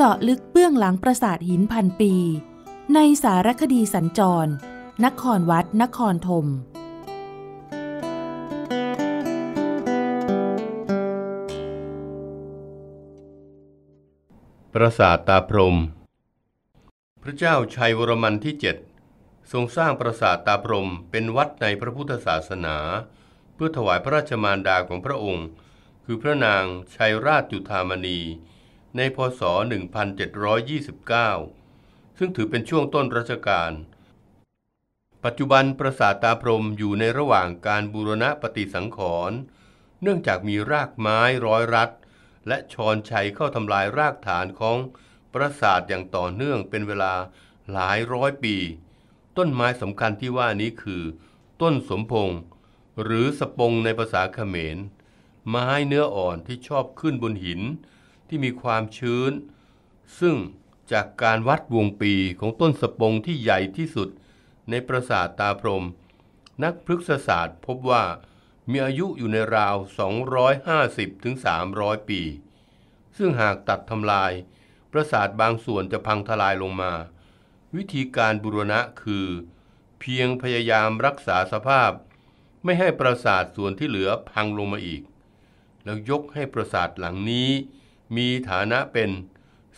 เจาะลึกเบื้องหลังปราสาทหินพันปี ในสารคดีสัญจร นครวัดนครธมปราสาทตาพรม พระเจ้าชัยวรมันที่ 7 ทรงสร้างปราสาทตาพรมเป็นวัดในพระพุทธศาสนา เพื่อถวายพระราชมารดาของพระองค์ คือพระนางชัยราชจุธามณีในพศ 1729 ซึ่งถือเป็นช่วงต้นรัชกาลปัจจุบันปราสาทตาพรมอยู่ในระหว่างการบูรณะปฏิสังขรณ์ เนื่องจากมีรากไม้ร้อยรัด และชอนชัยเข้าทำลายรากฐานของปราสาท อย่างต่อเนื่องเป็นเวลาหลายร้อยปี ต้นไม้สำคัญที่ว่านี้คือ ต้นสมพงหรือสปงในภาษาเขมรไม้เนื้ออ่อนที่ชอบขึ้นบนหินที่มีความชื้น ซึ่งจากการวัดวงปีของต้นสปงที่ใหญ่ที่สุดในปราสาทตาพรม นักพฤกษศาสตร์พบว่ามีอายุอยู่ในราว 250-300 ปี ซึ่งหากตัดทำลาย ปราสาทบางส่วนจะพังทลายลงมา วิธีการบูรณะคือ เพียงพยายามรักษาสภาพ ไม่ให้ปราสาทส่วนที่เหลือพังลงมาอีก แล้วยกให้ปราสาทหลังนี้มีฐานะเป็น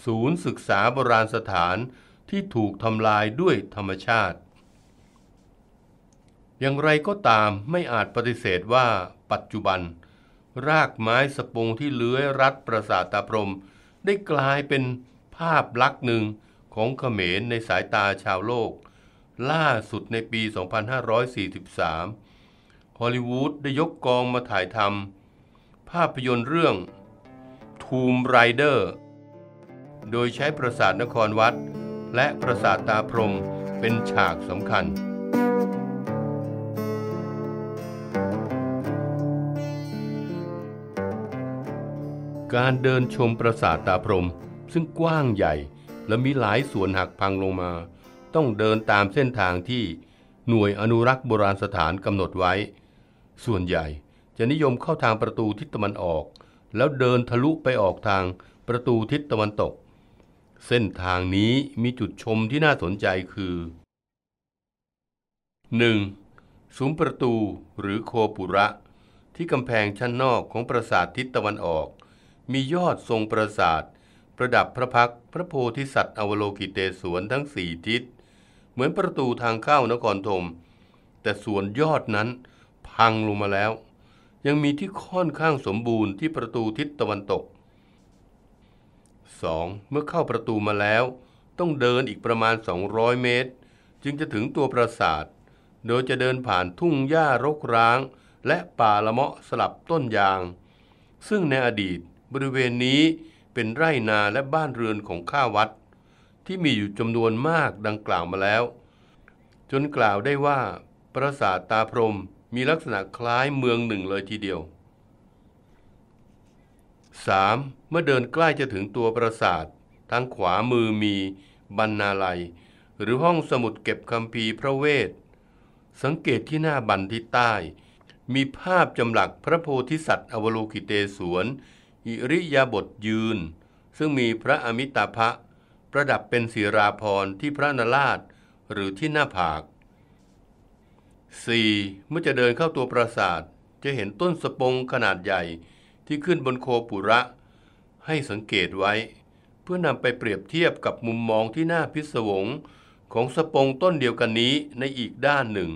ศูนย์ศึกษาโบราณสถานที่ถูกทำลายด้วยธรรมชาติ อย่างไรก็ตามไม่อาจปฏิเสธว่าปัจจุบัน รากไม้สปงที่เลื้อยรัดประสาทตาพรม ได้กลายเป็นภาพลักษณ์หนึ่งของเขมรในสายตาชาวโลก ล่าสุดในปี 2543 ฮอลลีวูดได้ยกกองมาถ่ายทำภาพยนตร์เรื่องทูมไรเดอร์ โดยใช้ปราสาทนครวัดและปราสาทตาพรมเป็นฉากสำคัญ การเดินชมปราสาทตาพรมซึ่งกว้างใหญ่และมีหลายส่วนหักพังลงมา ต้องเดินตามเส้นทางที่หน่วยอนุรักษ์โบราณสถานกำหนดไว้ ส่วนใหญ่จะนิยมเข้าทางประตูทิศตะวันออกแล้วเดินทะลุไปออกทางประตูทิศตะวันตก เส้นทางนี้มีจุดชมที่น่าสนใจคือ 1. ซุ้มประตูหรือโคปุระที่กำแพงชั้นนอกของปราสาททิศตะวันออก มียอดทรงปราสาท ประดับพระพักพระโพธิสัตว์อวโลกิเตศวนทั้งสี่ทิศ เหมือนประตูทางเข้านครธม แต่ส่วนยอดนั้นพังลงมาแล้วยังมีที่ค่อนข้างสมบูรณ์ที่ประตูทิศตะวันตก 2. เมื่อเข้าประตูมาแล้วต้องเดินอีกประมาณ 200 เมตร จึงจะถึงตัวปราสาท โดยจะเดินผ่านทุ่งหญ้ารกร้าง และป่าละเมาะสลับต้นยาง ซึ่งในอดีตบริเวณนี้เป็นไร่นาและบ้านเรือนของข้าวัด ที่มีอยู่จำนวนมากดังกล่าวมาแล้ว จนกล่าวได้ว่าปราสาทตาพรมมีลักษณะคล้ายเมืองหนึ่งเลยทีเดียว 3. เมื่อเดินใกล้จะถึงตัวปราสาททางขวามือมีบรรณาลัย หรือห้องสมุดเก็บคำพีพระเวท สังเกตที่หน้าบันที่ใต้ มีภาพจำหลักพระโพธิสัตว์อวโลกิเตศวนอิริยาบถยืน ซึ่งมีพระอมิตาภะประดับเป็นศีราพรที่พระนราช หรือที่หน้าผาก 4. เมื่อจะเดินเข้าตัวปราสาทจะเห็นต้นสปงขนาดใหญ่ที่ขึ้นบนโคปุระให้สังเกตไว้ เพื่อนำไปเปรียบเทียบกับมุมมองที่น่าพิศวงของสปงต้นเดียวกันนี้ในอีกด้านหนึ่ง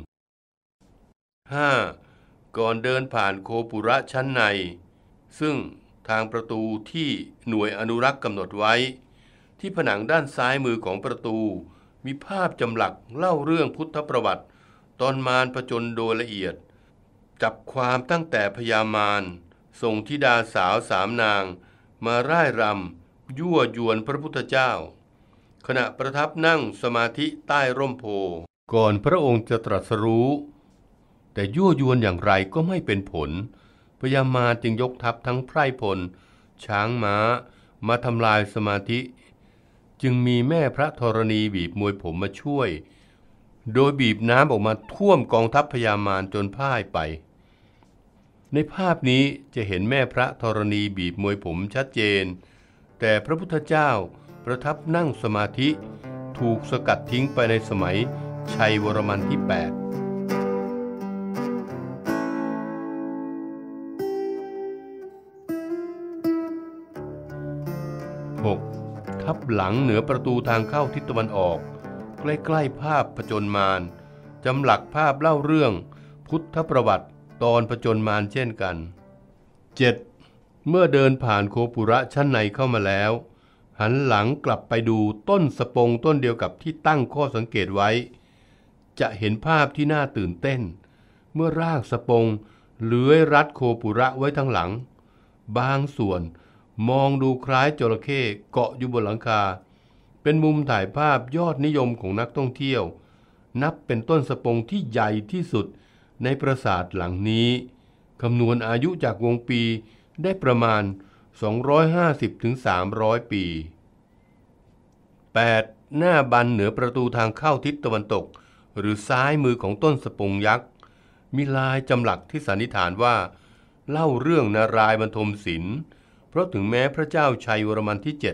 5. ก่อนเดินผ่านโคปุระชั้นใน ซึ่งทางประตูที่หน่วยอนุรักษ์กำหนดไว้ ที่ผนังด้านซ้ายมือของประตูมีภาพจำหลักเล่าเรื่องพุทธประวัติตอนมารประจนโดยละเอียด จับความตั้งแต่พยามารส่งธิดาสาวสามนางมาร่ายรำ ยั่วยวนพระพุทธเจ้า ขณะประทับนั่งสมาธิใต้ร่มโพ ก่อนพระองค์จะตรัสรู้ แต่ยั่วยวนอย่างไรก็ไม่เป็นผล พยามารจึงยกทัพทั้งไพรพล ช้างม้ามาทำลายสมาธิ จึงมีแม่พระธรณีบีบมวยผมมาช่วยโดยบีบน้ำออกมาท่วมกองทัพพญามารจนพ่ายไป ในภาพนี้จะเห็นแม่พระธรณีบีบมวยผมชัดเจน แต่พระพุทธเจ้าประทับนั่งสมาธิถูกสกัดทิ้งไปในสมัย ชัยวรมันที่8ทับหลังเหนือประตูทางเข้าทิศตะวันออกใกล้ๆภาพผจญมาร จำหลักภาพเล่าเรื่องพุทธประวัติตอนผจญมารเช่นกัน 7. เมื่อเดินผ่านโคปุระชั้นในเข้ามาแล้ว หันหลังกลับไปดูต้นสปงต้นเดียวกับที่ตั้งข้อสังเกตไว้ จะเห็นภาพที่น่าตื่นเต้น เมื่อรากสปงเลื้อยรัดโคปุระไว้ทั้งหลัง บางส่วนมองดูคล้ายจระเข้เกาะอยู่บนหลังคาเป็นมุมถ่ายภาพยอดนิยมของนักท่องเที่ยว นับเป็นต้นสปงที่ใหญ่ที่สุดในปราสาทหลังนี้คำนวณอายุจากวงปีได้ประมาณ 250-300 ปี 8. หน้าบันเหนือประตูทางเข้าทิศตะวันตก หรือซ้ายมือของต้นสปงยักษ์ มีลายจำหลักที่สันนิษฐานว่า เล่าเรื่องนารายบรรทมศิลป์เพราะถึงแม้พระเจ้าชัยวรมันที่ 7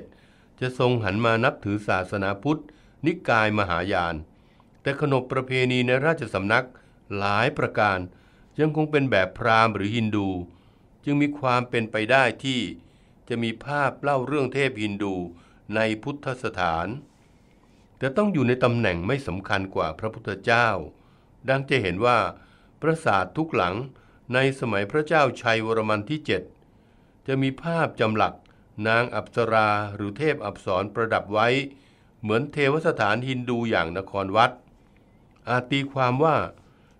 จะทรงหันมานับถือศาสนาพุทธ นิกายมหายาน แต่ขนบประเพณีในราชสำนักหลายประการยังคงเป็นแบบพราหมณ์หรือฮินดู จึงมีความเป็นไปได้ที่จะมีภาพเล่าเรื่องเทพฮินดูในพุทธสถาน แต่ต้องอยู่ในตำแหน่งไม่สำคัญกว่าพระพุทธเจ้า ดังจะเห็นว่าปราสาททุกหลังในสมัยพระเจ้าชัยวรมันที่ 7 จะมีภาพจำหลักนางอัปสราหรือเทพอัปสรประดับไว้ เหมือนเทวสถานฮินดูอย่างนครวัด อาตีความว่า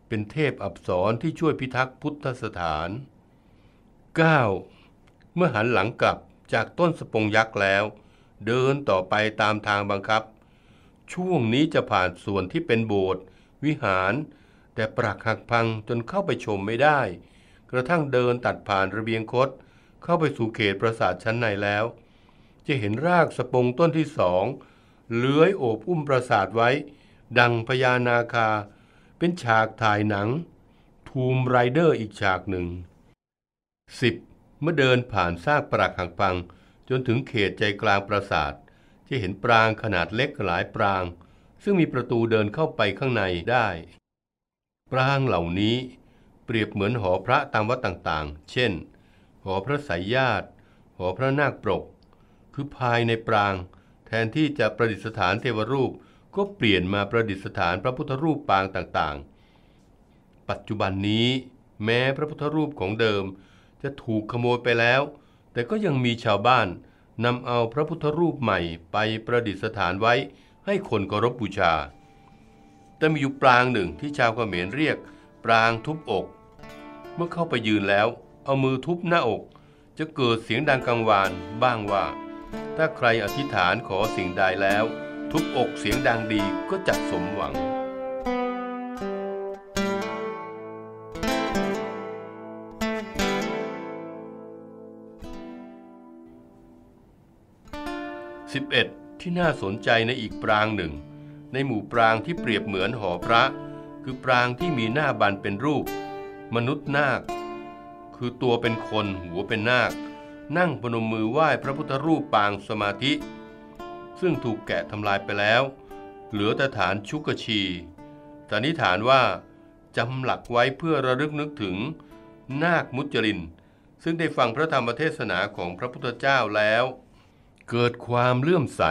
เป็นเทพอัปสรที่ช่วยพิทักษ์พุทธสถาน 9. เมื่อหันหลังกลับจากต้นสปงยักษ์แล้ว เดินต่อไปตามทางบังคับ ช่วงนี้จะผ่านส่วนที่เป็นโบสถ์วิหาร แต่ปรักหักพังจนเข้าไปชมไม่ได้ กระทั่งเดินตัดผ่านระเบียงคดเข้าไปสู่เขตปราสาทชั้นในแล้ว จะเห็นรากสปงต้นที่สองเลื้อยโอบอุ้มปราสาทไว้ ดังพญานาคา เป็นฉากถ่ายหนัง ทูมไรเดอร์อีกฉากหนึ่ง 10. เมื่อเดินผ่านซากปรักหักพัง จนถึงเขตใจกลางปราสาทจะเห็นปรางขนาดเล็กหลายปราง ซึ่งมีประตูเดินเข้าไปข้างในได้ปรางเหล่านี้เปรียบเหมือนหอพระตามวัดต่างๆ เช่นอพระสายญาติหอพระนาคปรกคือภายในปราง แทนที่จะประดิษฐานเทวรูปก็เปลี่ยนมาประดิษฐานพระพุทธรูปปางต่าง ๆ ปัจจุบันนี้ แม้พระพุทธรูปของเดิมจะถูกขโมยไปแล้ว แต่ก็ยังมีชาวบ้านนำเอาพระพุทธรูปใหม่ไปประดิษฐานไว้ให้คนเคารพบูชา แต่มีอยู่ปรางหนึ่งที่ชาวกเขมรเรียก ปรางทุบอก เมื่อเข้าไปยืนแล้วเอามือทุบหน้าอกจะเกิดเสียงดังกังวานบ้างว่า ถ้าใครอธิษฐานขอสิ่งใดแล้ว ทุบอกเสียงดังดีก็จัสมหวังสิบเอ็ดที่น่าสนใจในอีกปรางหนึ่ง ในหมู่ปรางที่เปรียบเหมือนหอพระ คือปรางที่มีหน้าบันเป็นรูป มนุษย์นาคคือ ตัวเป็นคนหัวเป็นนาค นั่งปนมมือไหว้พระพุทธรูปปางสมาธิ ซึ่งถูกแกะ ทำลายไปแล้ว เหลือ แต่ ฐานชุกชีสันนิษฐานว่า จำ หลักไว้เพื่อระลึกนึกถึง นาคมุจลิน ซึ่งได้ฟัง พระธรรมเทศนาของพระพุทธเจ้าแล้ว เกิดความเลื่อมใส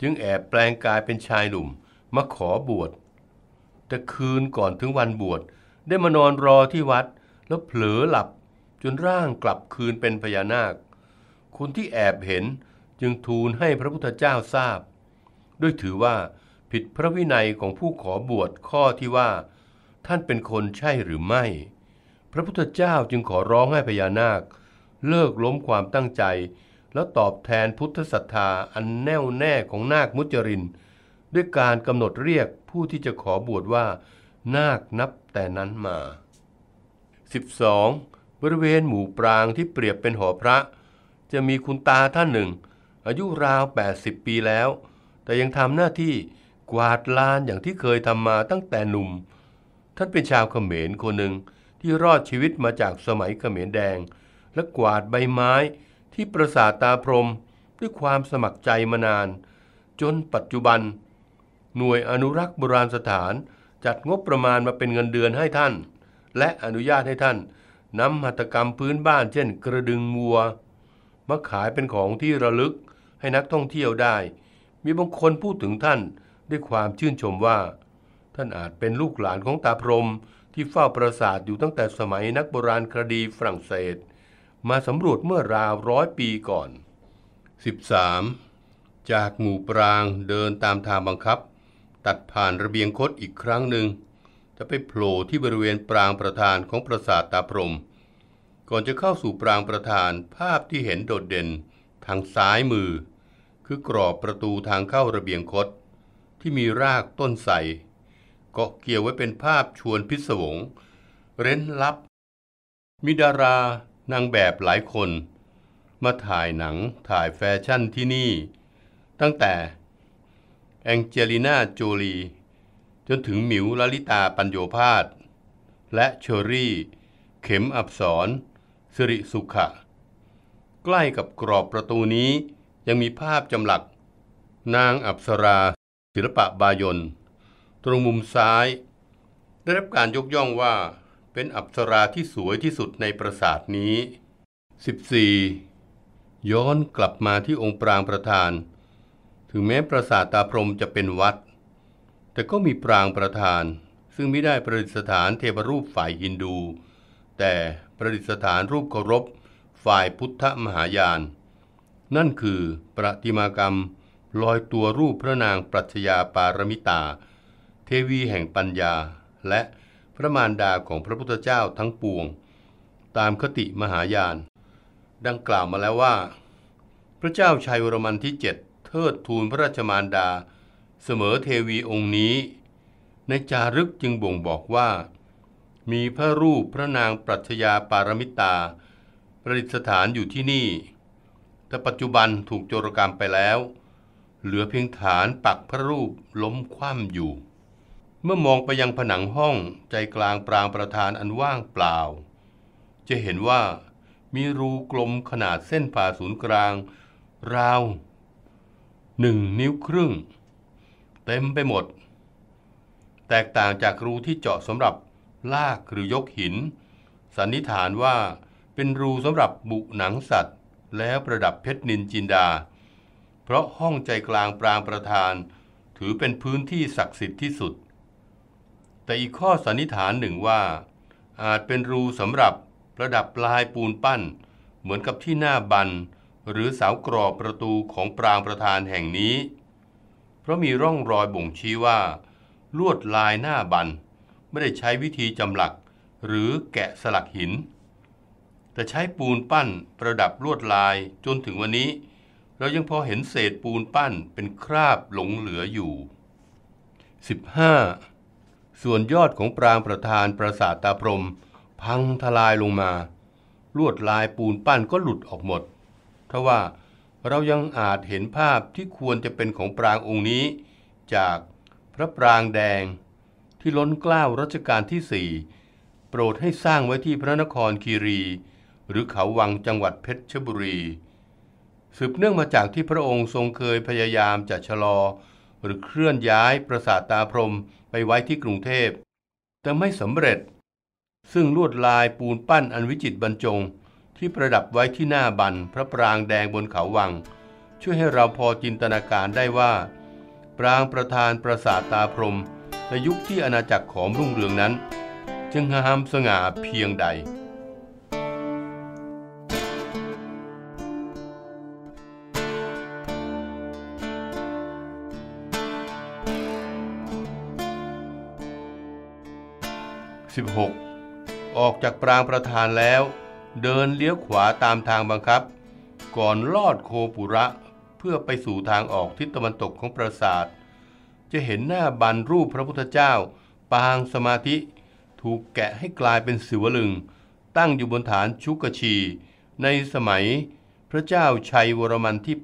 จึงแอบแปลงกายเป็นชายหนุ่มมาขอบวช แต่คืนก่อนถึงวันบวช ได้มานอนรอที่วัดแล้วเผลอหลับจนร่างกลับคืนเป็นพญานาค คนที่แอบเห็นจึงทูลให้พระพุทธเจ้าทราบ ด้วยถือว่าผิดพระวินัยของผู้ขอบวชข้อที่ว่า ท่านเป็นคนใช่หรือไม่ พระพุทธเจ้าจึงขอร้องให้พญานาค เลิกล้มความตั้งใจ แล้วตอบแทนพุทธศรัทธาอันแน่วแน่ของนาคมุจรินด้วยการกำหนดเรียกผู้ที่จะขอบวชว่านาคนับแต่นั้นมา 12. บริเวณหมู่ปรางที่เปรียบเป็นหอพระ จะมีคุณตาท่านหนึ่ง อายุราว 80 ปีแล้ว แต่ยังทำหน้าที่กวาดลานอย่างที่เคยทำมาตั้งแต่หนุ่ม ท่านเป็นชาวเขมรคนหนึ่งที่รอดชีวิตมาจากสมัยเขมรแดง และกวาดใบไม้ที่ประสาทตาพรมด้วยความสมัครใจมานาน จนปัจจุบัน หน่วยอนุรักษ์โบราณสถานจัดงบประมาณมาเป็นเงินเดือนให้ท่าน และอนุญาตให้ท่านนำหัตถกรรมพื้นบ้านเช่นกระดึงวัวมาขายเป็นของที่ระลึกให้นักท่องเที่ยวได้ มีบางคนพูดถึงท่านด้วยความชื่นชมว่า ท่านอาจเป็นลูกหลานของตาพรมที่เฝ้าปราสาทอยู่ตั้งแต่สมัยนักโบราณคดีฝรั่งเศส มาสำรวจเมื่อราวร้อยปีก่อน 13. จากหมู่ปรางเดินตามทางบังคับ ตัดผ่านระเบียงคดอีกครั้งหนึ่งจะไปโผล่ที่บริเวณปรางประธานของปราสาทตาพรม ก่อนจะเข้าสู่ปรางประธานภาพที่เห็นโดดเด่นทางซ้ายมือ คือกรอบประตูทางเข้าระเบียงคดที่มีรากต้นใสเกาะเกี่ยวไว้เป็นภาพชวนพิศวงเร้นลับมีดารานางแบบหลายคน มาถ่ายหนังถ่ายแฟชั่นที่นี่ ตั้งแต่ แองเจลิน่าโจลีจนถึงหมิวลลิตาปัญโยพาส และเชอรี่ เข็มอับสรสิริสุขะใกล้กับกรอบประตูนี้ยังมีภาพจำหลัก นางอับสรา ศิลปะบายนตรงมุมซ้ายได้รับการยกย่องว่าเป็นอับสราที่สวยที่สุดในปราสาทนี้ 14. ย้อนกลับมาที่องค์ปรางประธาน ถึงแม้ปราสาทตาพรมจะเป็นวัดแต่ก็มีปรางประธานซึ่งไม่ได้ประดิษฐานเทวรูปฝ่ายฮินดู แต่ประดิษฐานรูปเคารพฝ่ายพุทธมหายาน นั่นคือประติมากรรมลอยตัวรูปพระนางปรัชญาปารมิตาเทวีแห่งปัญญา และพระมารดาของพระพุทธเจ้าทั้งปวง ตามคติมหายาน ดังกล่าวมาแล้วว่า พระเจ้าชัยวรมันที่เจ็ดเทิดทูลพระราชมารดาเสมอเทวีองค์นี้ในจารึกจึงบ่งบอกว่า มีพระรูปพระนางปรัชญาปารมิตาประดิษฐานอยู่ที่นี่ แต่ปัจจุบันถูกโจรกรรมไปแล้ว เหลือเพียงฐานปักพระรูปล้มคว่ำอยู่ เมื่อมองไปยังผนังห้องใจกลางปรางประธานอันว่างเปล่า จะเห็นว่ามีรูกลมขนาดเส้นผ่าศูนย์กลางราวหนึ่งนิ้วครึ่งเต็มไปหมด แตกต่างจากรูที่เจาะสำหรับลากหรือยกหินสันนิษฐานว่าเป็นรูสำหรับบุหนังสัตว์ แล้วประดับเพชรนินจินดา เพราะห้องใจกลางปรางประธาน ถือเป็นพื้นที่ศักดิ์สิทธิ์ที่สุดแต่อีกข้อสันนิษฐานหนึ่งว่า อาจเป็นรูสำหรับประดับปลายปูนปั้น เหมือนกับที่หน้าบัน หรือเสากรอบประตูของปรางประธานแห่งนี้เพราะมีร่องรอยบ่งชี้ว่า ลวดลายหน้าบัน ไม่ได้ใช้วิธีจำหลัก หรือแกะสลักหิน แต่ใช้ปูนปั้นประดับลวดลายจนถึงวันนี้ เรายังพอเห็นเศษปูนปั้นเป็นคราบหลงเหลืออยู่ 15. ส่วนยอดของปรางประธานปราสาทตาพรมพังทลายลงมา ลวดลายปูนปั้นก็หลุดออกหมดทว่าเรายังอาจเห็นภาพที่ควรจะเป็นของปรางองค์นี้ จากพระปรางแดงที่ล้นกล้าวรัชกาลที่สี่โปรดให้สร้างไว้ที่พระนครคีรี หรือเขาวังจังหวัดเพชรบุรี สืบเนื่องมาจากที่พระองค์ทรงเคยพยายามจะชะลอ หรือเคลื่อนย้ายปราสาทตาพรมไปไว้ที่กรุงเทพแต่ไม่สำเร็จ ซึ่งลวดลายปูนปั้นอันวิจิตบรรจงที่ประดับไว้ที่หน้าบัน พระปรางแดงบนเขาวัง ช่วยให้เราพอจินตนาการได้ว่า ปรางประธานประสาทตาพรม ในยุคที่อาณาจักรของรุ่งเรืองนั้น จึงหามสง่าเพียงใดออกจากปรางประธานแล้วเดินเลี้ยวขวาตามทางบังคับ ก่อนลอดโคปุระเพื่อไปสู่ทางออกทิศตะวันตกของปราสาทจะเห็นหน้าบันรูปพระพุทธเจ้า ปางสมาธิ ถูกแกะให้กลายเป็นสิวลึง ตั้งอยู่บนฐานชุกชี ในสมัยพระเจ้าชัยวรมันที่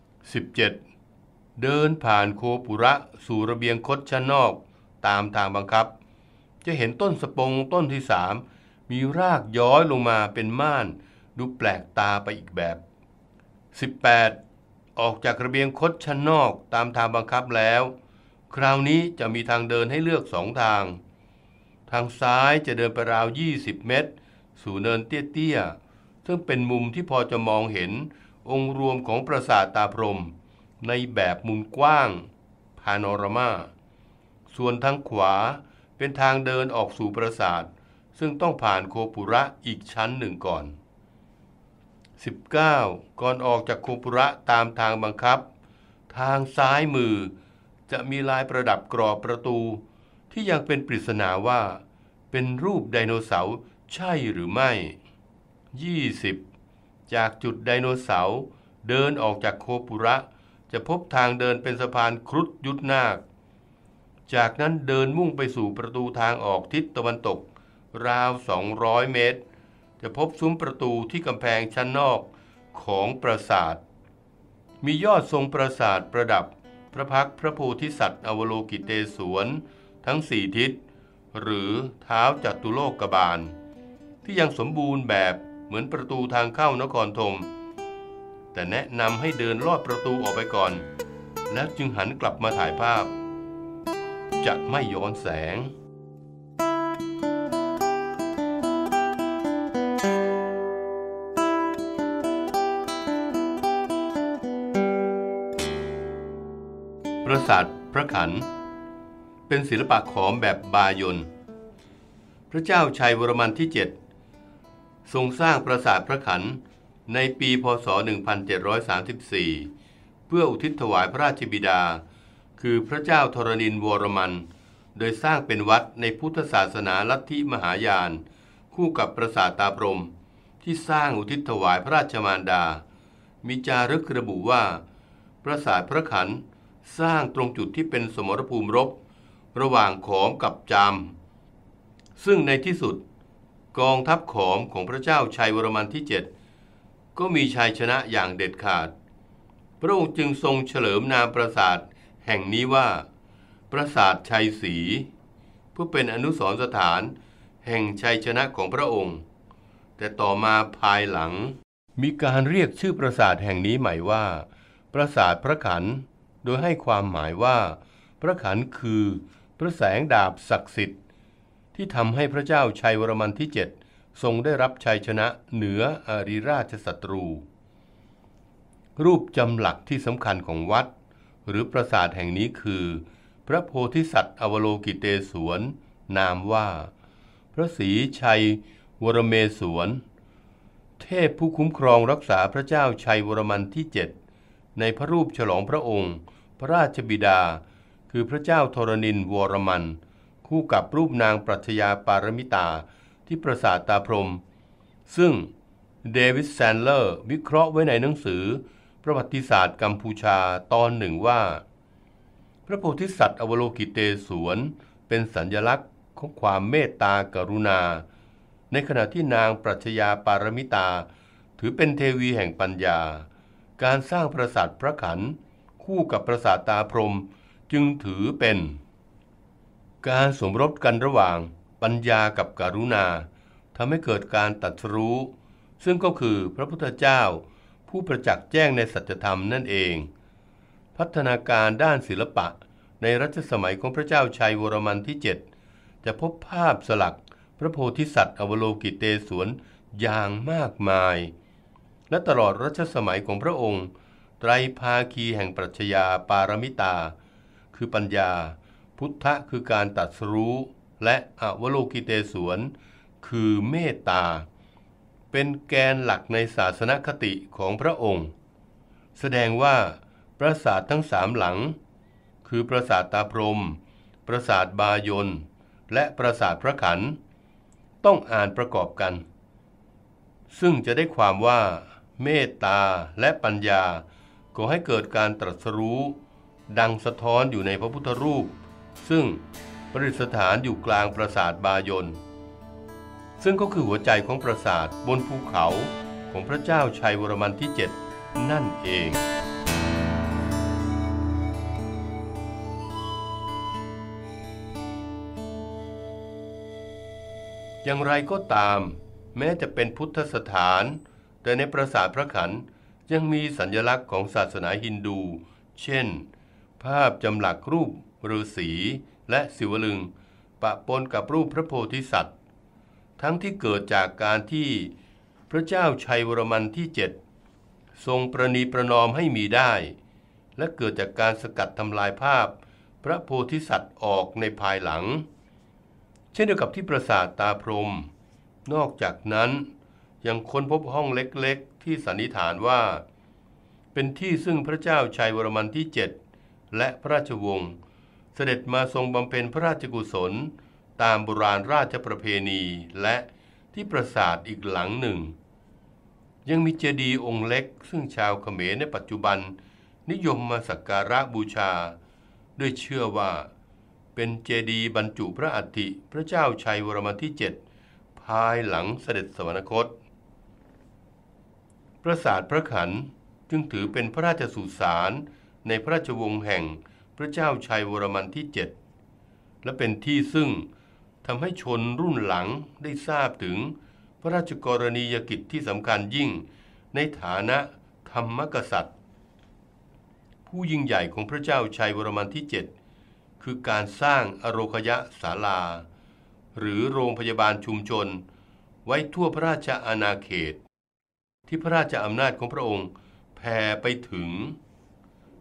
8 17เดินผ่านโคปุระสู่ระเบียงคดชั้นนอกตามทางบังคับ จะเห็นต้นสปงต้นที่สามมีรากย้อยลงมาเป็นม่านดูแปลกตาไปอีกแบบ 18. ออกจากระเบียงคดชั้นนอกตามทางบังคับแล้ว คราวนี้จะมีทางเดินให้เลือกสองทาง ทางซ้ายจะเดินไปราว 20 เมตร สู่เนินเตี้ยๆซึ่งเป็นมุมที่พอจะมองเห็นองค์รวมของปราสาทตาพรมในแบบมุมกว้าง พานอรามาส่วนทางขวาเป็นทางเดินออกสู่ปราสาทซึ่งต้องผ่านโคปุระอีกชั้นหนึ่งก่อน 19. ก่อนออกจากโคปุระตามทางบังคับ ทางซ้ายมือ จะมีลายประดับกรอบประตู ที่ยังเป็นปริศนาว่า เป็นรูปไดโนเสาร์ใช่หรือไม่ 20. จากจุดไดโนเสาร์เดินออกจากโคปุระจะพบทางเดินเป็นสะพานครุฑยุทธนาค จากนั้นเดินมุ่งไปสู่ประตูทางออกทิศตะวันตกราว 200 เมตร จะพบซุ้มประตูที่กำแพงชั้นนอกของปราสาท มียอดทรงปราสาทประดับ พระพักพระโพธิสัตว์อวโลกิเตศวน ทั้งสี่ทิศ หรือเท้าจัตุโลกกบาล ที่ยังสมบูรณ์แบบเหมือนประตูทางเข้านครธม แต่แนะนำให้เดินลอดประตูออกไปก่อน แล้วจึงหันกลับมาถ่ายภาพ จะไม่ย้อนแสงศาสตร์พระขัน เป็นศิลปะขอมแบบบายน พระเจ้าชัยวรมันที่ 7 ทรงสร้างปราสาทพระขันในปีพศ 1734 เพื่ออุทิศถวายพระราชบิดา คือพระเจ้าธรณินวรมัน โดยสร้างเป็นวัดในพุทธศาสนาลัทธิมหายาน คู่กับปราสาทตาพรมที่สร้างอุทิศถวายพระราชมารดา มีจารึกระบุว่า ปราสาทพระขันสร้างตรงจุดที่เป็นสมรภูมิรบระหว่างขอมกับจามซึ่งในที่สุดกองทัพขอมของพระเจ้าชัยวรมันที่ 7 ก็มีชัยชนะอย่างเด็ดขาด พระองค์จึงทรงเฉลิมนามปราสาทแห่งนี้ว่า ปราสาทชัยศรีเพื่อเป็นอนุสรสถาน แห่งชัยชนะของพระองค์ แต่ต่อมาภายหลังมีการเรียกชื่อปราสาทแห่งนี้ใหม่ว่า ปราสาทพระขันโดยให้ความหมายว่า พระขันคือพระแสงดาบศักดิ์สิทธิ์ ที่ทำให้พระเจ้าชัยวรมันที่ 7 ทรงได้รับชัยชนะ เหนืออาริราชศัตรู รูปจำหลักที่สำคัญของวัด หรือปราสาทแห่งนี้คือ พระโพธิสัตว์อวโลกิเตศวน นามว่า พระศรีชัยวรเมศวน เทพผู้คุ้มครองรักษาพระเจ้าชัยวรมันที่7ในพระรูปฉลองพระองค์ระราชบิดาคือพระเจ้าธรณินวรมัน คู่กับรูปนางปรัชญาปารมิตาที่ปราสาทตาพรม ซึ่งเดวิดแซนเลอร์วิเคราะห์ไว้ในหนังสือประวัติศาสตร์กัมพูชาตอนหนึ่งว่า พระโพธิสัตว์อวโลกิเตศวนเป็นสัญญลักษณ์ของความเมตตากรุณา ในขณะที่นางปรัชญาปารมิตา ถือเป็นเทวีแห่งปัญญา การสร้างปราสาทพระขันธ์คู่กับประสาทตาพรมจึงถือเป็น การสมรสกันระหว่างปัญญากับการุณาทำให้เกิดการตัดรู้ ซึ่งก็คือพระพุทธเจ้า ผู้ประจักษ์แจ้งในสัจธรรมนั่นเอง พัฒนาการด้านศิลปะในรัชสมัยของพระเจ้าชัยวรมันที่ 7 จะพบภาพสลักพระโพธิสัตว์อวโลกิเตสวนอย่างมากมาย และตลอดรัชสมัยของพระองค์ไตรภาคีแห่งปรัชญาปารมิตาคือปัญญา พุทธะคือการตัดรู้และอวโลกิเตสวน คือเมตตา เป็นแกนหลักในศาสนคติของพระองค์ แสดงว่าปราสาททั้งสามหลัง คือปราสาทตาพรมปราสาทบายนและปราสาทพระขันต้องอ่านประกอบกัน ซึ่งจะได้ความว่าเมตตาและปัญญาขอให้เกิดการตรัสรู้ดังสะท้อนอยู่ในพระพุทธรูป ซึ่งประดิษฐานอยู่กลางปราสาทบายนซึ่งก็คือหัวใจของปราสาทบนภูเขาของพระเจ้าชัยวรมันที่ 7 นั่นเอง อย่างไรก็ตาม แม้จะเป็นพุทธสถาน แต่ในปราสาทพระขันยังมีสัญลักษณ์ของศาสนาฮินดู เช่น ภาพจำหลักรูปฤาษีและสิวลึง ปะปนกับรูปพระโพธิสัตว์ ทั้งที่เกิดจากการที่พระเจ้าชัยวรมันที่ 7 ทรงประนีประนอมให้มีได้ และเกิดจากการสกัดทำลายภาพพระโพธิสัตว์ออกในภายหลัง เช่นเดียวกับที่ปราสาทตาพรมนอกจากนั้นยังค้นพบห้องเล็กที่สันนิษฐานว่า เป็นที่ซึ่งพระเจ้าชัยวรมันที่ 7 และพระราชวงศ์เสด็จมาทรงบำเพ็ญพระราชกุศล ตามโบราณราชประเพณีและที่ปราสาทอีกหลังหนึ่ง ยังมีเจดีย์องค์เล็กซึ่งชาวเขมรในปัจจุบัน นิยมมาสักการะบูชา ด้วยเชื่อว่าเป็นเจดีย์บรรจุพระอัฐิพระเจ้าชัยวรมันที่ 7 ภายหลังเสด็จสวรรคตพระศาสตร์พระขันจึงถือเป็นพระราชสุสานในพระราชวงศ์แห่งพระเจ้าชัยวรมันที่ 7 และเป็นที่ซึ่งทำให้ชนรุ่นหลังได้ทราบถึงพระราชกรณียกิจที่สำคัญยิ่งในฐานะธรรมกษัตริย์ ผู้ยิ่งใหญ่ของพระเจ้าชัยวรมันที่ 7 คือการสร้างอโรคยะศาลา หรือโรงพยาบาลชุมชน ไว้ทั่วพระราชอาณาเขตที่พระราชอำนาจของพระองค์แผ่ไปถึง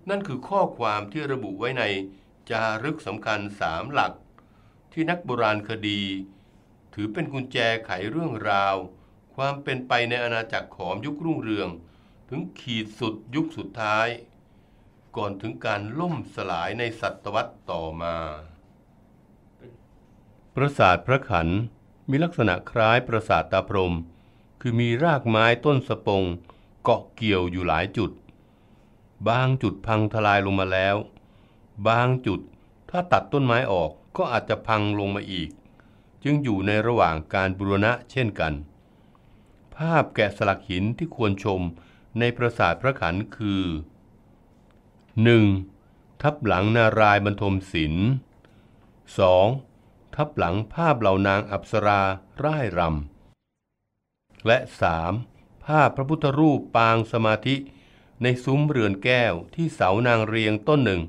นั่นคือข้อความที่ระบุไว้ในจารึกสำคัญสามหลัก ที่นักโบราณคดี ถือเป็นกุญแจไขเรื่องราว ความเป็นไปในอาณาจักรขอมยุครุ่งเรือง ถึงขีดสุดยุคสุดท้าย ก่อนถึงการล่มสลายในศตวรรษต่อมา ปราสาทพระขันมีลักษณะคล้ายปราสาทตาพรมคือมีรากไม้ต้นสปงเกาะเกี่ยวอยู่หลายจุดบางจุดพังทลายลงมาแล้ว บางจุดถ้าตัดต้นไม้ออกก็อาจจะพังลงมาอีก จึงอยู่ในระหว่างการบูรณะเช่นกัน ภาพแกะสลักหินที่ควรชมในปราสาทพระขันคือ 1. ทับหลังนารายบรรทมศิลป์ 2. ทับหลังภาพเหล่านางอับสราร่ายรำและ 3. ภาพพระพุทธรูปปางสมาธิในซุ้มเรือนแก้วที่เสานางเรียงต้นหนึ่ง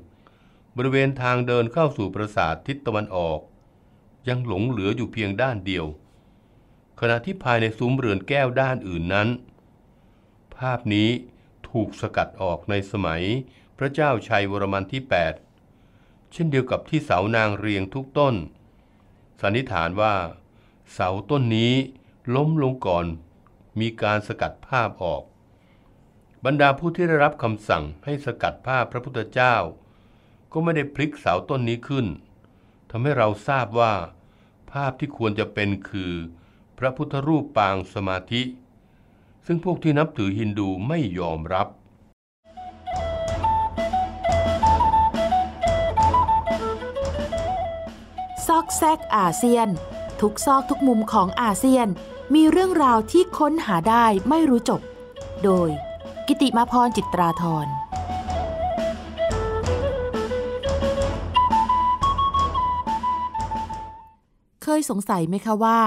บริเวณทางเดินเข้าสู่ปราสาททิศตะวันออก ยังหลงเหลืออยู่เพียงด้านเดียว ขณะที่ภายในซุ้มเรือนแก้วด้านอื่นนั้น ภาพนี้ถูกสกัดออกในสมัยพระเจ้าชัยวรมันที่ 8 เช่นเดียวกับที่เสานางเรียงทุกต้นสันนิษฐานว่า เสาต้นนี้ล้มลงก่อนมีการสกัดภาพออก บรรดาผู้ที่ได้รับคำสั่งให้สกัดภาพพระพุทธเจ้า ก็ไม่ได้พลิกเสาต้นนี้ขึ้นทำให้เราทราบว่า ภาพที่ควรจะเป็นคือ พระพุทธรูปปางสมาธิ ซึ่งพวกที่นับถือฮินดูไม่ยอมรับ ซอกแซกอาเซียน ทุกซอกทุกมุมของอาเซียนมีเรื่องราวที่ค้นหาได้ไม่รู้จบ โดยกิติมาพรจิตราธรเคยสงสัยไหมคะว่า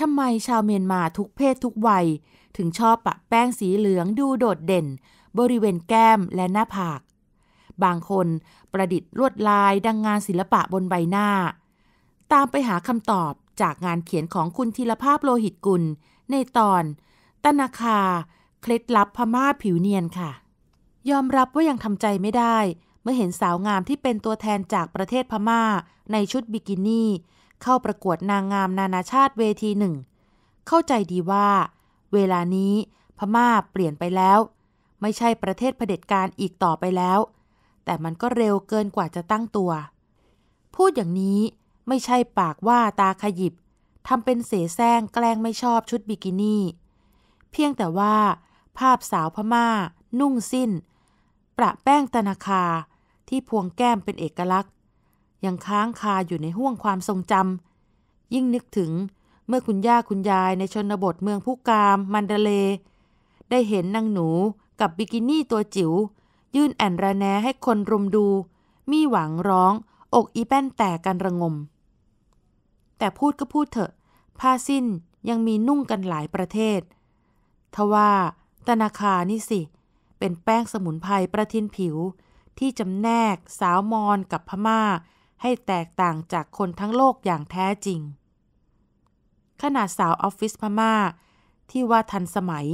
ทำไมชาวเมียนมาทุกเพศทุกวัยถึงชอบปะแป้งสีเหลืองดูโดดเด่น บริเวณแก้มและหน้าผาก บางคนประดิษฐ์ลวดลายดังงานศิลปะบนใบหน้า ตามไปหาคำตอบจากงานเขียนของคุณธีรภาพโลหิตกุล ในตอนตนาคา เคล็ดลับพม่าผิวเนียนค่ะ ยอมรับว่ายังทำใจไม่ได้ เมื่อเห็นสาวงามที่เป็นตัวแทนจากประเทศพม่า ในชุดบิกินี่เข้าประกวดนางงามนานาชาติเวทีหนึ่งเข้าใจดีว่า เวลานี้พม่าเปลี่ยนไปแล้ว ไม่ใช่ประเทศเผด็จการอีกต่อไปแล้ว แต่มันก็เร็วเกินกว่าจะตั้งตัว พูดอย่างนี้ไม่ใช่ปากว่าตาขยิบทำเป็นเสแสร้งแกล้งไม่ชอบชุดบิกินี่ เพียงแต่ว่าภาพสาวพมา่า นุ่งสิ้น ประแป้งตนาคาที่พวงแก้มเป็นเอกลักษณ์ ยังค้างคาอยู่ในห้วงความทรงจำยิ่งนึกถึง เมื่อคุณย่าคุณยายในชนบทเมืองผู้กาม มันเดเล ได้เห็นนางหนูกับบิกินี่ตัวจิว๋วยื่นแอนระแนให้คนรุมดู มีหวังร้องอกอีแป้นแตกกันระงมแต่พูดก็พูดเถอะ ผ้าสิ้นยังมีนุ่งกันหลายประเทศ ทว่า ตนาคานี่สิ เป็นแป้งสมุนไพรประทินผิว ที่จำแนกสาวมอนกับพมา่า ให้แตกต่างจากคนทั้งโลกอย่างแท้จริง ขนาดสาวออฟฟิศพมา่า ที่ว่าทันสมัย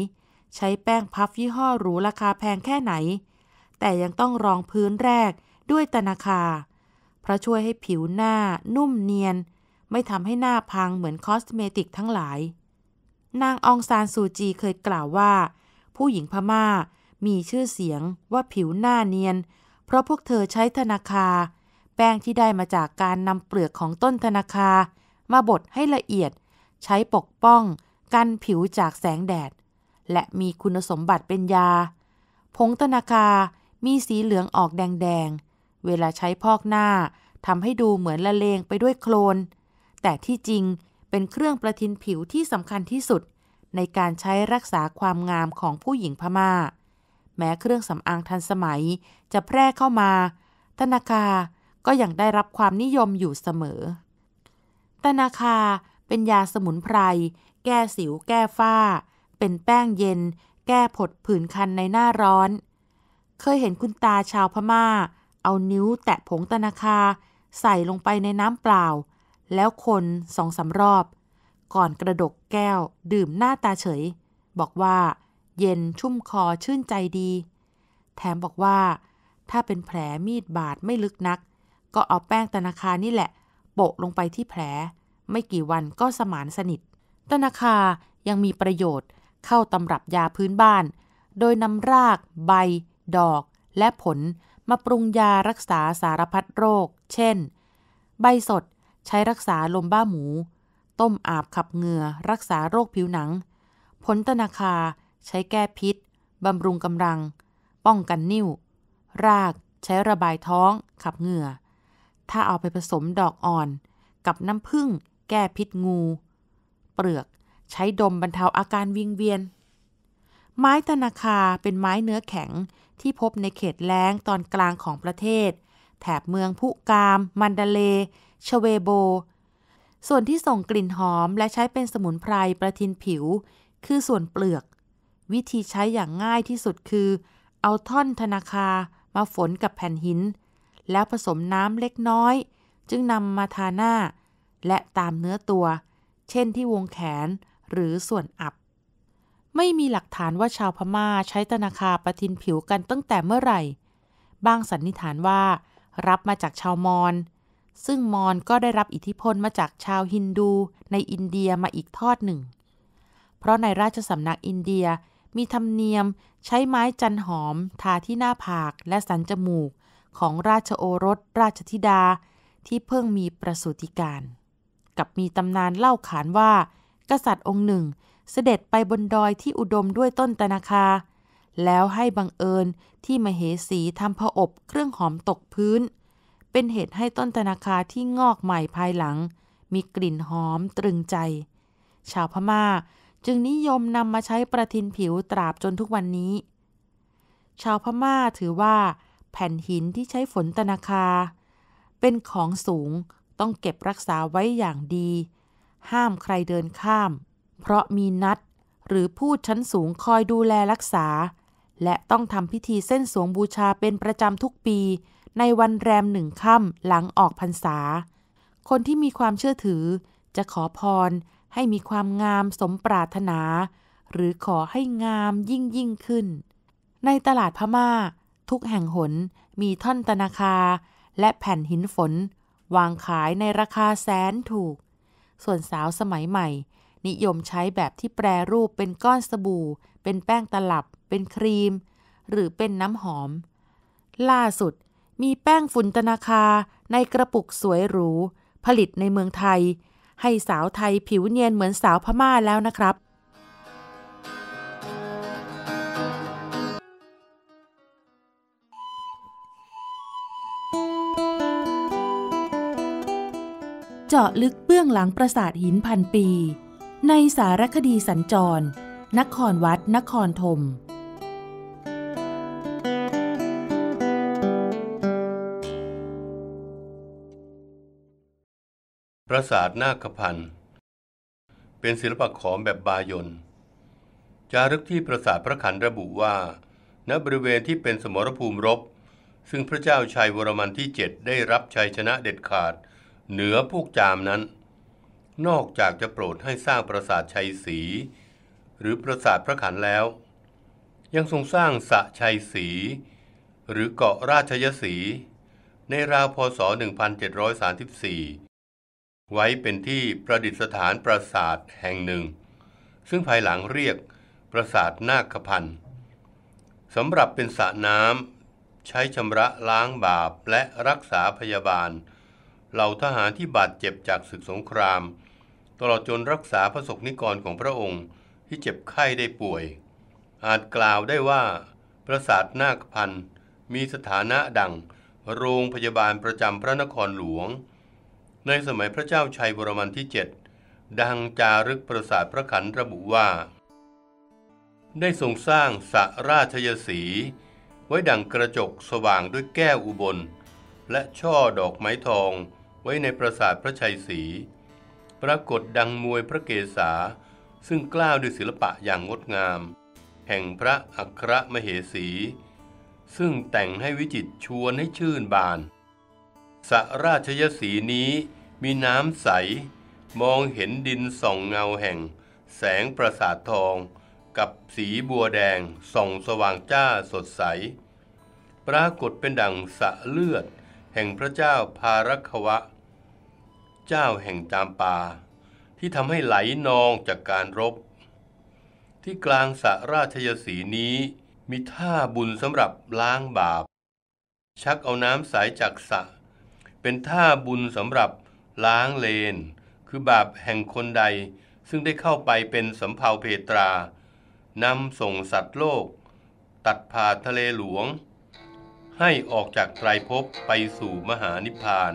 ใช้แป้งพับยี่ห้อหรูราคาแพงแค่ไหน แต่ยังต้องรองพื้นแรกด้วยตนาคาเพราะช่วยให้ผิวหน้านุ่มเนียนไม่ทำให้หน้าพังเหมือนคอสเมติกทั้งหลาย นางองซานซูจีเคยกล่าวว่า ผู้หญิงพม่ามีชื่อเสียงว่าผิวหน้าเนียน เพราะพวกเธอใช้ธนาคา แป้งที่ได้มาจากการนำเปลือกของต้นธนาคา มาบดให้ละเอียดใช้ปกป้องกันผิวจากแสงแดด และมีคุณสมบัติเป็นยาผงธนาคามีสีเหลืองออกแดงๆ เวลาใช้พอกหน้าทำให้ดูเหมือนละเลงไปด้วยโคลนแต่ที่จริงเป็นเครื่องประทินผิวที่สำคัญที่สุด ในการใช้รักษาความงามของผู้หญิงพมา่า แม้เครื่องสำอางทันสมัยจะแพร่เข้ามาธนาคา ก็ยังได้รับความนิยมอยู่เสมอธนาคาเป็นยาสมุนไพร แก้สิวแก้ฝ้า เป็นแป้งเย็น แก้ผดผื่นคันในหน้าร้อน เคยเห็นคุณตาชาวพมา่า เอานิ้วแตะผงตนาคาใส่ลงไปในน้ำเปล่าแล้วคนสองสารอบ ก่อนกระดกแก้วดื่มหน้าตาเฉย บอกว่า เย็นชุ่มคอชื่นใจดี แถมบอกว่า ถ้าเป็นแผลมีดบาดไม่ลึกนัก ก็เอาแป้งตนาคานี่แหละ โปะลงไปที่แผล ไม่กี่วันก็สมานสนิท ตนาคายังมีประโยชน์เข้าตำรับยาพื้นบ้าน โดยนำราก ใบ ดอกและผลมาปรุงยารักษาสารพัดโรค เช่น ใบสดใช้รักษาลมบ้าหมู ต้มอาบขับเหงื่อ รักษาโรคผิวหนัง ผลตนาคาใช้แก้พิษ บำรุงกำลัง ป้องกันนิ่วรากใช้ระบายท้อง ขับเหงื่อ ถ้าเอาไปผสมดอกอ่อนกับน้ำผึ้งแก้พิษงู เปลือกใช้ดมบรรเทาอาการวิงเวียน ไม้ตนาคาเป็นไม้เนื้อแข็งที่พบในเขตแล้งตอนกลางของประเทศ แถบเมืองพุกามมันดาเลชเวโบ ส่วนที่ส่งกลิ่นหอมและใช้เป็นสมุนไพรประทินผิว คือส่วนเปลือก วิธีใช้อย่างง่ายที่สุดคือ เอาท่อนธนาคามาฝนกับแผ่นหิน แล้วผสมน้ำเล็กน้อย จึงนำมาทาหน้าและตามเนื้อตัว เช่นที่วงแขนหรือส่วนอับ ไม่มีหลักฐานว่าชาวพม่าใช้ธนาคาประทินผิวกันตั้งแต่เมื่อไหร่บางสันนิษฐานว่ารับมาจากชาวมอญซึ่งมอญก็ได้รับอิทธิพลมาจากชาวฮินดูในอินเดียมาอีกทอดหนึ่ง เพราะในราชสำนักอินเดียมีธรรมเนียมใช้ไม้จันหอม ทาที่หน้าผากและสันจมูกของราชโอรสราชธิดา ที่เพิ่งมีประสูติการ กับมีตำนานเล่าขานว่า กษัตริย์องค์หนึ่งเสด็จไปบนดอยที่อุดมด้วยต้นตนาคา แล้วให้บังเอิญที่มเหสีทำผอบ เครื่องหอมตกพื้นเป็นเหตุให้ต้นธนาคาที่งอกใหม่ภายหลัง มีกลิ่นหอมตรึงใจ ชาวพมา่าจึงนิยมนำมาใช้ประทินผิวตราบจนทุกวันนี้ ชาวพม่าถือว่า แผ่นหินที่ใช้ฝนตนาคา เป็นของสูงต้องเก็บรักษาไว้อย่างดี ห้ามใครเดินข้าม เพราะมีนัดหรือผู้ชั้นสูงคอยดูแลรักษา และต้องทำพิธีเส้นสวงบูชาเป็นประจำทุกปีในวันแรมหนึ่งค่ำหลังออกพรรษา คนที่มีความเชื่อถือ จะขอพรให้มีความงามสมปรารถนา หรือขอให้งามยิ่งยิ่งขึ้น ในตลาดพมา่า ทุกแห่งหนมีท่อนตนาคาและแผ่นหินฝน วางขายในราคาแสนถูก ส่วนสาวสมัยใหม่ นิยมใช้แบบที่แปรรูปเป็นก้อนสบู่ เป็นแป้งตลับ เป็นครีม หรือเป็นน้ำหอม ล่าสุดมีแป้งฝุ่นตนาคาในกระปุกสวยหรู ผลิตในเมืองไทย ให้สาวไทยผิวเนียนเหมือนสาวพม่าแล้วนะครับ เจาะลึกเบื้องหลังปราสาทหินพันปี ในสารคดีสัญจร นครวัดนครธมราสาทนาคพันธ์เป็นศิลปะขอมแบบบายนจารึกที่ปราสาทพระขันระบุว่าณบริเวณที่เป็นสมรภูมิรบ ซึ่งพระเจ้าชัยวรมันที่ 7 ได้รับชัยชนะเด็ดขาดเหนือพวกจามนั้น นอกจากจะโปรดให้สร้างปราสาทชัยศรีหรือปราสาทพระขันแล้ว ยังทรงสร้างสะชัยศรีหรือเกาะราชยศรีในราวพศ 1734ไว้เป็นที่ประดิษฐานปราสาทแห่งหนึ่ง ซึ่งภายหลังเรียกปราสาทนาคพันธ์สำหรับเป็นสระน้ำใช้ชำระล้างบาปและรักษาพยาบาลเหล่าทหารที่บาดเจ็บจากศึกสงคราม ตลอดจนรักษาพระสกนิกรของพระองค์ที่เจ็บไข้ได้ป่วย อาจกล่าวได้ว่า ปราสาทนาคพันธ์ มีสถานะดังโรงพยาบาลประจำพระนครหลวงในสมัยพระเจ้าชัยวรมันที่ 7 ดังจารึกประสาทพระขันระบุว่า ได้ทรงสร้างสระราชยศีไว้ดังกระจกสว่างด้วยแก้วอุบล และช่อดอกไม้ทองไว้ในประสาทพระชัยศรีปรากฏดังมวยพระเกศา ซึ่งกล้าวด้วยศิลปะอย่างงดงาม แห่งพระอัครมเหสี ซึ่งแต่งให้วิจิตชวนให้ชื่นบานสราชยสีนี้มีน้ำใส มองเห็นดินส่องเงาแห่ง แสงประสาททองกับสีบัวแดงส่องสว่างจ้าสดใส ปรากฏเป็นดังสะเลือดแห่งพระเจ้าพารัควะ เจ้าแห่งจามปา ที่ทำให้ไหลนองจากการรบ ที่กลางสะราชยสีนี้มีท่าบุญสำหรับล้างบาป ชักเอาน้ำใสาจากสะเป็นท่าบุญสำหรับล้างเลน คือบาปแห่งคนใด ซึ่งได้เข้าไปเป็นสำเภาเพตรา นำส่งสัตว์โลก ตัดผ่าทะเลหลวง ให้ออกจากไตรภพไปสู่มหานิพพาน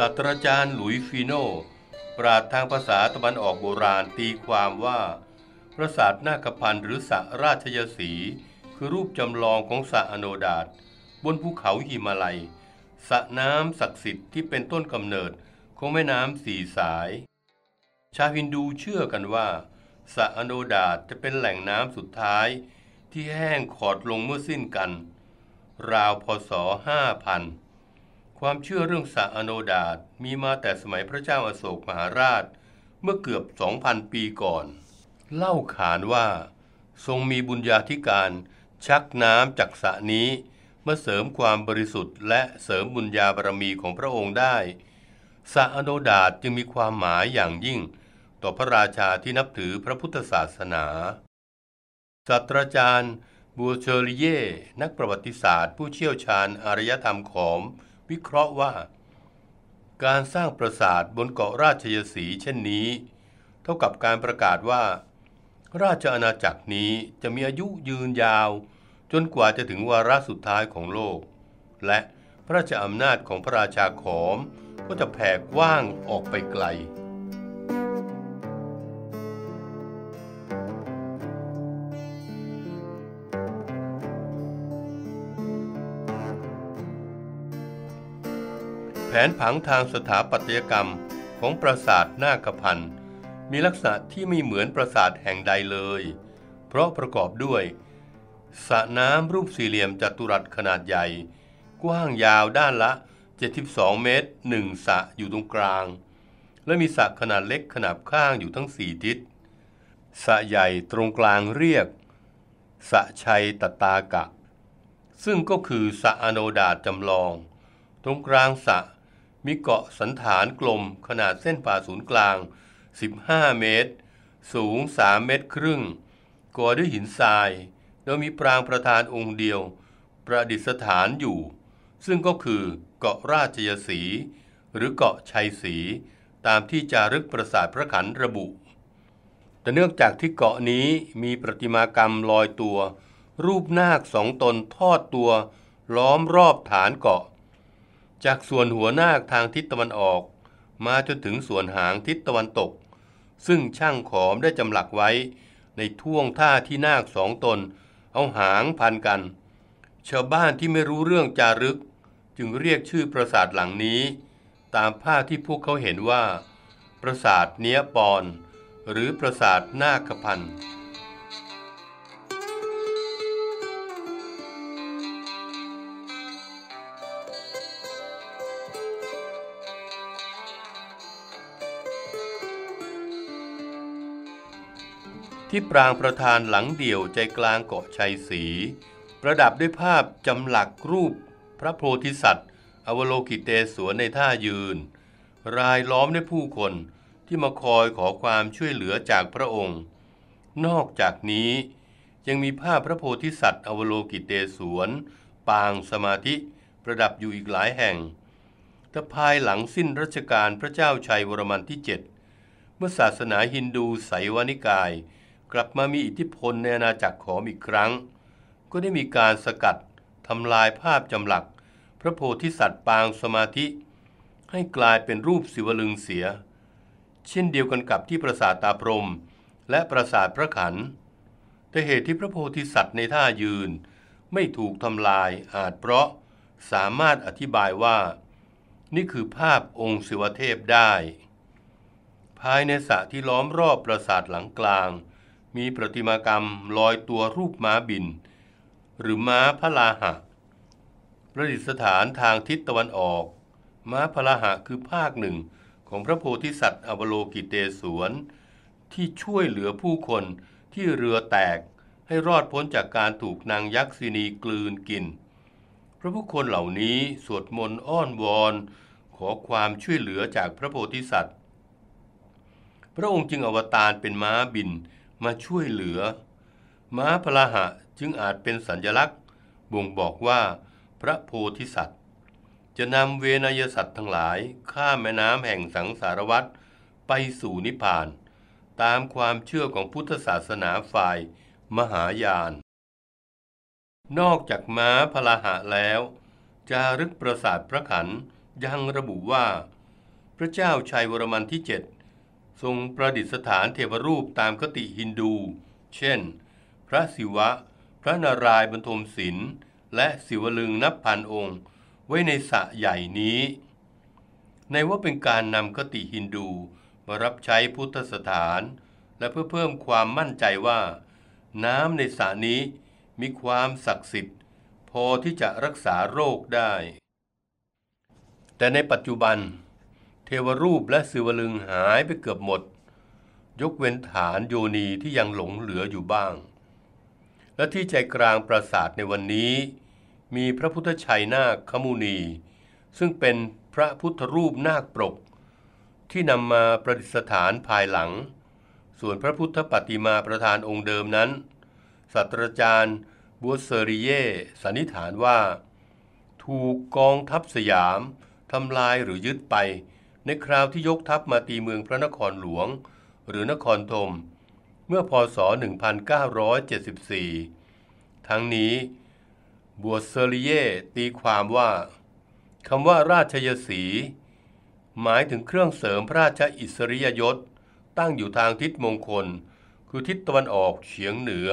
ศาสตราจารย์หลุยฟิโนปราดทางภาษาตะวันออกโบราณตีความว่า พระสาทนาคพันธ์หรือสระราชยศีคือรูปจำลองของสระอโนดาตบนภูเขาหิมาลัยสระน้ำศักดิ์สิทธิ์ที่เป็นต้นกำเนิดของแม่น้ำสี่สาย ชาวฮินดูเชื่อกันว่าสระอโนดาตจะเป็นแหล่งน้ำสุดท้ายที่แห้งขอดลงเมื่อสิ้นกันราวพศ 5000ความเชื่อเรื่องสะอโนดาตมีมาแต่สมัยพระเจ้าอาโศกมหาราช เมื่อเกือบ 2,000 ปีก่อน เล่าขานว่า ทรงมีบุญญาธิการชักน้ำจากสระนี้มาเสริมความบริสุทธิ์และเสริมบุญญาบารมีของพระองค์ได้สะอโนดาตจึงมีความหมายอย่างยิ่งต่อพระราชาที่นับถือพระพุทธศาสนาศาสตราจารย์บัวเชอริเย่นักประวัติศาสตร์ ผู้เชี่ยวชาญอารยธรรมขอมวิเคราะห์ว่า การสร้างปราสาทบนเกาะราชยศีเช่นนี้เท่ากับการประกาศว่าราชอาณาจักรนี้จะมีอายุยืนยาวจนกว่าจะถึงวาระสุดท้ายของโลกและพระราชอำนาจของพระราชาขอมก็จะแผ่กว้างออกไปไกลแผนผังทางสถาปัตยกรรมของปราสาทนาคพันธ์มีลักษณะที่ไม่เหมือนปราสาทแห่งใดเลย เพราะประกอบด้วยสระน้ำรูปสี่เหลี่ยมจัตุรัสขนาดใหญ่ กว้างยาวด้านละ 72 เมตรหนึ่งสระอยู่ตรงกลาง และมีสระขนาดเล็กขนาบข้างอยู่ทั้งสี่ทิศสระใหญ่ตรงกลางเรียกสระชัยตตากะ ซึ่งก็คือสระอโนดาตจำลอง ตรงกลางสระมีเกาะสันฐานกลมขนาดเส้นผ่าศูนย์กลาง 15 เมตร สูง 3 เมตรครึ่ง ก่อด้วยหินทรายโดยมีปรางประธานองค์เดียวประดิษฐานอยู่ ซึ่งก็คือเกาะราชยศีหรือเกาะชัยศรีตามที่จารึกประสาทพระขันระบุ แต่เนื่องจากที่เกาะนี้มีประติมากรรมลอยตัว รูปนาคสองตนทอดตัวล้อมรอบฐานเกาะจากส่วนหัวนาคทางทิศตะวันออกมาจนถึงส่วนหางทิศตะวันตก ซึ่งช่างขอมได้จำหลักไว้ในท่วงท่าที่นาคสองตน เอาหางพันกัน ชาวบ้านที่ไม่รู้เรื่องจารึกจึงเรียกชื่อปราสาทหลังนี้ ตามภาพที่พวกเขาเห็นว่า ปราสาทเนี้ยปอนหรือปราสาทนาคพันธ์ที่ปรางประธานหลังเดี่ยวใจกลางเกาะชัยศรีประดับด้วยภาพจำหลักรูป พระโพธิสัตว์ อวโลกิเตสวน ในท่ายืน รายล้อมด้วยผู้คนที่มาคอยขอความช่วยเหลือจากพระองค์ นอกจากนี้ยังมีภาพพระโพธิสัตว์ อวโลกิเตสวนปางสมาธิประดับอยู่อีกหลายแห่งแต่ภายหลังสิ้นรัชกาลพระเจ้าชัยวรมันที่ 7 เมื่อศาสนาฮินดูไสวนิกายลับมามีอิทธิพลในอาณาจักรขอมอีกครั้ง ก็ได้มีการสกัดทำลายภาพจำหลัก พระโพธิสัตว์ปางสมาธิ ให้กลายเป็นรูปสิวลึงเสีย เช่นเดียวกันกับที่ปราสาทตาพรมและปราสาทพระขัน แต่เหตุที่พระโพธิสัตว์ในท่ายืนไม่ถูกทำลายอาจเพราะสามารถอธิบายว่า นี่คือภาพองค์สิวเทพได้ ภายในสระที่ล้อมรอบปราสาทหลังกลางมีประติมากรรมลอยตัวรูปม้าบิน หรือม้าพระลาหะ ประดิษฐานทางทิศตะวันออก ม้าพระลาหะคือภาคหนึ่งของพระโพธิสัตว์ อวโลกิเตศวนที่ช่วยเหลือผู้คนที่เรือแตกให้รอดพ้นจากการถูกนางยักษินีกลืนกิน พระผู้คนเหล่านี้สวดมนต์อ้อนวอน ขอความช่วยเหลือจากพระโพธิสัตว์ พระองค์จึงอวตารเป็นม้าบินมาช่วยเหลือ ม้าพลาหะจึงอาจเป็นสัญลักษณ์ บ่งบอกว่าพระโพธิสัตว์ จะนำเวนยสัตว์ทั้งหลาย ข้ามแม่น้ำแห่งสังสารวัตรไปสู่นิพพาน ตามความเชื่อของพุทธศาสนาฝ่าย มหายาน นอกจากม้าพลาหะแล้ว จารึกประสาทพระขันยังระบุว่า พระเจ้าชัยวรมันที่เจ็ดทรงประดิษฐานเทวรูปตามคติฮินดู เช่น พระศิวะ พระนารายณ์บรรทมศิลป์และศิวลึงนับพันองค์ไว้ในสระใหญ่นี้ ในว่าเป็นการนำคติฮินดูมารับใช้พุทธสถาน และเพื่อเพิ่มความมั่นใจว่า น้ำในสระนี้มีความศักดิ์สิทธิ์ พอที่จะรักษาโรคได้ แต่ในปัจจุบันเทวรูปและสิวลึงหายไปเกือบหมด ยกเว้นฐานโยนีที่ยังหลงเหลืออยู่บ้าง และที่ใจกลางปราสาทในวันนี้ มีพระพุทธชัยนาคขมุนี ซึ่งเป็นพระพุทธรูปนาคปรกที่นำมาประดิษฐานภายหลัง ส่วนพระพุทธปฏิมาประธานองค์เดิมนั้นศาสตราจารย์บัวเซริเยสันนิษฐานว่า ถูกกองทัพสยามทำลายหรือยึดไปในคราวที่ยกทัพมาตีเมืองพระนครหลวง หรือนครธม เมื่อพศ 1974ทั้งนี้บัวเซรีียตีความว่าคำว่าราชยศีหมายถึงเครื่องเสริมพระราชอิสริยยศ ตั้งอยู่ทางทิศมงคล คือทิศตะวันออกเฉียงเหนือ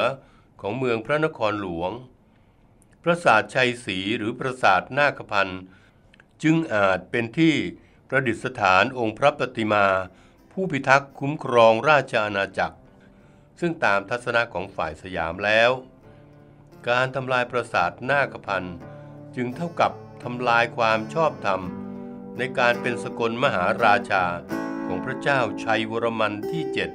ของเมืองพระนครหลวงปราสาทชัยศรีหรือปราสาทนาคพันธ์จึงอาจเป็นที่ประดิษฐานองค์พระปฏิมาผู้พิทักษ์คุ้มครองราชอาณาจักร ซึ่งตามทัศนะของฝ่ายสยามแล้ว การทำลายปราสาทนาคพันธ์จึงเท่ากับทำลายความชอบธรรมในการเป็นสกลมหาราชาของพระเจ้าชัยวรมันที่เจ็ด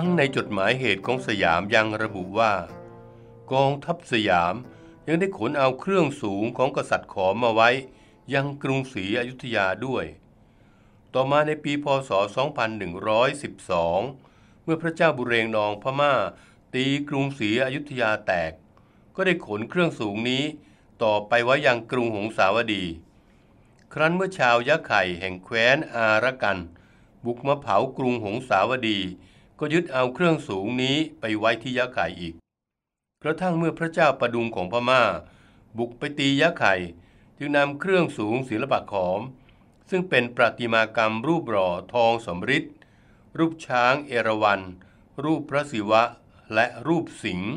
ทั้งในจดหมายเหตุของสยามยังระบุว่า กองทัพสยามยังได้ขนเอาเครื่องสูงของกษัตริย์ขอมมาไว้ยังกรุงศรีอยุธยาด้วย ต่อมาในปีพศ 2112 เมื่อพระเจ้าบุเรงนองพมา่าตีกรุงศรีอยุธยาแตก ก็ได้ขนเครื่องสูงนี้ ต่อไปไว้ยังกรุงหงสาวดี ครั้นเมื่อชาวยะไข่แห่งแคว้นอารักัน บุกมาเผากรุงหงสาวดีก็ยึดเอาเครื่องสูงนี้ไปไว้ที่ยะไข่อีก กระทั่งเมื่อพระเจ้าประดุงของพมา่า บุกไปตียะไข่จึงนำเครื่องสูงศิลปะขอม ซึ่งเป็นประติมากรรมรูปหล่อทองสมฤทธิ์รูปช้าง เอราวัณรูปพระศิวะและรูปสิงห์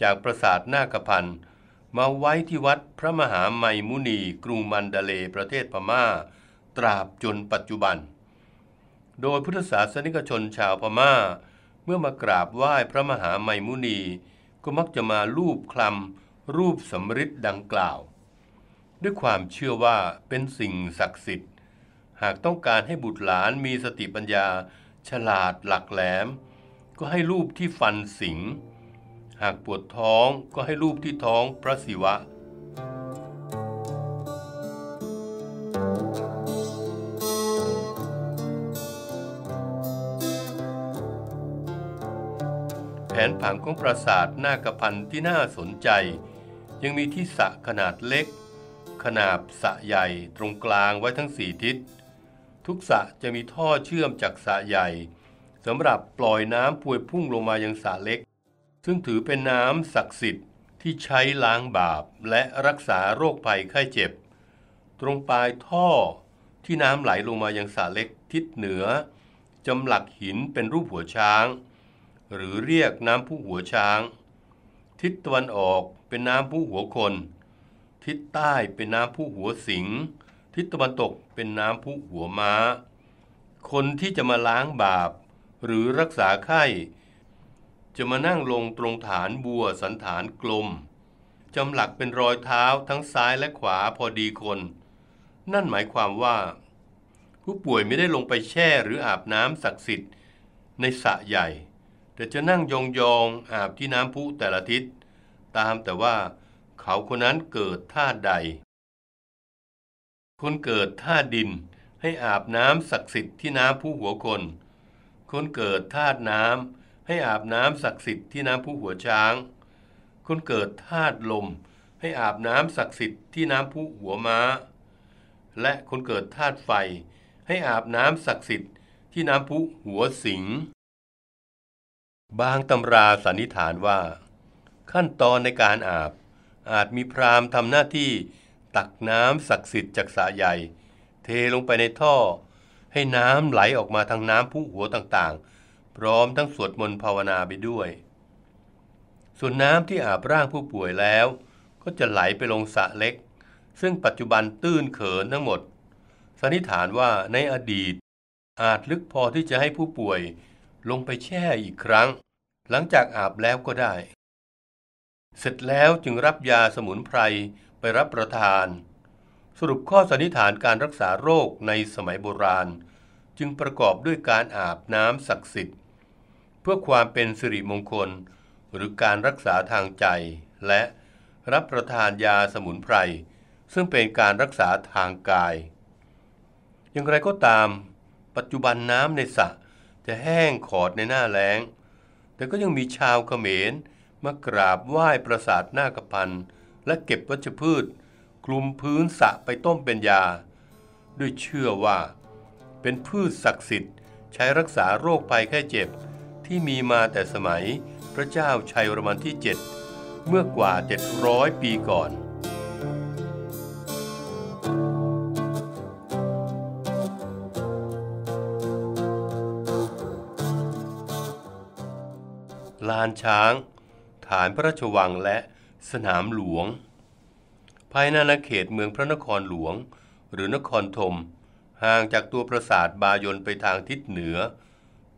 จากปราสาทนาคพันธ์มาไว้ที่วัดพระมหาไมมุนี กรุงมันดาเลประเทศพมา่าตราบจนปัจจุบันโดยพุทธศาสนิกชนชาวพมา่า เมื่อมากราบไหว้พระมหาไมมุนีก็มักจะมารูปคลำรูปสำริดดังกล่าว ด้วยความเชื่อว่าเป็นสิ่งศักดิ์สิทธิ์ หากต้องการให้บุตรหลานมีสติปัญญาฉลาดหลักแหลม ก็ให้รูปที่ฟันสิงหากปวดท้องก็ให้รูปที่ท้องพระศิวะ thank you แผนผังของปราสาทนาคพันที่น่าสนใจ ยังมีที่สะขนาดเล็ก ขนาบสะใหญ่ตรงกลางไว้ทั้งสี่ทิศ ทุกสะจะมีท่อเชื่อมจากสะใหญ่สำหรับปล่อยน้ำพวยพุ่งลงมายังสะเล็ก ซึ่งถือเป็นน้ำศักดิ์สิทธิ์ที่ใช้ล้างบาปและรักษาโรคภัยไข้เจ็บ ตรงปลายท่อที่น้ำไหลลงมายังสะเล็กทิศเหนือจำหลักหินเป็นรูปหัวช้างหรือเรียกน้ำผู้หัวช้าง ทิศตะวันออกเป็นน้ำผู้หัวคน ทิศใต้เป็นน้ำผู้หัวสิงทิศตะวันตกเป็นน้ำผู้หัวม้า คนที่จะมาล้างบาป หรือรักษาไข้ จะมานั่งลงตรงฐานบัวสันฐานกลม จำหลักเป็นรอยเท้าทั้งซ้ายและขวาพอดีคน นั่นหมายความว่า ผู้ป่วยไม่ได้ลงไปแช่หรืออาบน้ำศักดิ์สิทธิ์ ในสระใหญ่แต่จะนั่งยองๆอาบที่น้ำพุแต่ละทิศตามแต่ว่าเขาคนนั้นเกิดท่าใด คนเกิดท่าดินให้อาบน้ำศักดิ์สิทธิ์ที่น้ำผู้หัวคน คนเกิดธาตุน้ำให้อาบน้ำศักดิ์สิทธิ์ที่น้ำผู้หัวช้าง คนเกิดธาตุลมให้อาบน้ำศักดิ์สิทธิ์ที่น้ำผู้หัวม้า และคนเกิดธาตุไฟให้อาบน้ำศักดิ์สิทธิ์ที่น้ำผู้หัวสิงบางตำราสันนิษฐานว่า ขั้นตอนในการอาบอาจมีพราหมณ์ทำหน้าที่ตักน้ำศักดิ์สิทธิ์จากสระใหญ่ เทลงไปในท่อ ให้น้ำไหลออกมาทางน้ำผู้หัวต่างๆ พร้อมทั้งสวดมนต์ภาวนาไปด้วย ส่วนน้ำที่อาบร่างผู้ป่วยแล้ว ก็จะไหลไปลงสระเล็ก ซึ่งปัจจุบันตื้นเขินทั้งหมดสันนิษฐานว่าในอดีตอาจลึกพอที่จะให้ผู้ป่วยลงไปแช่อีกครั้ง หลังจากอาบแล้วก็ได้ เสร็จแล้วจึงรับยาสมุนไพรไปรับประทาน สรุปข้อสันนิษฐานการรักษาโรคในสมัยโบราณ จึงประกอบด้วยการอาบน้ำศักดิ์สิทธิ์ เพื่อความเป็นสิริมงคลหรือการรักษาทางใจ และรับประทานยาสมุนไพรซึ่งเป็นการรักษาทางกาย อย่างไรก็ตาม ปัจจุบันน้ำในสระจะแห้งขอดในหน้าแล้ง แต่ก็ยังมีชาวเขมรมากราบไหว้ประสาทหน้ากระพันและเก็บวัชพืช กลุ่มพื้นสะไปต้มเป็นยาด้วยเชื่อว่า เป็นพืชศักดิ์สิทธิ์ใช้รักษาโรคภัยแค่เจ็บ ที่มีมาแต่สมัยพระเจ้าชัยรมันที่ 7 เมื่อกว่า 700 ปีก่อนานช้าง ฐานพระราชวังและสนามหลวง ภายในาาเขตเมืองพระนครหลวงหรือนครธมห่างจากตัวปราสาทบายนไปทางทิศเหนือ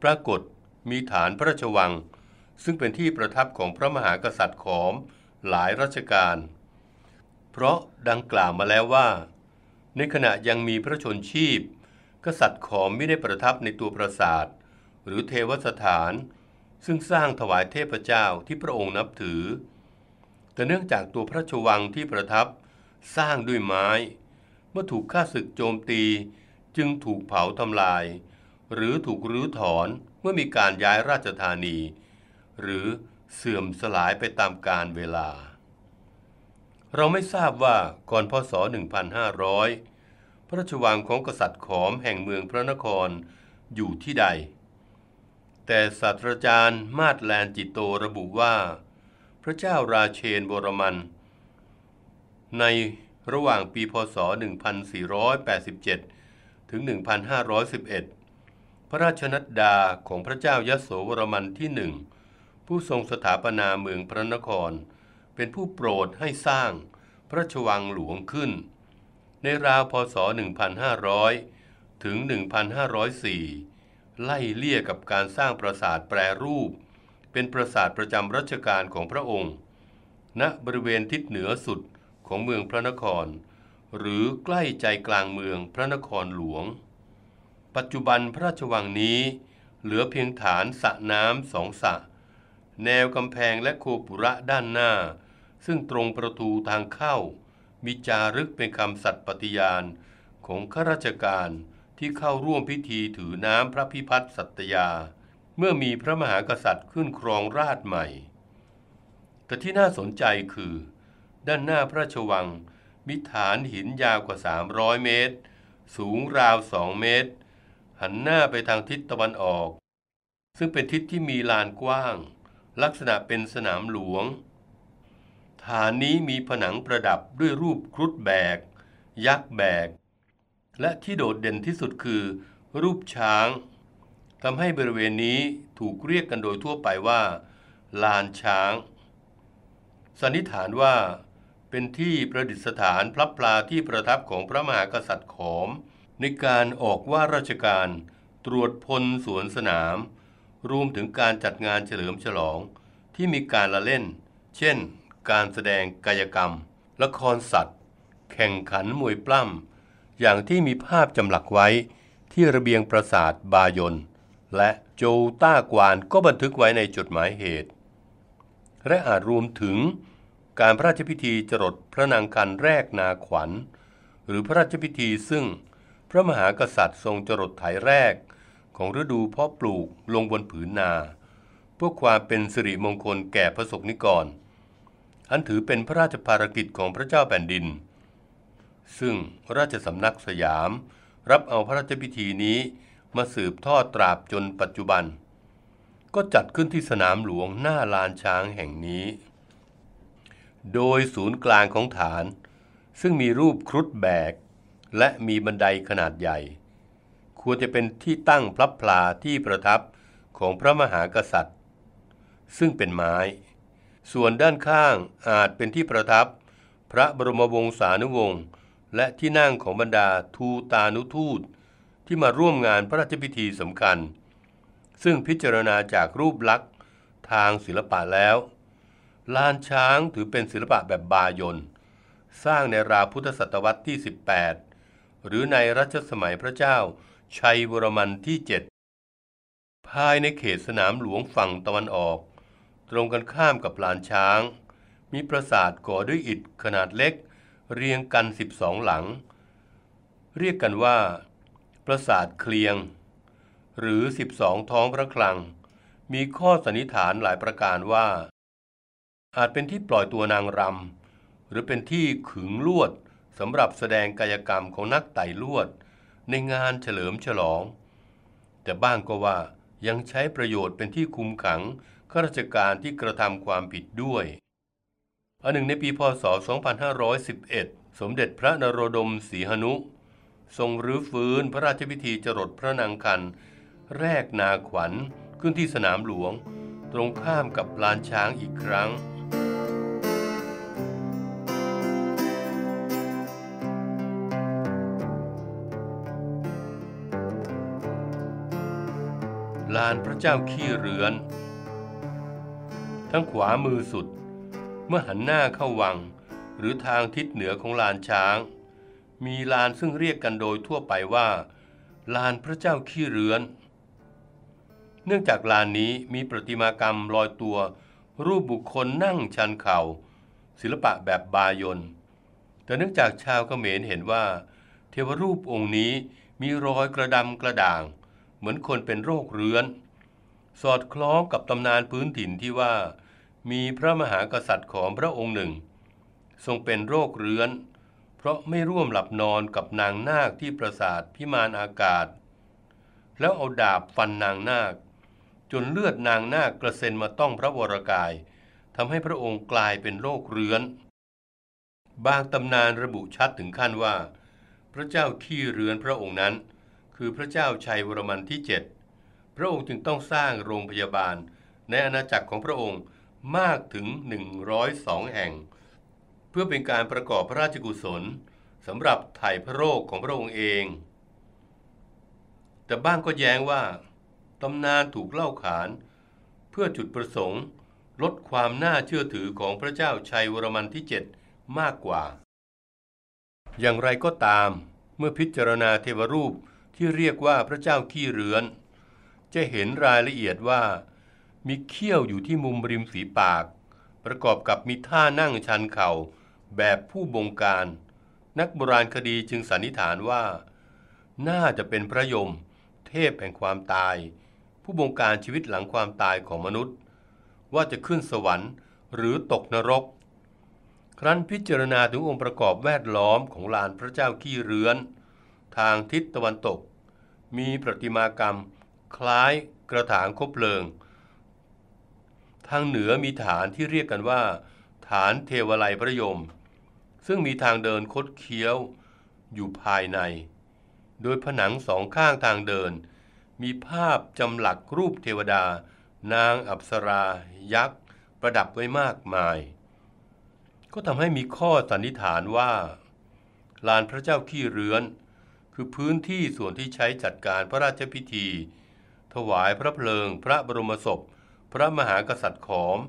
ปรากฏมีฐานพระราชวัง ซึ่งเป็นที่ประทับของพระมหากษัตริย์ขอมหลายรัชกาล เพราะดังกล่าวมาแล้วว่า ในขณะยังมีพระชนชีพ กษัตริย์ขอมไม่ได้ประทับในตัวปราสาทหรือเทวสถานซึ่งสร้างถวายเทพเจ้าที่พระองค์นับถือ แต่เนื่องจากตัวพระชวังที่ประทับสร้างด้วยไม้ เมื่อถูกฆ่าศึกโจมตีจึงถูกเผาทำลาย หรือถูกรื้อถอนเมื่อมีการย้ายราชธานี หรือเสื่อมสลายไปตามกาลเวลาเราไม่ทราบว่าก่อนพศ 1500 พระราชวังของกษัตริย์ขอมแห่งเมืองพระนครอยู่ที่ใดแต่ศาสตราจารย์มาดแลนจิตโตระบุว่า พระเจ้าราเชนบรมัน ในระหว่างปีพศ1487 ถึง 1511 พระราชนัดดาของพระเจ้ายโสวรมันที่หนึ่งผู้ทรงสถาปนาเมืองพระนคร เป็นผู้โปรดให้สร้างพระชวังหลวงขึ้น ในราวพศ1500 ถึง 1504ไล่เลี่ยกับการสร้างปราสาทแปรรูป เป็นปราสาทประจำรัชกาลของพระองค์ณบริเวณทิศเหนือสุดของเมืองพระนคร หรือใกล้ใจกลางเมืองพระนครหลวง ปัจจุบันพระราชวังนี้ เหลือเพียงฐานสระน้ำสองสระแนวกำแพงและโคปุระด้านหน้า ซึ่งตรงประตูทางเข้า มีจารึกเป็นคำสัตย์ปฏิญาณของข้าราชการที่เข้าร่วมพิธีถือน้ำพระพิพัฒน์สัตยา เมื่อมีพระมหากษัตริย์ขึ้นครองราชใหม่ แต่ที่น่าสนใจคือ ด้านหน้าพระราชวังมิฐานหินยาวกว่า 300 เมตร สูงราว 2 เมตร หันหน้าไปทางทิศตะวันออก ซึ่งเป็นทิศที่มีลานกว้าง ลักษณะเป็นสนามหลวง ฐานนี้มีผนังประดับด้วยรูปครุฑแบกยักษ์แบกและที่โดดเด่นที่สุดคือรูปช้างทำให้บริเวณนี้ถูกเรียกกันโดยทั่วไปว่า ลานช้าง สันนิษฐานว่าเป็นที่ประดิษฐานพระปลาที่ประทับของพระมหากษัตริย์ขอม ในการออกว่าราชการตรวจพลสวนสนาม รวมถึงการจัดงานเฉลิมฉลอง ที่มีการละเล่นเช่นการแสดงกายกรรม ละครสัตว์ แข่งขันมวยปล้ำอย่างที่มีภาพจำหลักไว้ที่ระเบียงปราสาทบายนและโจต้ากวานก็บันทึกไว้ในจดหมายเหตุ และอาจรวมถึงการพระราชพิธีจรดพระนางคันแรกนาขวัญ หรือพระราชพิธีซึ่งพระมหากษัตริย์ทรงจรดไถแรกของฤดูเพาะปลูกลงบนผืนนาเพื่อความเป็นสิริมงคลแก่พระสงนิกร อันถือเป็นพระราชภารกิจของพระเจ้าแผ่นดินซึ่งราชสำนักสยามรับเอาพระราชพิธีนี้มาสืบทอดตราบจนปัจจุบัน ก็จัดขึ้นที่สนามหลวงหน้าลานช้างแห่งนี้ โดยศูนย์กลางของฐาน ซึ่งมีรูปครุฑแบก และมีบันไดขนาดใหญ่ ควรจะเป็นที่ตั้งพลับพลาที่ประทับของพระมหากษัตริย์ ซึ่งเป็นไม้ ส่วนด้านข้างอาจเป็นที่ประทับพระบรมวงศานุวงศ์และที่นั่งของบรรดาทูตานุทูต ที่มาร่วมงานพระราชพิธีสำคัญ ซึ่งพิจารณาจากรูปลักษ์ทางศิลปะแล้ว ลานช้างถือเป็นศิลปะแบบบายนสร้างในราพุทธศตวรรษที่ 18 หรือในรัชสมัยพระเจ้าชัยวรมันที่ 7 ภายในเขตสนามหลวงฝั่งตะวันออก ตรงกันข้ามกับลานช้าง มีปราสาทก่อด้วยอิฐขนาดเล็กเรียงกัน 12 หลัง เรียกกันว่า ปราสาทเคลียง หรือ 12 ท้องพระคลัง มีข้อสันนิษฐานหลายประการว่า อาจเป็นที่ปล่อยตัวนางรำหรือเป็นที่ขึงลวดสำหรับแสดงกายกรรมของนักไต่ลวด ในงานเฉลิมฉลอง แต่บ้างก็ว่ายังใช้ประโยชน์เป็นที่คุมขัง ข้าราชการที่กระทำความผิดด้วยอันหนึ่งในปีพศ 2511 สมเด็จพระนโรดมศรีหนุ ทรงรื้อฟื้นพระราชพิธีจรดพระนางคัน แรกนาขวัญขึ้นที่สนามหลวง ตรงข้ามกับลานช้างอีกครั้ง ลานพระเจ้าขี้เรือน ทั้งขวามือสุดเมื่อหันหน้าเข้าวัง หรือทางทิศเหนือของลานช้าง มีลานซึ่งเรียกกันโดยทั่วไปว่าลานพระเจ้าขี้เรือน เนื่องจากลานนี้มีประติมากรรมลอยตัว รูปบุคคลนั่งชันเขา่า ศิลปะแบบบายนแต่เนื่องจากชาวเขมรเห็นว่า เทวรูปองค์นี้มีรอยกระดำกระด่าง เหมือนคนเป็นโรคเรื้อนสอดคล้องกับตำนานพื้นถิ่นที่ว่ามีพระมหากษัตริย์ของพระองค์หนึ่ง ทรงเป็นโรคเรื้อนเพราะไม่ร่วมหลับนอนกับนางนาคที่ประสาทพิมานอากาศ แล้วเอาดาบฟันนางนาค จนเลือดนางนาคกระเซ็นมาต้องพระวรกายทำให้พระองค์กลายเป็นโรคเรื้อนบางตำนานระบุชัดถึงขั้นว่า พระเจ้าขี้เรือนพระองค์นั้น คือพระเจ้าชัยวรมันที่ 7 พระองค์จึงต้องสร้างโรงพยาบาลในอาณาจักรของพระองค์มากถึง 102 แห่ง เพื่อเป็นการประกอบพระราชกุศลสำหรับไถ่พระโรคของพระองค์เอง แต่บ้างก็แย้งว่าตำนานถูกเล่าขาน เพื่อจุดประสงค์ ลดความน่าเชื่อถือของพระเจ้าชัยวรมันที่ 7 มากกว่า อย่างไรก็ตาม เมื่อพิจารณาเทวรูปที่เรียกว่าพระเจ้าขี้เรือน จะเห็นรายละเอียดว่ามีเขี้ยวอยู่ที่มุมริมฝีปาก ประกอบกับมีท่านั่งชันเข่าแบบผู้บงการ นักโบราณคดีจึงสันนิษฐานว่า น่าจะเป็นพระยม เทพแห่งความตาย ผู้บงการชีวิตหลังความตายของมนุษย์ ว่าจะขึ้นสวรรค์หรือตกนรก ครั้นพิจารณาถึงองค์ประกอบแวดล้อมของลานพระเจ้าขี้เรือน ทางทิศตะวันตก มีประติมากรรม คล้ายกระถางคบเพลิงทางเหนือมีฐานที่เรียกกันว่า ฐานเทวไลพระยม ซึ่งมีทางเดินคดเคี้ยว อยู่ภายใน โดยผนังสองข้างทางเดิน มีภาพจำหลักรูปเทวดา นางอับสรายักษ์ประดับไว้มากมาย ก็ทำให้มีข้อสันนิษฐานว่าลานพระเจ้าขี้เรือน คือพื้นที่ส่วนที่ใช้จัดการพระราชพิธี ถวายพระเพลิงพระบรมศพพระมหากษัตริย์ขอม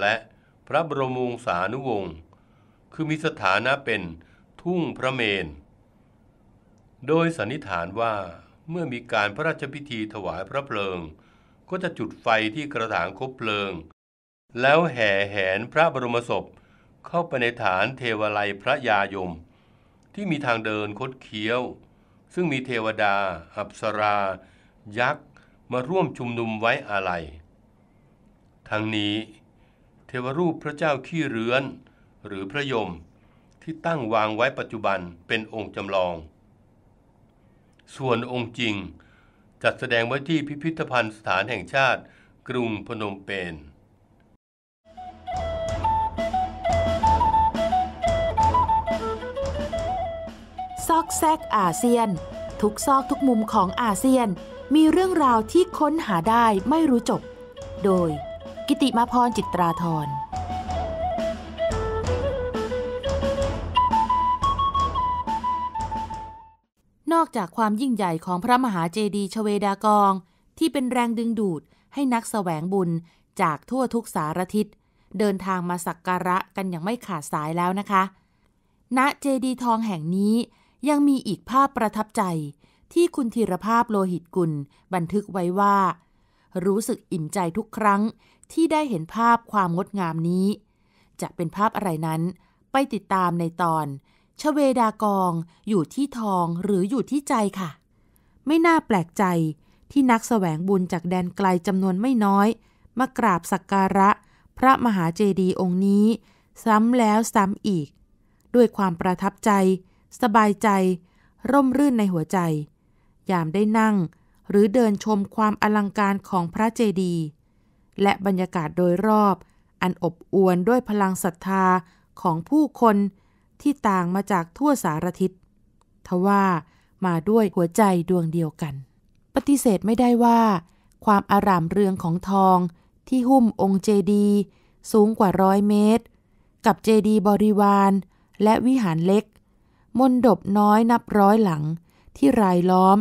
และพระบรมวงศานุวงศ์คือมีสถานะเป็นทุ่งพระเมนโดยสันนิษฐานว่าเมื่อมีการพระราชพิธีถวายพระเพลิง ก็จะจุดไฟที่กระถางคบเพลิง แล้วแห่แหนพระบรมศพเข้าไปในฐานเทวไลพระยายม ที่มีทางเดินคดเคี้ยว ซึ่งมีเทวดา อัปสรา ยักษ์ มาร่วมชุมนุมไว้อาลัยทั้งนี้เทวรูปพระเจ้าขี้เรือน หรือพระยมที่ตั้งวางไว้ปัจจุบันเป็นองค์จำลอง ส่วนองค์จริงจัดแสดงไว้ที่พิพิธภัณฑ์สถานแห่งชาติกรุงพนมเปญซอกแซกอาเซียนทุกซอกทุกมุมของอาเซียนมีเรื่องราวที่ค้นหาได้ไม่รู้จบโดยกิติมาพรจิตราธรนอกจากความยิ่งใหญ่ของพระมหาเจดีย์ชเวดากองที่เป็นแรงดึงดูดให้นักสแสวงบุญจากทั่วทุกสารทิศเดินทางมาสักการะกันอย่างไม่ขาดสายแล้วนะคะ ณ เจดีย์ทองแห่งนี้ยังมีอีกภาพประทับใจที่คุณธีรภาพโลหิตกุลบันทึกไว้ว่า รู้สึกอิ่มใจทุกครั้งที่ได้เห็นภาพความงดงามนี้ จะเป็นภาพอะไรนั้นไปติดตามในตอน ชเวดากอง อยู่ที่ทองหรืออยู่ที่ใจค่ะ ไม่น่าแปลกใจที่นักสแสวงบุญจากแดนไกลจำนวนไม่น้อย มากราบสักการะ พระมหาเจดีย์องค์นี้ ซ้ำแล้วซ้ำอีก ด้วยความประทับใจ สบายใจ ร่มรื่นในหัวใจ ยามได้นั่ง หรือเดินชมความอลังการของพระเจดีย์และบรรยากาศโดยรอบ อันอบอวลด้วยพลังศรัทธาของผู้คนที่ต่างมาจากทั่วสารทิศทว่ามาด้วยหัวใจดวงเดียวกัน ปฏิเสธไม่ได้ว่า ความอารามเรืองของทองที่หุ้มองค์เจดี สูงกว่าร้อยเมตร กับเจดีบริวาร และวิหารเล็ก มนดบน้อยนับร้อยหลังที่รายล้อม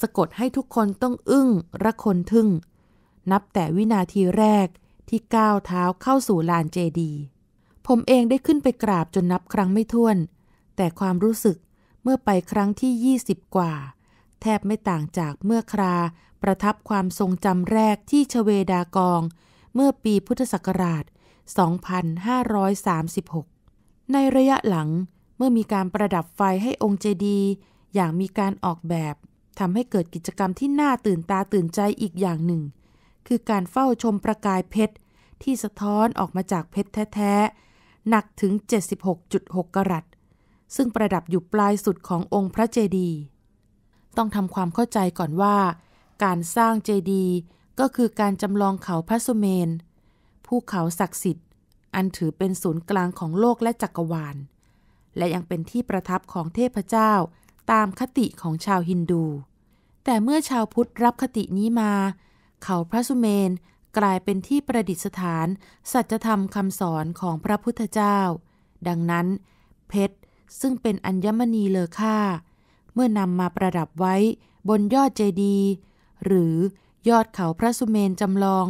สะกดให้ทุกคนต้องอึ้งระคนทึ่งนับแต่วินาทีแรกที่ก้าวเท้าเข้าสู่ลานเจดีผมเองได้ขึ้นไปกราบจนนับครั้งไม่ถ้วน แต่ความรู้สึกเมื่อไปครั้งที่ 20 กว่า แทบไม่ต่างจากเมื่อคราประทับความทรงจำแรกที่ชเวดากอง เมื่อปีพุทธศักราช 2536 ในระยะหลังเมื่อมีการประดับไฟให้องค์เจดีอย่างมีการออกแบบทำให้เกิดกิจกรรมที่น่าตื่นตาตื่นใจอีกอย่างหนึ่งคือการเฝ้าชมประกายเพชรที่สะท้อนออกมาจากเพชรแท้ๆหนักถึง 76.6 กรัตซึ่งประดับอยู่ปลายสุดขององค์พระเจดีย์ต้องทำความเข้าใจก่อนว่า การสร้างเจดีย์ก็คือการจำลองเขาพระสุเมนภูเขาศักดิ์สิทธิ์อันถือเป็นศูนย์กลางของโลกและจักรวาล และยังเป็นที่ประทับของเทพเจ้าตามคติของชาวฮินดู แต่เมื่อชาวพุทธรับคตินี้มาเขาพระสุเมนกลายเป็นที่ประดิษฐานสัจธรรมคำสอนของพระพุทธเจ้า ดังนั้น เพชรซึ่งเป็นอัญมณีเลอค่า เมื่อนำมาประดับไว้บนยอดเจดีย์หรือยอดเขาพระสุเมนจำลอง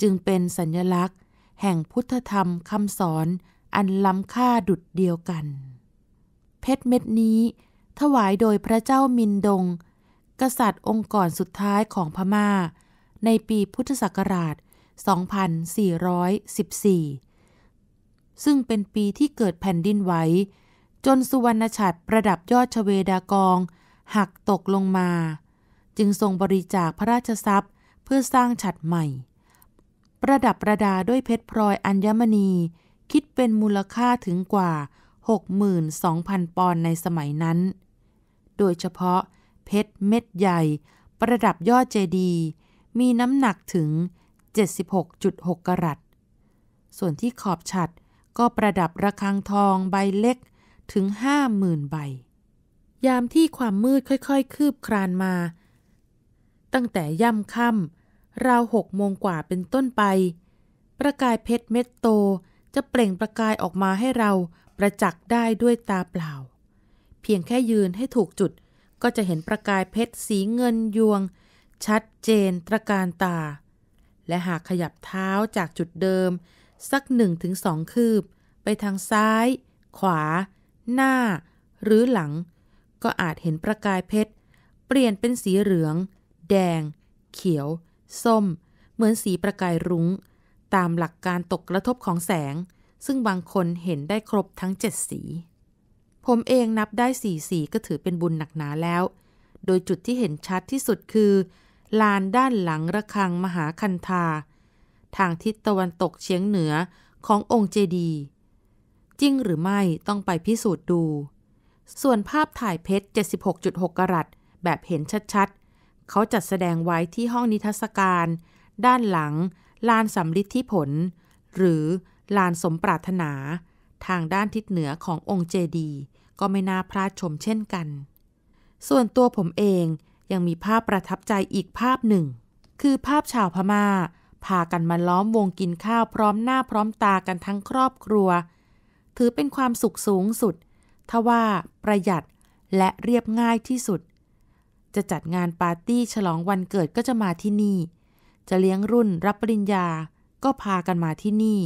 จึงเป็นสัญลักษณ์แห่งพุทธธรรมคำสอนอันล้ำค่าดุดเดียวกัน เพชรเม็ดนี้ ถวายโดยพระเจ้ามินดง กษัตริย์องค์ก่อนสุดท้ายของพมา่าในปีพุทธศักราช 2414 ซึ่งเป็นปีที่เกิดแผ่นดินไหวจนสุวรรณฉัตรประดับยอดชเวดากองหักตกลงมา จึงทรงบริจาคพระราชทรัพย์เพื่อสร้างฉัตรใหม่ ประดับประดาด้วยเพชรพลอยอัญมณี คิดเป็นมูลค่าถึงกว่า62,000ปอนด์ในสมัยนั้น โดยเฉพาะเพชรเม็ดใหญ่ประดับยอดเจดีย์มีน้ำหนักถึง 76.6 กรัตส่วนที่ขอบฉัด ก็ประดับระฆังทองใบเล็กถึง 50,000 ใบ ยามที่ความมืดค่อยๆ คืบคลานมา ตั้งแต่ย่ำค่ำราวหกโมงกว่าเป็นต้นไป ประกายเพชรเม็ดโตจะเปล่งประกายออกมาให้เราประจักษ์ได้ด้วยตาเปล่า เพียงแค่ยืนให้ถูกจุดก็จะเห็นประกายเพชรสีเงินยวงชัดเจนตระการตา และหากขยับเท้าจากจุดเดิม สักหนึ่งถึงสองคืบ ไปทางซ้าย ขวา หน้า หรือหลัง ก็อาจเห็นประกายเพชร เปลี่ยนเป็นสีเหลือง แดง เขียว ส้ม เหมือนสีประกายรุง้งตามหลักการตกกระทบของแสง ซึ่งบางคนเห็นได้ครบทั้งเจ็ดสี ผมเองนับได้สี่สีก็ถือเป็นบุญหนักหนาแล้ว โดยจุดที่เห็นชัดที่สุดคือลานด้านหลังระฆังมหาคันธาทางทิศตะวันตกเฉียงเหนือขององค์เจดี จริงหรือไม่ต้องไปพิสูจน์ดู ส่วนภาพถ่ายเพชร 76.6 กรัตแบบเห็นชัดๆ เขาจัดแสดงไว้ที่ห้องนิทรรศการ ด้านหลัง ลานสำลิดที่ผล หรือลานสมปรารถนา ทางด้านทิศเหนือขององค์เจดีก็ไม่น่าพลาดชมเช่นกัน ส่วนตัวผมเองยังมีภาพประทับใจอีกภาพหนึ่ง คือภาพชาวพมา่าพากันมาล้อมวงกินข้าวพร้อมหน้าพร้อมตากันทั้งครอบครัว ถือเป็นความสุขสูงสุด ทว่าประหยัดและเรียบง่ายที่สุด จะจัดงานปาร์ตี้ฉลองวันเกิดก็จะมาที่นี่ จะเลี้ยงรุ่นรับปริญญาก็พากันมาที่นี่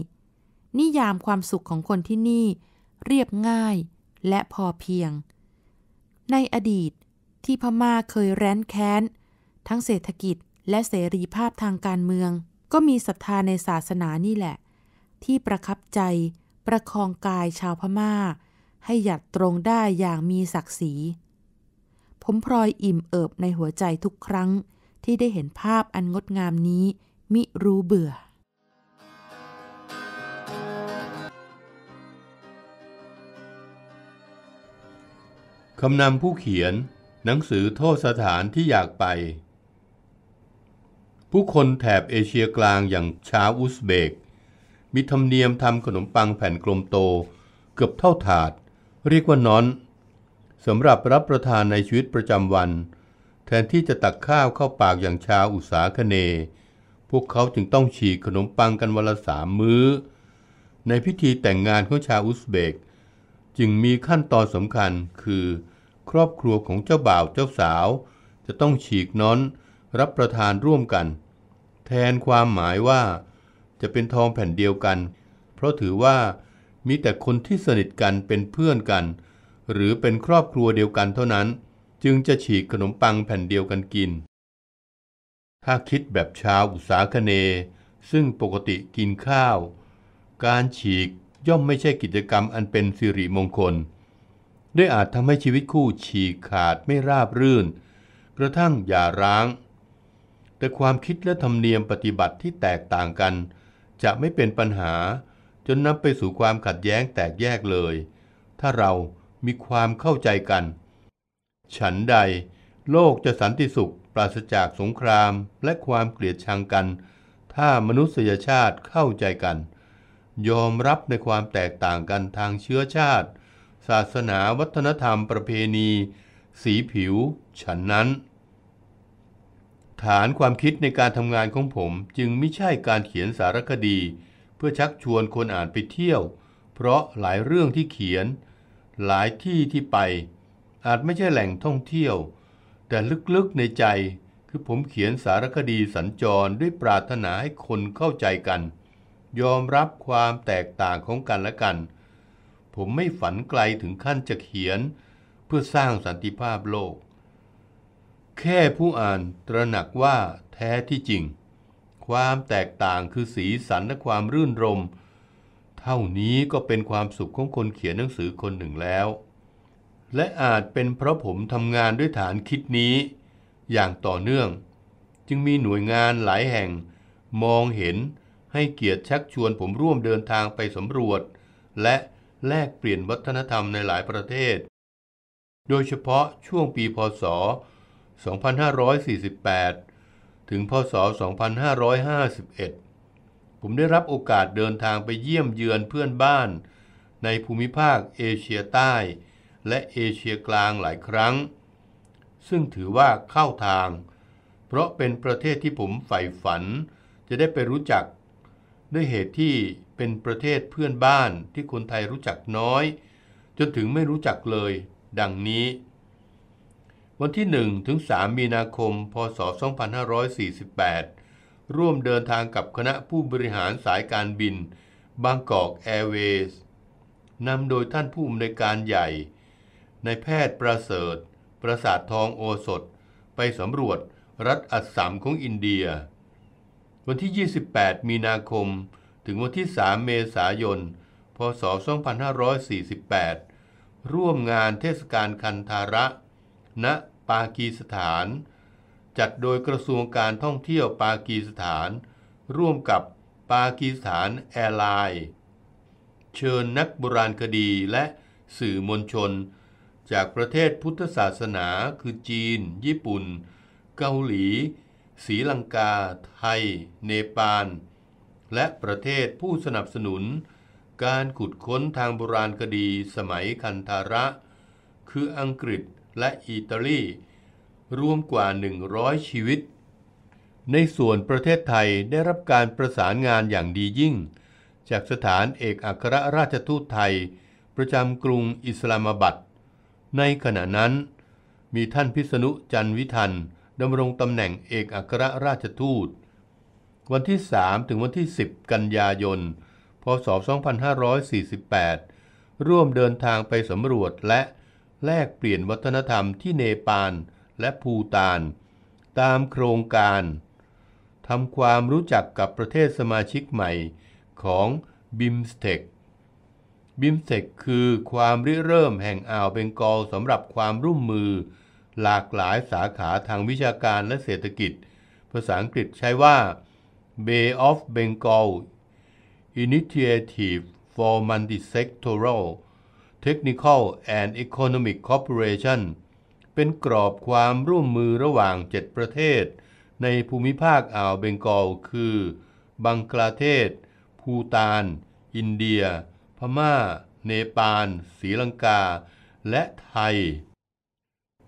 นิยามความสุขของคนที่นี่ เรียบง่ายและพอเพียง ในอดีตที่พม่าเคยแร้นแค้น ทั้งเศรษฐกิจและเสรีภาพทางการเมือง ก็มีศรัทธาในศาสนานี่แหละ ที่ประคับใจประคองกายชาวพม่า ให้หยัดตรงได้อย่างมีศักดิ์ศรีผมพลอยอิ่มเอิบในหัวใจทุกครั้งที่ได้เห็นภาพอันงดงามนี้ มิรู้เบื่อคำนำผู้เขียนหนังสือโทษสถานที่อยากไป ผู้คนแถบเอเชียกลางอย่างชาวอุซเบกมีธรรมเนียมทำขนมปังแผ่นกลมโตเกือบเท่าถาด เรียกว่านอนสำหรับรับประทานในชีวิตประจำวัน แทนที่จะตักข้าวเข้าปากอย่างชาวอุสาคเน พวกเขาจึงต้องฉีกขนมปังกันวันละสามมื้อ ในพิธีแต่งงานของชาวอุซเบก จึงมีขั้นตอนสำคัญคือครอบครัวของเจ้าบ่าวเจ้าสาว จะต้องฉีกน้อนรับประทานร่วมกัน แทนความหมายว่า จะเป็นทองแผ่นเดียวกัน เพราะถือว่ามีแต่คนที่สนิทกันเป็นเพื่อนกัน หรือเป็นครอบครัวเดียวกันเท่านั้นจึงจะฉีกขนมปังแผ่นเดียวกันกินถ้าคิดแบบชาวอุสาคเน ซึ่งปกติกินข้าว การฉีกย่อมไม่ใช่กิจกรรมอันเป็นสิริมงคลได้อาจทำให้ชีวิตคู่ฉีกขาดไม่ราบรื่น กระทั่งหย่าร้าง แต่ความคิดและธรรมเนียมปฏิบัติที่แตกต่างกัน จะไม่เป็นปัญหา จนนำไปสู่ความขัดแย้งแตกแยกเลย ถ้าเรามีความเข้าใจกัน ฉันใดโลกจะสันติสุขปราศจากสงครามและความเกลียดชังกัน ถ้ามนุษยชาติเข้าใจกัน ยอมรับในความแตกต่างกันทางเชื้อชาติศาสนาวัฒนธรรมประเพณี สีผิว ฉันนั้น ฐานความคิดในการทำงานของผมจึงไม่ใช่การเขียนสารคดี เพื่อชักชวนคนอ่านไปเที่ยว เพราะหลายเรื่องที่เขียน หลายที่ที่ไป อาจไม่ใช่แหล่งท่องเที่ยว แต่ลึกๆในใจคือผมเขียนสารคดีสัญจรด้วยปรารถนาให้คนเข้าใจกัน ยอมรับความแตกต่างของกันและกันผมไม่ฝันไกลถึงขั้นจะเขียนเพื่อสร้างสันติภาพโลก แค่ผู้อ่านตระหนักว่าแท้ที่จริง ความแตกต่างคือสีสันและความรื่นรม เท่านี้ก็เป็นความสุขของคนเขียนหนังสือคนหนึ่งแล้ว และอาจเป็นเพราะผมทำงานด้วยฐานคิดนี้อย่างต่อเนื่อง จึงมีหน่วยงานหลายแห่ง มองเห็นให้เกียรติชักชวนผมร่วมเดินทางไปสำรวจ และแลกเปลี่ยนวัฒนธรรมในหลายประเทศ โดยเฉพาะช่วงปีพศ 2548 ถึงพศ 2551 ผมได้รับโอกาสเดินทางไปเยี่ยมเยือนเพื่อนบ้าน ในภูมิภาคเอเชียใต้และเอเชียกลางหลายครั้ง ซึ่งถือว่าเข้าทาง เพราะเป็นประเทศที่ผมใฝ่ฝันจะได้ไปรู้จักด้วยเหตุที่เป็นประเทศเพื่อนบ้านที่คนไทยรู้จักน้อยจนถึงไม่รู้จักเลย ดังนี้ วันที่ 1 ถึง 3 มีนาคม พศ 2548 ร่วมเดินทางกับคณะผู้บริหารสายการบิน บางกอกแอร์เวย์สนำโดยท่านผู้อำนวยการใหญ่ ในแพทย์ประเสริฐ ประสาททองโอสถไปสำรวจรัฐอัสสัมของอินเดีย วันที่ 28 มีนาคมถึงวันที่ 3 เมษายน พศ 2548 ร่วมงานเทศกาลคันธาระ ณ ปากีสถาน จัดโดยกระทรวงการท่องเที่ยวปากีสถาน ร่วมกับปากีสถานแอร์ไลน์ เชิญนักโบราณคดีและสื่อมวลชน จากประเทศพุทธศาสนาคือจีน ญี่ปุ่น เกาหลี ศรีลังกา ไทย เนปาลและประเทศผู้สนับสนุนการขุดค้นทางโบราณคดีสมัยคันธาระ คืออังกฤษและอิตาลีรวมกว่า 100 ชีวิต ในส่วนประเทศไทยได้รับการประสานงานอย่างดียิ่ง จากสถานเอกอัครราชทูตไทย ประจำกรุงอิสลามบัดในขณะนั้น มีท่านพิษณุจันวิทันดำรงตำแหน่งเอกอัครราชทูตวันที่ 3 ถึงวันที่ 10 กันยายนพศ 2548 ร่วมเดินทางไปสำรวจและแลกเปลี่ยนวัฒนธรรมที่เนปาลและภูตานตามโครงการทำความรู้จักกับประเทศสมาชิกใหม่ของบิมสเต็กบิมสเต็กคือความริเริ่มแห่งอ่าวเบงกอลสำหรับความร่วมมือ หลากหลายสาขาทางวิชาการและเศรษฐกิจ ภาษาอังกฤษใช้ว่า Bay of Bengal Initiative for Multisectoral Technical and Economic Cooperation เป็นกรอบความร่วมมือระหว่าง 7 ประเทศในภูมิภาคอ่าวเบงกอล คือ บังกลาเทศ ภูตาน อินเดีย พมา่า เนปาลศรีลังกา และไทย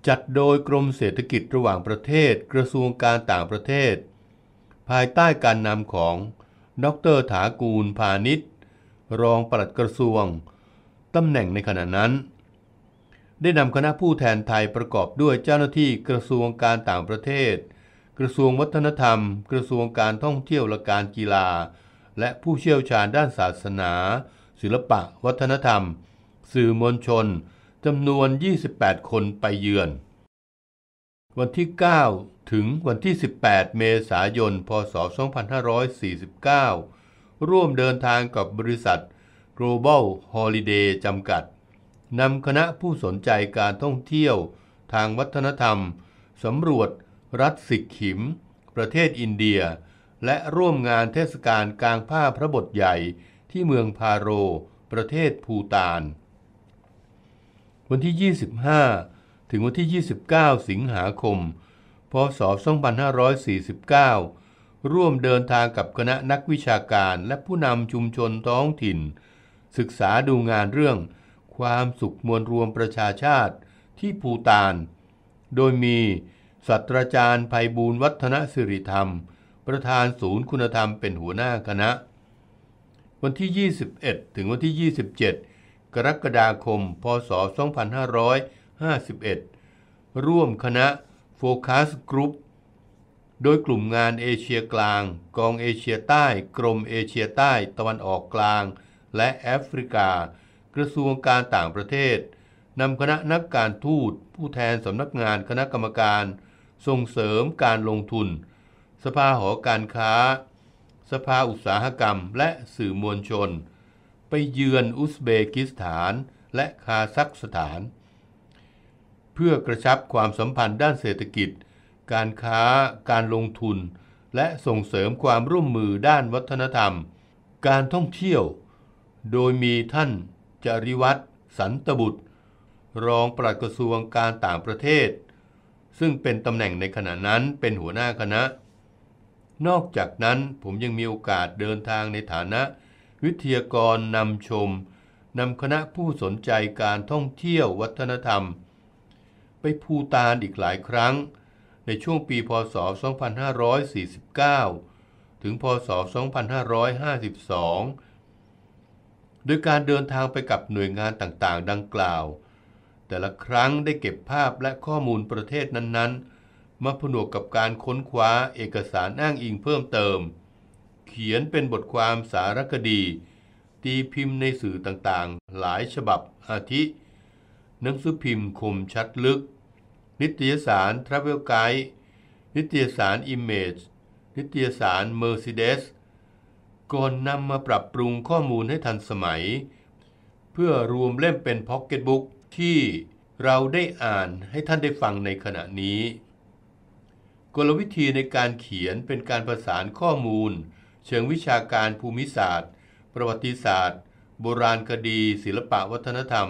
จัดโดยกรมเศรษฐกิจระหว่างประเทศกระทรวงการต่างประเทศภายใต้การนำของดรถากูลพาณิชย์รองปลัดกระทรวงตำแหน่งในขณะนั้น ได้นำคณะผู้แทนไทยประกอบด้วยเจ้าหน้าที่กระทรวงการต่างประเทศ กระทรวงวัฒนธรรม กระทรวงการท่องเที่ยวและการกีฬา และผู้เชี่ยวชาญด้านศาสนา ศิลปะ วัฒนธรรม สื่อมวลชนจำนวน 28 คนไปเยือนวันที่ 9 ถึงวันที่ 18 เมษายน พศ 2549 ร่วมเดินทางกับบริษัท Global Holiday จำกัด นำคณะผู้สนใจการท่องเที่ยวทางวัฒนธรรมสำรวจรัฐสิกขิม ประเทศอินเดีย และร่วมงานเทศกาลกลางผ้าพระบทใหญ่ที่เมืองพาโร ประเทศภูตาน วันที่ 25ถึงวันที่ 29 สิงหาคม พศ 2549 ร่วมเดินทางกับคณะนักวิชาการและผู้นำชุมชนท้องถิ่น ศึกษาดูงานเรื่อง ความสุขมวลรวมประชาชาติที่ภูตาน โดยมีศาสตราจารย์ภัยบูรณ์วัฒนสิริธรรม ประธานศูนย์คุณธรรมเป็นหัวหน้าคณะ วันที่ 21 ถึงวันที่ 27 กรกฎาคม พศ 2500 5 1ร่วมคณะโฟกัสกรุ๊ปโดยกลุ่มงานเอเชียกลาง กองเอเชียใต้ กรมเอเชียใต้ตะวันออกกลาง และแอฟริกา กระทรวงการต่างประเทศ นำคณะนักการทูต ผู้แทนสำนักงานคณะกรรมการ ส่งเสริมการลงทุน สภาหอการค้า สภาอุตสาหกรรม และสื่อมวลชน ไปเยือนอุซเบกิสถาน และคาซัคสถานพื่อกระชับความสัมพันธ์ด้านเศรษฐกิจ การค้า การลงทุน และส่งเสริมความร่วมมือด้านวัฒนธรรม การท่องเที่ยว โดยมีท่านจริวัตรสันตบุตร รองปลัดกระทรวงการต่างประเทศ ซึ่งเป็นตำแหน่งในขณะนั้นเป็นหัวหน้าคณะ นอกจากนั้นผมยังมีโอกาสเดินทางในฐานะ วิทยากรนำชมนำคณะผู้สนใจการท่องเที่ยววัฒนธรรมไปภูตานอีกหลายครั้งในช่วงปีพศ 2549 ถึงพศ 2552 โดยการเดินทางไปกับหน่วยงานต่างๆ ดังกล่าว แต่ละครั้งได้เก็บภาพและข้อมูลประเทศนั้นๆ มาผนวกกับการค้นคว้าเอกสารอ้างอิงเพิ่มเติม เขียนเป็นบทความสารคดี ตีพิมพ์ในสื่อต่างๆ หลายฉบับอาทิหนังสือพิมพ์คมชัดลึก นิตยสาร Travel Guide นิตยสาร Image นิตยสาร Mercedes ก่อนนำมาปรับปรุงข้อมูลให้ทันสมัย เพื่อรวมเล่มเป็นพ็อกเก็ตบุ๊กที่เราได้อ่านให้ท่านได้ฟังในขณะนี้ กลวิธีในการเขียนเป็นการประสานข้อมูล เชิงวิชาการภูมิศาสตร์ ประวัติศาสตร์ โบราณคดี ศิลปะวัฒนธรรม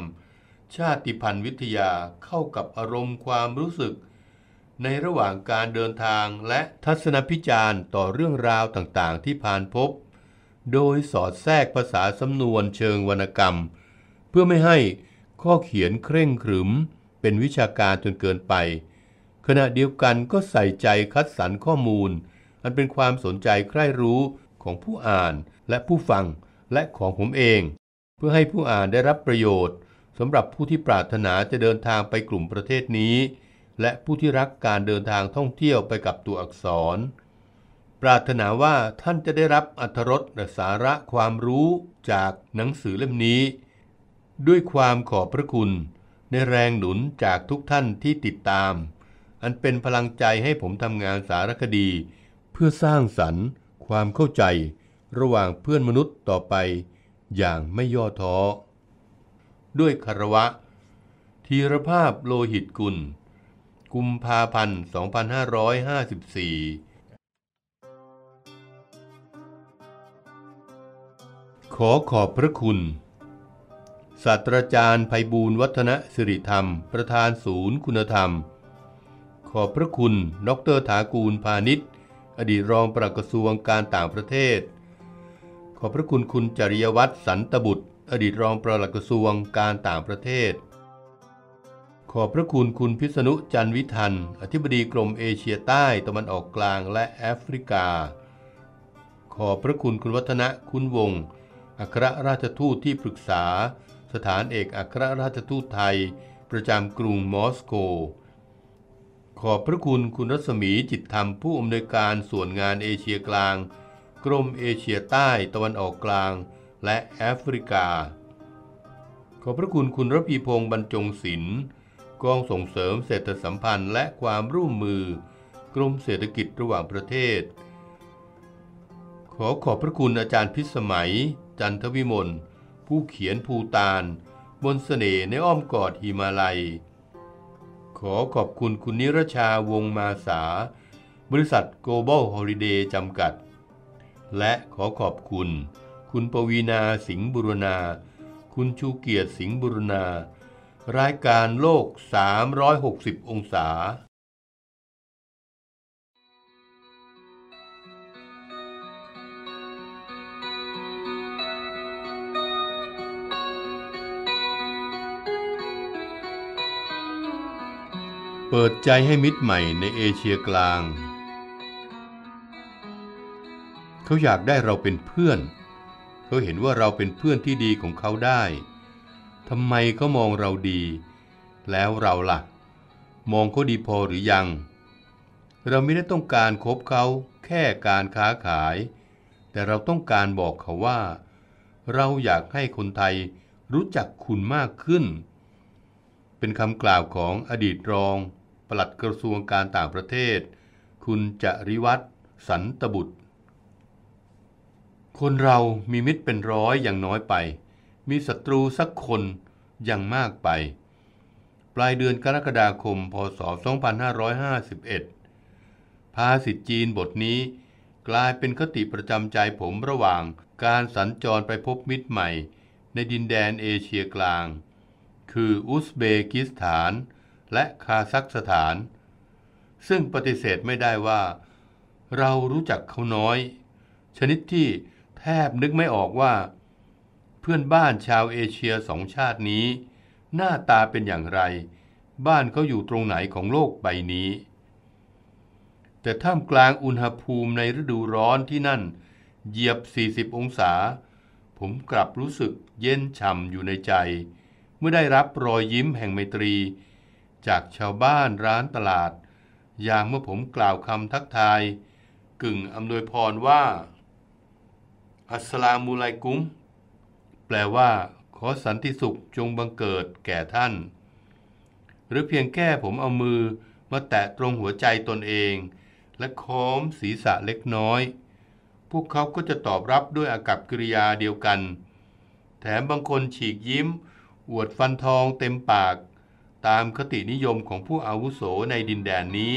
ชาติพันธุ์วิทยาเข้ากับอารมณ์ความรู้สึก ในระหว่างการเดินทางและทัศนพิจารณ์ต่อเรื่องราวต่างๆ ที่ผ่านพบ โดยสอดแทรกภาษาสำนวนเชิงวรรณกรรม เพื่อไม่ให้ข้อเขียนเคร่งขรึม เป็นวิชาการจนเกินไป ขณะเดียวกันก็ใส่ใจคัดสรรข้อมูล อันเป็นความสนใจใคร่รู้ของผู้อ่านและผู้ฟังและของผมเอง เพื่อให้ผู้อ่านได้รับประโยชน์สำหรับผู้ที่ปรารถนาจะเดินทางไปกลุ่มประเทศนี้ และผู้ที่รักการเดินทางท่องเที่ยวไปกับตัวอักษร ปรารถนาว่าท่านจะได้รับอัธรสและสาระความรู้จากหนังสือเล่มนี้ ด้วยความขอบพระคุณ ในแรงหนุนจากทุกท่านที่ติดตาม อันเป็นพลังใจให้ผมทำงานสารคดี เพื่อสร้างสรรค์ ความเข้าใจ ระหว่างเพื่อนมนุษย์ต่อไป อย่างไม่ย่อท้อด้วยคารวะธีรภาพโลหิตกุล กุมภาพันธ์ 2554 ขอขอบพระคุณศาสตราจารย์ภัยบูลวัฒนสิริธรรม ประธานศูนย์คุณธรรม ขอบพระคุณดรถากูลพาณิชย์อดีตรองประกระทรวงการต่างประเทศ ขอบพระคุณคุณจริยวัต์สันตบุตรอดีตรองปลัดกระทรวงการต่างประเทศ ขอบพระคุณคุณพิษณุจันวิทันอธิบดีกรมเอเชียใต้ตะวันออกกลางและแอฟริกา ขอบพระคุณคุณวัฒนะคุณวงศ์อัครราชทูตที่ปรึกษา สถานเอกอัครราชทูตไทย ประจำกรุงมอสโก ขอบพระคุณคุณรัศมีจิตธรรมผู้อำนวยการส่วนงานเอเชียกลาง กรมเอเชียใต้ตะวันออกกลางและแอฟริกา ขอพระคุณคุณรพีพงษ์บรรจงศิลป์ กองส่งเสริมเศรษฐสัมพันธ์และความร่วมมือ กรมเศรษฐกิจระหว่างประเทศ ขอขอบพระคุณอาจารย์พิสมัย จันทวิมลผู้เขียนภูตานบนเสน่ห์ในอ้อมกอดหิมาลัย ขอขอบคุณคุณนิรชาวงมาสา บริษัท Global Holiday จำกัด และขอขอบคุณคุณปวีนาสิงห์บุรณา คุณชูเกียรติสิงห์บุรณา รายการโลก 360 องศา เปิดใจให้มิตรใหม่ในเอเชียกลาง เขาอยากได้เราเป็นเพื่อนเขาเห็นว่าเราเป็นเพื่อนที่ดีของเขาได้ทำไมเขามองเราดี แล้วเราละ่ะ มองเขาดีพอหรือยัง เราไม่ได้ต้องการคบเขาแค่การค้าขาย แต่เราต้องการบอกเขาว่า เราอยากให้คนไทยรู้จักคุณมากขึ้น เป็นคำกล่าวของอดีตรอง ปลัดกระทรวงการต่างประเทศ คุณจริวัตรสันตบุตรคนเรามีมิตรเป็นร้อยอย่างน้อยไป มีศัตรูสักคนอย่างมากไป ปลายเดือนกรกฎาคม พศ 2551 ภาษิตจีนบทนี้ กลายเป็นคติประจำใจผมระหว่างการสัญจรไปพบมิตรใหม่ในดินแดนเอเชียกลาง คืออุซเบกิสถานและคาซัคสถาน ซึ่งปฏิเสธไม่ได้ว่า เรารู้จักเขาน้อย ชนิดที่แทบนึกไม่ออกว่า เพื่อนบ้านชาวเอเชียสองชาตินี้ หน้าตาเป็นอย่างไร บ้านเขาอยู่ตรงไหนของโลกใบนี้ แต่ท่ามกลางอุณหภูมิในฤดูร้อนที่นั่นเหยียบ 40 องศา ผมกลับรู้สึกเย็นช่ำอยู่ในใจ เมื่อได้รับรอยยิ้มแห่งไมตรี จากชาวบ้านร้านตลาด อย่างเมื่อผมกล่าวคำทักทาย กึ่งอำนวยพรว่าอัสลามุไลกุมแปลว่าขอสันติสุขจงบังเกิดแก่ท่าน หรือเพียงแค่ผมเอามือมาแตะตรงหัวใจตนเอง และค้อมศีรษะเล็กน้อย พวกเขาก็จะตอบรับด้วยอากับกิริยาเดียวกัน แถมบางคนฉีกยิ้ม อวดฟันทองเต็มปาก ตามคตินิยมของผู้อาวุโสในดินแดนนี้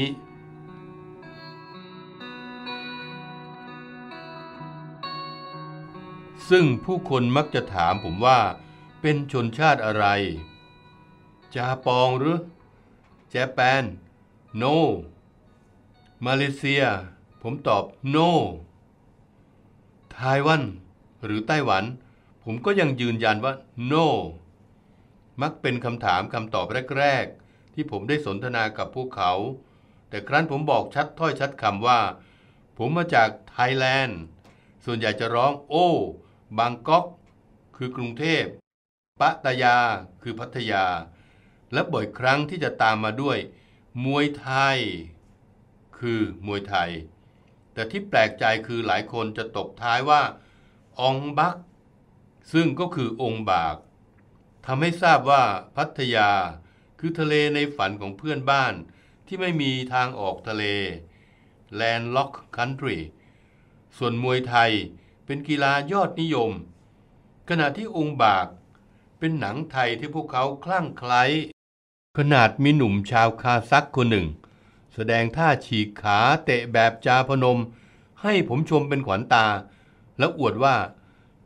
ซึ่งผู้คนมักจะถามผมว่า เป็นชนชาติอะไรจาปองหรือ แจแปนโนมาเลเซีย ผมตอบโนไต้หวัน หรือไต้หวัน ผมก็ยังยืนยันว่าโน มักเป็นคำถามคำตอบแรก ๆ ที่ผมได้สนทนากับพวกเขา แต่ครั้นผมบอกชัดถ้อยชัดคำว่า ผมมาจาก ไทยแลนด์ ส่วนใหญ่จะร้องโอ้บางกอกคือกรุงเทพ ปะตายาคือพัทยา และบ่อยครั้งที่จะตามมาด้วย มวยไทย คือมวยไทย แต่ที่แปลกใจคือหลายคนจะตบท้ายว่าองบัก ซึ่งก็คือองบากทำให้ทราบว่าพัทยาคือทะเลในฝันของเพื่อนบ้าน ที่ไม่มีทางออกทะเล l a n d l o c k กค Country ส่วนมวยไทยเป็นกีฬายอดนิยม ขณะที่องค์บาก เป็นหนังไทยที่พวกเขาคลั่งไคล้ขนาดมีหนุ่มชาวคาซักคนหนึ่ง แสดงท่าฉีกขาเตะแบบจาพนมให้ผมชมเป็นขวัญตา และอวดว่า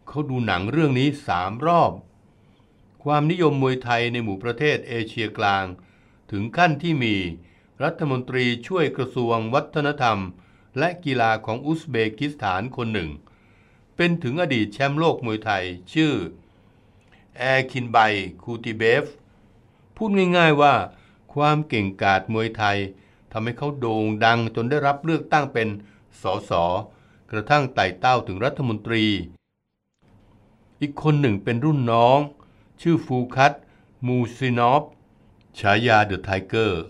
เขาดูหนังเรื่องนี้สามรอบ ความนิยมมวยไทยในหมู่ประเทศเอเชียกลาง ถึงขั้นที่มีรัฐมนตรีช่วยกระทรวงวัฒนธรรมและกีฬาของอุซเบกิสถานคนหนึ่งเป็นถึงอดีตแชมป์โลกมวยไทยชื่อแอร์คินไบคูติเบฟ พูดง่ายๆว่าความเก่งกาจมวยไทยทำให้เขาโด่งดังจนได้รับเลือกตั้งเป็นสสกระทั่งไต่เต้าถึงรัฐมนตรี อีกคนหนึ่งเป็นรุ่นน้อง ชื่อฟูคัตมูซินอฟฉายาเดอะไทเกอร์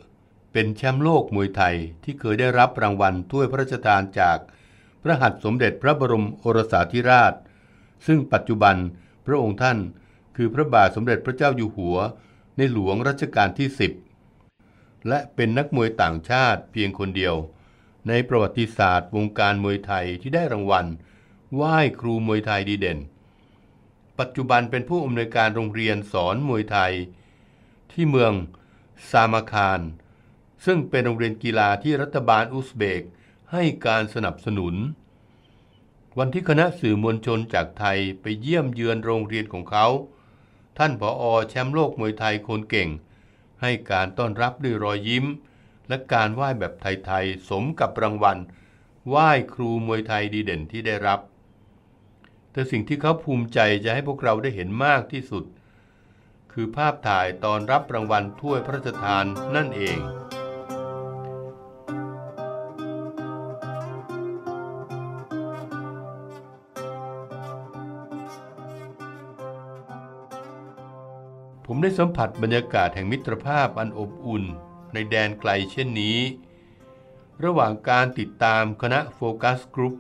เป็นแชมป์โลกมวยไทยที่เคยได้รับรางวัลถ้วยพระราชทานจากพระหัตถ์สมเด็จพระบรมโอรสาธิราช ซึ่งปัจจุบันพระองค์ท่าน คือพระบาทสมเด็จพระเจ้าอยู่หัว ในหลวงรัชกาลที่ 10 และเป็นนักมวยต่างชาติเพียงคนเดียว ในประวัติศาสตร์ วงการมวยไทยที่ได้รางวัล ไหว้ครูมวยไทยดีเด่น ปัจจุบันเป็นผู้อำนวยการโรงเรียนสอนมวยไทย ที่เมืองซามาคารซึ่งเป็นโรงเรียนกีฬาที่รัฐบาลอุซเบกให้การสนับสนุน วันที่คณะสื่อมวลชนจากไทยไปเยี่ยมเยือนโรงเรียนของเขา ท่านผออแชมป์โลกมวยไทยคนเก่ง ให้การต้อนรับด้วยรอยยิ้ม และการไหว้แบบไทยๆ สมกับรางวัลไหว้ครูมวยไทยดีเด่นที่ได้รับ แต่สิ่งที่เขาภูมิใจจะให้พวกเราได้เห็นมากที่สุด คือภาพถ่ายตอนรับรางวัลถ้วยพระราชทานนั่นเองผมได้สัมผัสบรรยากาศแห่งมิตรภาพอันอบอุ่นในแดนไกลเช่นนี้ ระหว่างการติดตามคณะโฟกัสกรุ๊ป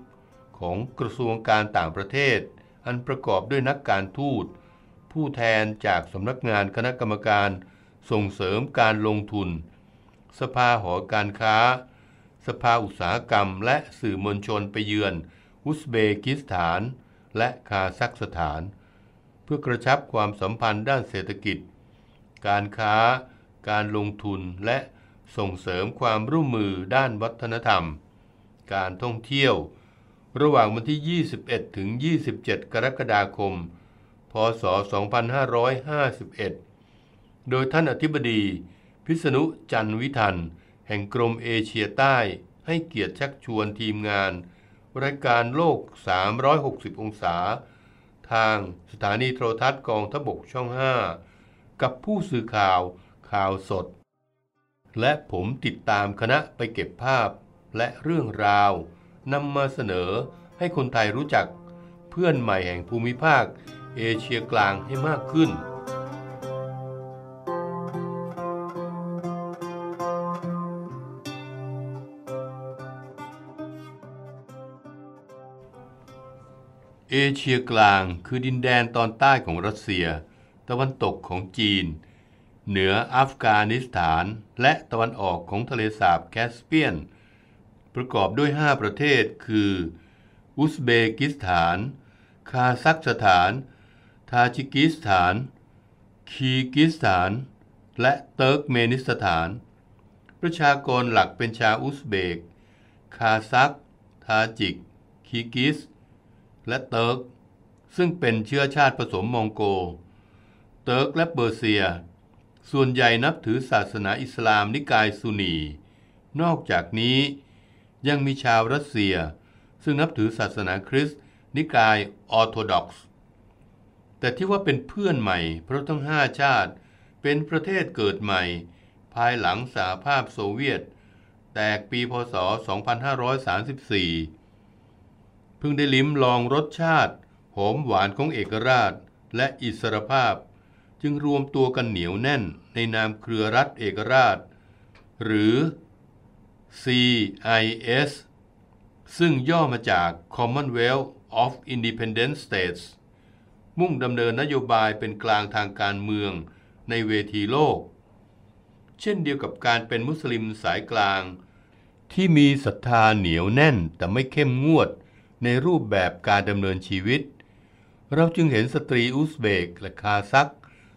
ของกระทรวงการต่างประเทศ อันประกอบด้วยนักการทูตผู้แทนจากสำนักงานคณะกรรมการส่งเสริมการลงทุน สภาหอการค้า สภาอุตสาหกรรมและสื่อมวลชนไปเยือนอุซเบกิสถานและคาซัคสถานพื่อกระชับความสัมพันธ์ด้านเศรษฐกิจ การค้าการลงทุนและส่งเสริมความร่วมมือด้านวัฒนธรรม การท่องเที่ยว ระหว่างวันที่ 21ถึง27 กรกฎาคม พศ 2551 โดยท่านอธิบดี พิษณุจันวิทัน แห่งกรมเอเชียใต้ให้เกียรติชักชวนทีมงาน รายการโลก 360 องศาทางสถานีโทรทัศน์กองทบกช่อง 5 กับผู้สื่อข่าวข่าวสด และผมติดตามคณะไปเก็บภาพ และเรื่องราวนำมาเสนอให้คนไทยรู้จัก เพื่อนใหม่แห่งภูมิภาคเอเชียกลางให้มากขึ้นเอเชียกลางคือดินแดนตอนใต้ของรัสเซีย ตะวันตกของจีน เหนืออัฟกานิสถานและตะวันออกของทะเลสาบแคสเปียน ประกอบด้วย 5 ประเทศคืออุซเบกิสถาน คาซัคสถานทาจิกิสถานคีกิสถาน และเติร์กเมนิสถาน ประชากรหลักเป็นชาวอุซเบก คาซัคทาจิก คีกิสถและเติร์กซึ่งเป็นเชื้อชาติผสมมองโก เติร์กและเปอร์เซียส่วนใหญ่นับถือศาสนาอิสลามนิกายซุนีนอกจากนี้ยังมีชาวรัสเซียซึ่งนับถือศาสนาคริสต์นิกายออร์โธดอกซ์แต่ที่ว่าเป็นเพื่อนใหม่เพราะทั้งห้าชาติเป็นประเทศเกิดใหม่ ภายหลังสหภาพโซเวียตแตกปีพศ 2534เพิ่งได้ลิ้มลองรสชาติหอมหวานของเอกราชและอิสรภาพ จึงรวมตัวกันเหนียวแน่นในนามเครือรัฐเอกราช หรือ CIS ซึ่งย่อมาจาก Commonwealth of Independent States มุ่งดำเนินนโยบายเป็นกลางทางการเมืองในเวทีโลก เช่นเดียวกับการเป็นมุสลิมสายกลาง ที่มีศรัทธาเหนียวแน่นแต่ไม่เข้มงวดในรูปแบบการดำเนินชีวิต เราจึงเห็นสตรีอุซเบกและคาซัก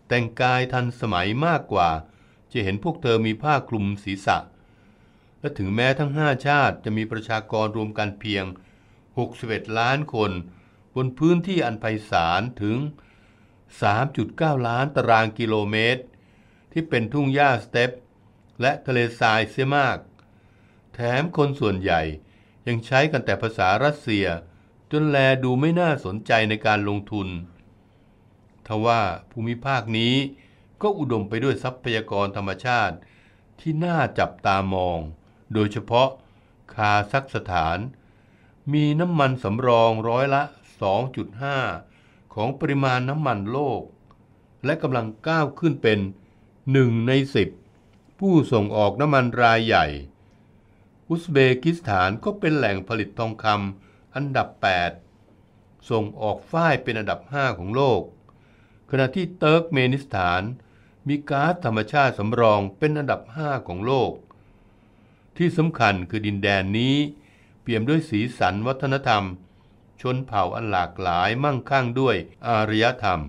แต่งกายทันสมัยมากกว่า จะเห็นพวกเธอมีผ้าคลุมศีรษะ และถึงแม้ทั้งห้าชาติจะมีประชากรรวมกันเพียง61ล้านคน บนพื้นที่อันไพศาลถึง 3.9 ล้านตารางกิโลเมตร ที่เป็นทุ่งหญ้าสเตปและทะเลทรายเสียมาก แถมคนส่วนใหญ่ยังใช้กันแต่ภาษารัสเซียจนแลดูไม่น่าสนใจในการลงทุน ทว่าภูมิภาคนี้ก็อุดมไปด้วยทรัพยากรธรรมชาติที่น่าจับตามอง โดยเฉพาะคาซัคสถาน มีน้ำมันสำรองร้อยละ 2.5 ของปริมาณน้ำมันโลก และกำลังก้าวขึ้นเป็น 1 ใน 10 ผู้ส่งออกน้ำมันรายใหญ่อุซเบกิสถานก็เป็นแหล่งผลิตทองคำอันดับ8ส่งออกฝ้ายเป็นอันดับ 5 ของโลก ขณะที่เติร์กเมนิสถานมีก๊าซธรรมชาติสำรองเป็นอันดับ 5 ของโลก ที่สำคัญคือดินแดนนี้เปี่ยมด้วยสีสันวัฒนธรรม ชนเผ่าอันหลากหลายมั่งคั่งด้วยอารยธรรม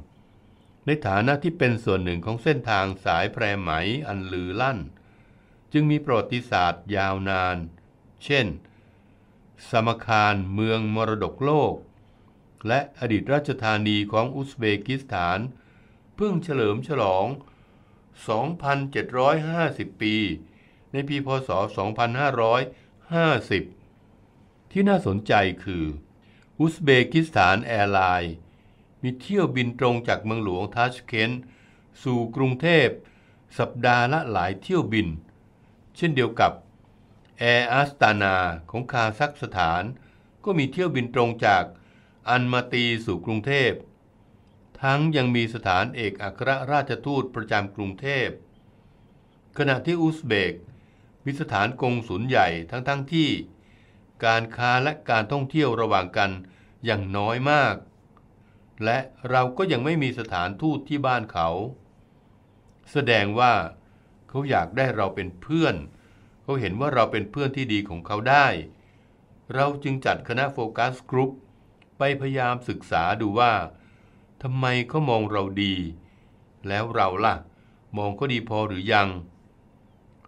ในฐานะที่เป็นส่วนหนึ่งของเส้นทางสายแพรไหมอันลือลั่นจึงมีประวัติศาสตร์ยาวนาน เช่น สมคารเมืองมรดกโลก และอดีตราชธานีของอุซเบกิสถาน เพิ่งเฉลิมฉลอง 2,750 ปี ในปีพศ 2550 ที่น่าสนใจคือ อุซเบกิสถาน แอร์ไลน์มีเที่ยวบินตรงจากเมืองหลวงทัชเคน สู่กรุงเทพ สัปดาห์ละหลายเที่ยวบินเช่นเดียวกับแอร์อัสตานาของคาซัคสถานก็มีเที่ยวบินตรงจากอันมาตีสู่กรุงเทพ ทั้งยังมีสถานเอกอัครราชทูตประจำกรุงเทพ ขณะที่อุซเบกมีสถานกงศูนใหญ่ทั้งๆทที่ การค้าและการท่องเที่ยวระหว่างกันอย่างน้อยมาก และเราก็ยังไม่มีสถานทูตที่บ้านเขา แสดงว่าเขาอยากได้เราเป็นเพื่อน เขาเห็นว่าเราเป็นเพื่อนที่ดีของเขาได้ เราจึงจัดคณะโฟกัสกรุ๊ปไปพยายามศึกษาดูว่าทำไมเขามองเราดี แล้วเราล่ะ มองเขาดีพอหรือยัง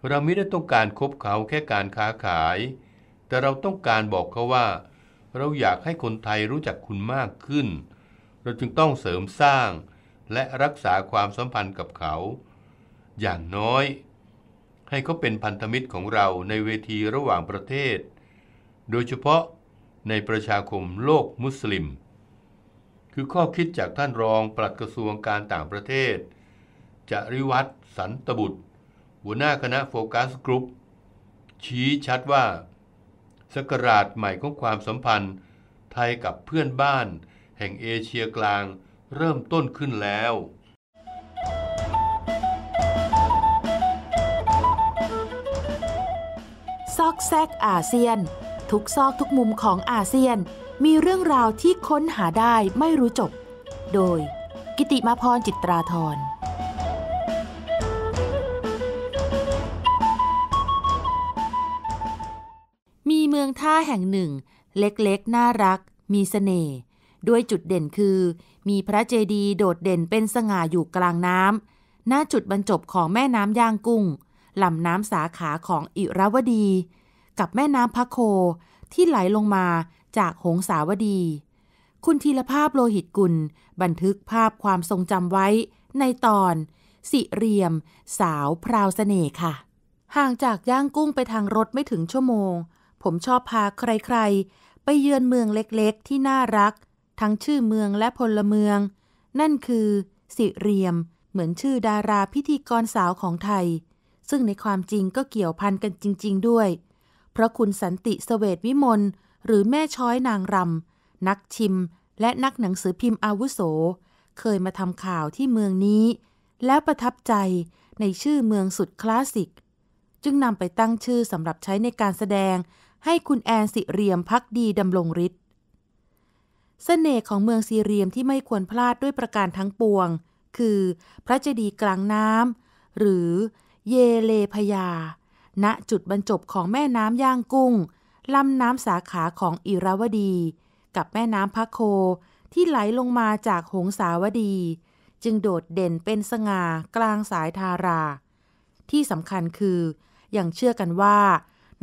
เราไม่ได้ต้องการคบเขาแค่การค้าขาย แต่เราต้องการบอกเขาว่า เราอยากให้คนไทยรู้จักคุณมากขึ้น เราจึงต้องเสริมสร้าง และรักษาความสัมพันธ์กับเขาอย่างน้อยให้เขาเป็นพันธมิตรของเราในเวทีระหว่างประเทศ โดยเฉพาะในประชาคมโลกมุสลิม คือข้อคิดจากท่านรองปลัดกระทรวงการต่างประเทศจริวัตรสันตบุตร หัวหน้าคณะโฟกัสกรุ๊ปชี้ชัดว่าสกราชใหม่ของความสัมพันธ์ ไทยกับเพื่อนบ้านแห่งเอเชียกลางเริ่มต้นขึ้นแล้วซอกแซกอาเซียนทุกซอกทุกมุมของอาเซียนมีเรื่องราวที่ค้นหาได้ไม่รู้จบ โดย กิติมาพรจิตราธรมีเมืองท่าแห่งหนึ่ง เล็กๆ น่ารัก มีสเสน่ห์ด้วยจุดเด่นคือ มีพระเจดีย์โดดเด่นเป็นสง่าอยู่กลางน้ำหน้าจุดบรรจบของแม่น้ำยางกุ้งลำน้ำสาขาของอิรวดี กับแม่น้ำพะโคที่ไหลลงมาจากหงสาวดี คุณทีละภาพโลหิตกุล บันทึกภาพความทรงจำไว้ในตอน สิเรียมสาวพราวสเสน่ห์ค่ะ ห่างจากย่างกุ้งไปทางรถไม่ถึงชั่วโมง ผมชอบพาใครๆ ไปเยือนเมืองเล็กๆที่น่ารัก ทั้งชื่อเมืองและพลเมือง นั่นคือสิเรียมเหมือนชื่อดาราพิธีกรสาวของไทยซึ่งในความจริงก็เกี่ยวพันกันจริง ๆ ด้วย เพราะคุณสันติสเสวตวิมลหรือแม่ช้อยนางรำ นักชิม และนักหนังสือพิมพ์อาวุโส เคยมาทำข่าวที่เมืองนี้ แล้วประทับใจในชื่อเมืองสุดคลาสสิก จึงนำไปตั้งชื่อสำหรับใช้ในการแสดงให้คุณแอนสิเรียมพักดีดำรงฤทธิ์เสน่ห์ของเมืองซีเรียมที่ไม่ควรพลาดด้วยประการทั้งปวง คือพระเจดีย์กลางน้ำหรือเยเลพยา ณ จุดบรรจบของแม่น้ำย่างกุ้ง ลำน้ำสาขาของอิราวดี กับแม่น้ำพะโคที่ไหลลงมาจากหงสาวดี จึงโดดเด่นเป็นสง่ากลางสายทารา ที่สำคัญคืออยังเชื่อกันว่า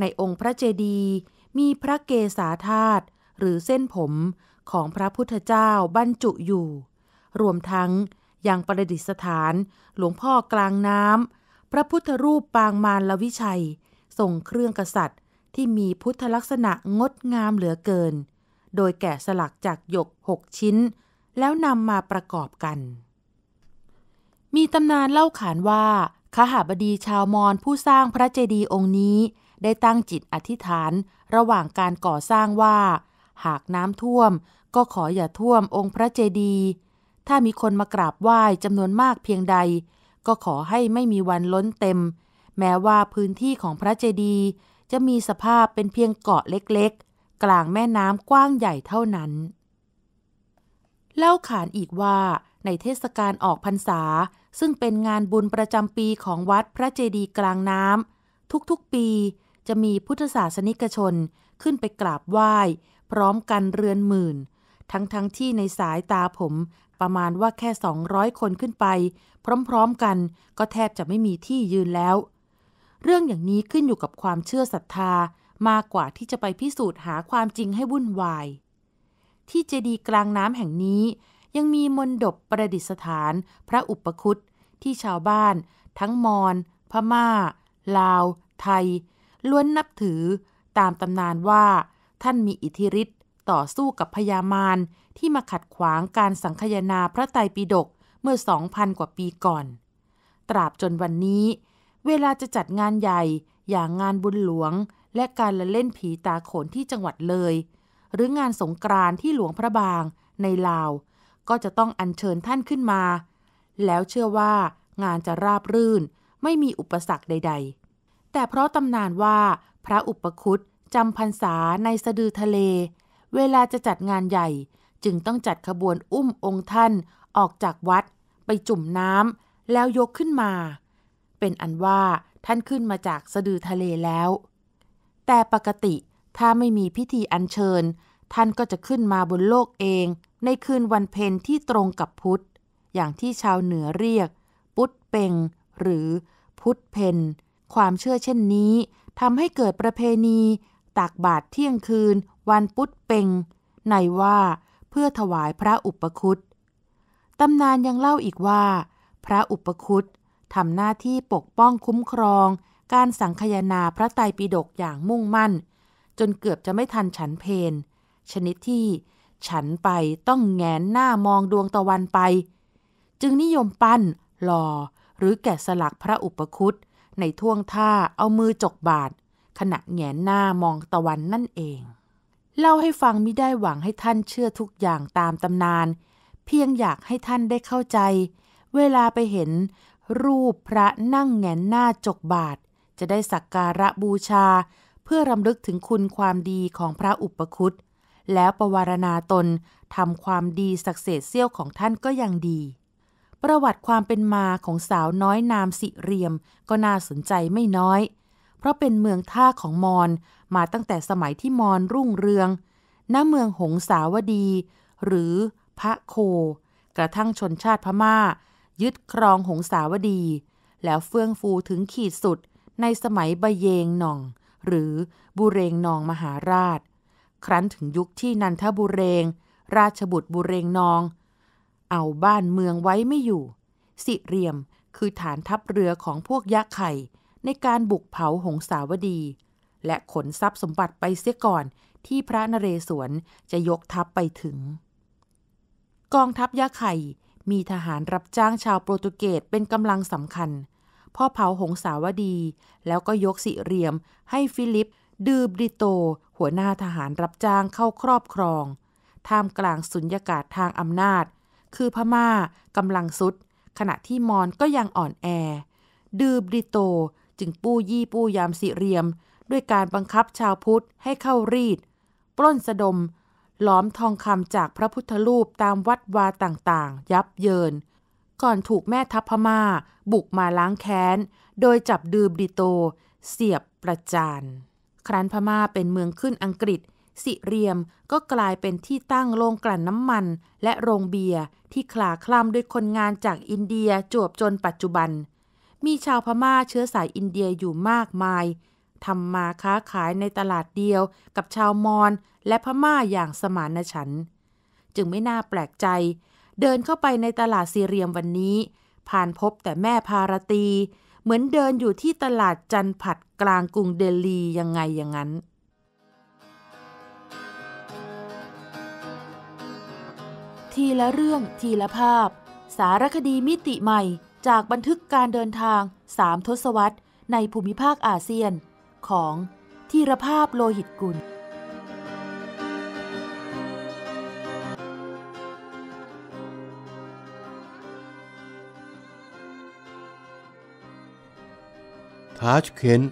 ในองค์พระเจดีย์มีพระเกศาธาตุหรือเส้นผมของพระพุทธเจ้าบรรจุอยู่ รวมทั้ง ยังประดิษฐานหลวงพ่อกลางน้ำพระพุทธรูปปางมารลวิชัยทรงเครื่องกษัตริย์ที่มีพุทธลักษณะงดงามเหลือเกิน โดยแกะสลักจากหยกหกชิ้น แล้วนำมาประกอบกัน มีตำนานเล่าขานว่าขหาบดีชาวมอญผู้สร้างพระเจดีย์องค์นี้ ได้ตั้งจิตอธิษฐานระหว่างการก่อสร้างว่า หากน้ำท่วมก็ขออย่าท่วมองค์พระเจดีย์ถ้ามีคนมากราบไหว้จำนวนมากเพียงใดก็ขอให้ไม่มีวันล้นเต็ม แม้ว่าพื้นที่ของพระเจดีย์จะมีสภาพเป็นเพียงเกาะเล็กๆ กลางแม่น้ำกว้างใหญ่เท่านั้น เล่าขานอีกว่าในเทศกาลออกพรรษา ซึ่งเป็นงานบุญประจำปีของวัดพระเจดีย์กลางน้ำทุก ๆ ปีจะมีพุทธศาสนิกชนขึ้นไปกราบไหว้ พร้อมกันเรือนหมื่น ทั้งๆทที่ในสายตาผมประมาณว่าแค่200คนขึ้นไปพร้อม ๆ กัน ก็แทบจะไม่มีที่ยืนแล้ว เรื่องอย่างนี้ขึ้นอยู่กับความเชื่อศรัทธามากกว่าที่จะไปพิสูจน์หาความจริงให้วุ่นวาย ที่เจดีย์กลางน้ำแห่งนี้ ยังมีมนดบประดิษฐานพระอุปคุตที่ชาวบ้าน ทั้งมอญพมา่าลาว ไทย ล้วนนับถือ ตามตำนานว่า ท่านมีอิทธิฤทธิ์ต่อสู้กับพญามารที่มาขัดขวางการสังคยนาพระไตรปิฎกเมื่อ 2,000 กว่าปีก่อน ตราบจนวันนี้ เวลาจะจัดงานใหญ่อย่างงานบุญหลวงและการละเล่นผีตาโขนที่จังหวัดเลย หรืองานสงกรานที่หลวงพระบางในลาว ก็จะต้องอัญเชิญท่านขึ้นมา แล้วเชื่อว่างานจะราบรื่นไม่มีอุปสรรคใดๆ แต่เพราะตำนานว่าพระอุปคุตจำพรรษาในสะดือทะเล เวลาจะจัดงานใหญ่จึงต้องจัดขบวนอุ้มองค์ท่านออกจากวัดไปจุ่มน้ำแล้วยกขึ้นมา เป็นอันว่าท่านขึ้นมาจากสะดือทะเลแล้ว แต่ปกติถ้าไม่มีพิธีอัญเชิญ ท่านก็จะขึ้นมาบนโลกเอง ในคืนวันเพ็ญที่ตรงกับพุธ อย่างที่ชาวเหนือเรียก พุธเปงหรือพุธเพ็ญ ความเชื่อเช่นนี้ทำให้เกิดประเพณีตักบาตรเที่ยงคืนวันพุธเปงในว่าเพื่อถวายพระอุปคุตตำนานยังเล่าอีกว่า พระอุปคุตทำหน้าที่ปกป้องคุ้มครอง การสังคยนาพระไตรปิฎกอย่างมุ่งมั่น จนเกือบจะไม่ทันฉันเพนชนิดที่ ฉันไปต้องแงนหน้ามองดวงตะวันไป จึงนิยมปั้น หล่อหรือแกะสลักพระอุปคุตในท่วงท่าเอามือจกบาทขณะแงนหน้ามองตะวันนั่นเอง เล่าให้ฟังมิได้หวังให้ท่านเชื่อทุกอย่างตามตำนานเพียงอยากให้ท่านได้เข้าใจ เวลาไปเห็น รูปพระนั่งแงนหน้าจกบาท จะได้สักการะบูชา เพื่อรำลึกถึงคุณความดีของพระอุปคุตแล้วประวารณาตนทำความดีสักเศษเสี้ยวของท่านก็ยังดี ประวัติความเป็นมาของสาวน้อยนามสิเรียม ก็น่าสนใจไม่น้อย เพราะเป็นเมืองท่าของมอนมาตั้งแต่สมัยที่มอนรุ่งเรืองณเมืองหงสาวดี หรือพระโคกระทั่งชนชาติพมา่า ยึดครองหงสาวดี แล้วเฟื่องฟูถึงขีดสุดในสมัยบเยงหน่อง หรือบุเรงนองมหาราช ครั้นถึงยุคที่นันทบุเรง ราชบุตรบุเรงนอง เอาบ้านเมืองไว้ไม่อยู่ สิเรียมคือฐานทัพเรือของพวกยักษ์ไข่ ในการบุกเผาหงสาวดี และขนทรัพย์สมบัติไปเสียก่อนที่พระนเรศวรจะยกทัพไปถึงกองทัพยาไข่มีทหารรับจ้างชาวโปรตุเกสเป็นกำลังสำคัญ พ่อเผาหงสาวดีแล้วก็ยกสิเรียมให้ฟิลิปดูบริโต หัวหน้าทหารรับจ้างเข้าครอบครองท่ามกลางสุญญากาศทางอำนาจ คือพม่ากำลังสุด ขณะที่มอนก็ยังอ่อนแอดูบริโตจึงปู้ยี่ปู้ยามสิเรียม ด้วยการบังคับชาวพุทธให้เข้ารีดปล้นสะดมล้อมทองคำจากพระพุทธรูปตามวัดวาต่างๆ ยับเยิน ก่อนถูกแม่ทัพพม่าบุกมาล้างแค้น โดยจับดือบริโตเสียบประจานครั้นพม่าเป็นเมืองขึ้นอังกฤษ สิเรียมก็กลายเป็นที่ตั้งโรงกลั่นน้ำมันและโรงเบียร์ที่คลาคล่ำด้วยคนงานจากอินเดียจวบจนปัจจุบัน มีชาวพม่าเชื้อสายอินเดียอยู่มากมายทำมาค้าขายในตลาดเดียวกับชาวมอญและพม่าอย่างสมานฉันท์จึงไม่น่าแปลกใจ เดินเข้าไปในตลาดซีเรียมวันนี้ ผ่านพบแต่แม่พารตีเหมือนเดินอยู่ที่ตลาดจันผัดกลางกรุงเดลี ยังไงอย่างนั้น ทีละเรื่องทีละภาพ สารคดีมิติใหม่จากบันทึกการเดินทางสามทศวรรษในภูมิภาคอาเซียน ของทีระภาพโลหิตกุลทาชเคน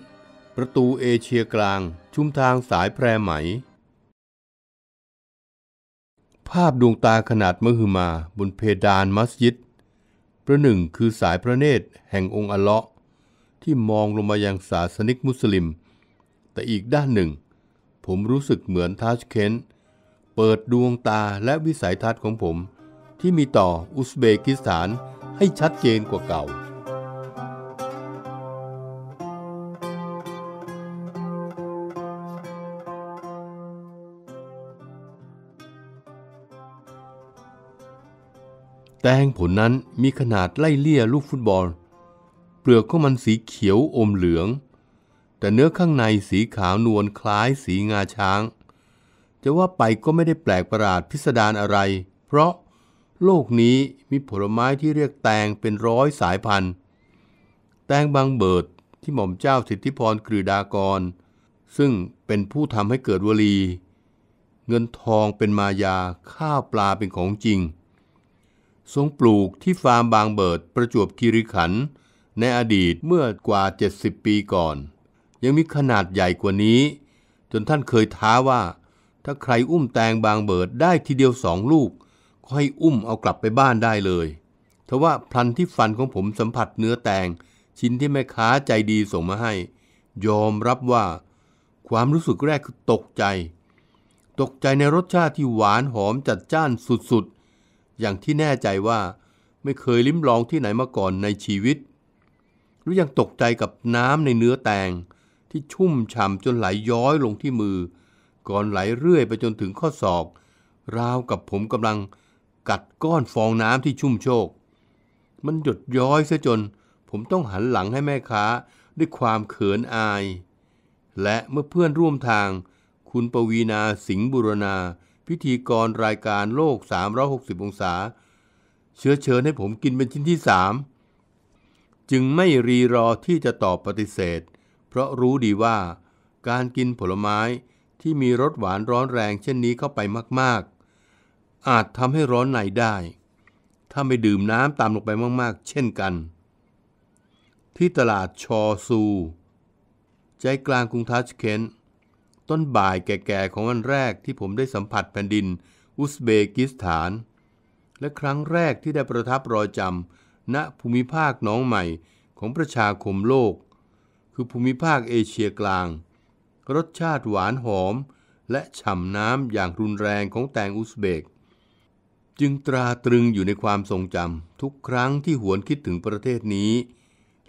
ประตูเอเชียกลาง ชุมทางสายแพรไหมภาพดวงตาขนาดมหึมาบนเพดานมัสยิด ประหนึ่งคือสายพระเนตรแห่งองค์อัลเลาะห์ที่มองลงมายังศาสนิกมุสลิม แต่อีกด้านหนึ่ง ผมรู้สึกเหมือนทาชเคนเปิดดวงตาและวิสัยทัศน์ของผมที่มีต่ออุซเบกิสถานให้ชัดเจนกว่าเก่าแตงผลนั้นมีขนาดไล่เลี่ยลูกฟุตบอล เปลือกของมันสีเขียวอมเหลือง แต่เนื้อข้างในสีขาวนวลคล้ายสีงาช้าง จะว่าไปก็ไม่ได้แปลกประหลาดพิสดารอะไร เพราะโลกนี้มีผลไม้ที่เรียกแตงเป็นร้อยสายพันธุ์แตงบางเบิดที่หม่อมเจ้าสิทธิพรกีดากร ซึ่งเป็นผู้ทำให้เกิดวลี เงินทองเป็นมายาข้าวปลาเป็นของจริงทรงปลูกที่ฟาร์มบางเบิดประจวบคีรีขันธ์ในอดีตเมื่อกว่า 70 ปีก่อน ยังมีขนาดใหญ่กว่านี้ จนท่านเคยท้าว่า ถ้าใครอุ้มแตงบางเบิดได้ทีเดียวสองลูกก็ให้อุ้มเอากลับไปบ้านได้เลยทว่าพลันที่ฟันของผมสัมผัสเนื้อแตง ชิ้นที่แม่ค้าใจดีส่งมาให้ ยอมรับว่า ความรู้สึกแรกคือตกใจ ตกใจในรสชาติที่หวานหอมจัดจ้านสุดๆอย่างที่แน่ใจว่าไม่เคยลิ้มลองที่ไหนมาก่อนในชีวิต หรือยังตกใจกับน้ำในเนื้อแตง ที่ชุ่มฉ่ำจนไหลยย้อยลงที่มือก่อนไหลเรื่อยไปจนถึงข้อศอก ราวกับผมกำลังกัดก้อนฟองน้ำที่ชุ่มโชกมันหยดย้อยซะจน ผมต้องหันหลังให้แม่ค้าด้วยความเขินอาย และเมื่อเพื่อนร่วมทางคุณปวีนาสิงห์บุรณาพิธีกรรายการโลก 360 องศา เชื้อเชิญให้ผมกินเป็นชิ้นที่สามจึงไม่รีรอที่จะตอบปฏิเสธ เพราะรู้ดีว่าการกินผลไม้ที่มีรสหวานร้อนแรงเช่นนี้เข้าไปมากๆ อาจทำให้ร้อนในได้ ถ้าไม่ดื่มน้ำตามลงไปมากๆ เช่นกัน ที่ตลาดชอซู ใจกลางกรุงทัชเคนต์ต้นบ่ายแก่ๆของวันแรกที่ผมได้สัมผัสแผ่นดินอุซเบกิสถาน และครั้งแรกที่ได้ประทับรอยจำ ณ ภูมิภาคน้องใหม่ของประชาคมโลก คือภูมิภาคเอเชียกลาง รสชาติหวานหอม และฉ่ำน้ำอย่างรุนแรงของแตงอุซเบก จึงตราตรึงอยู่ในความทรงจำ ทุกครั้งที่หวนคิดถึงประเทศนี้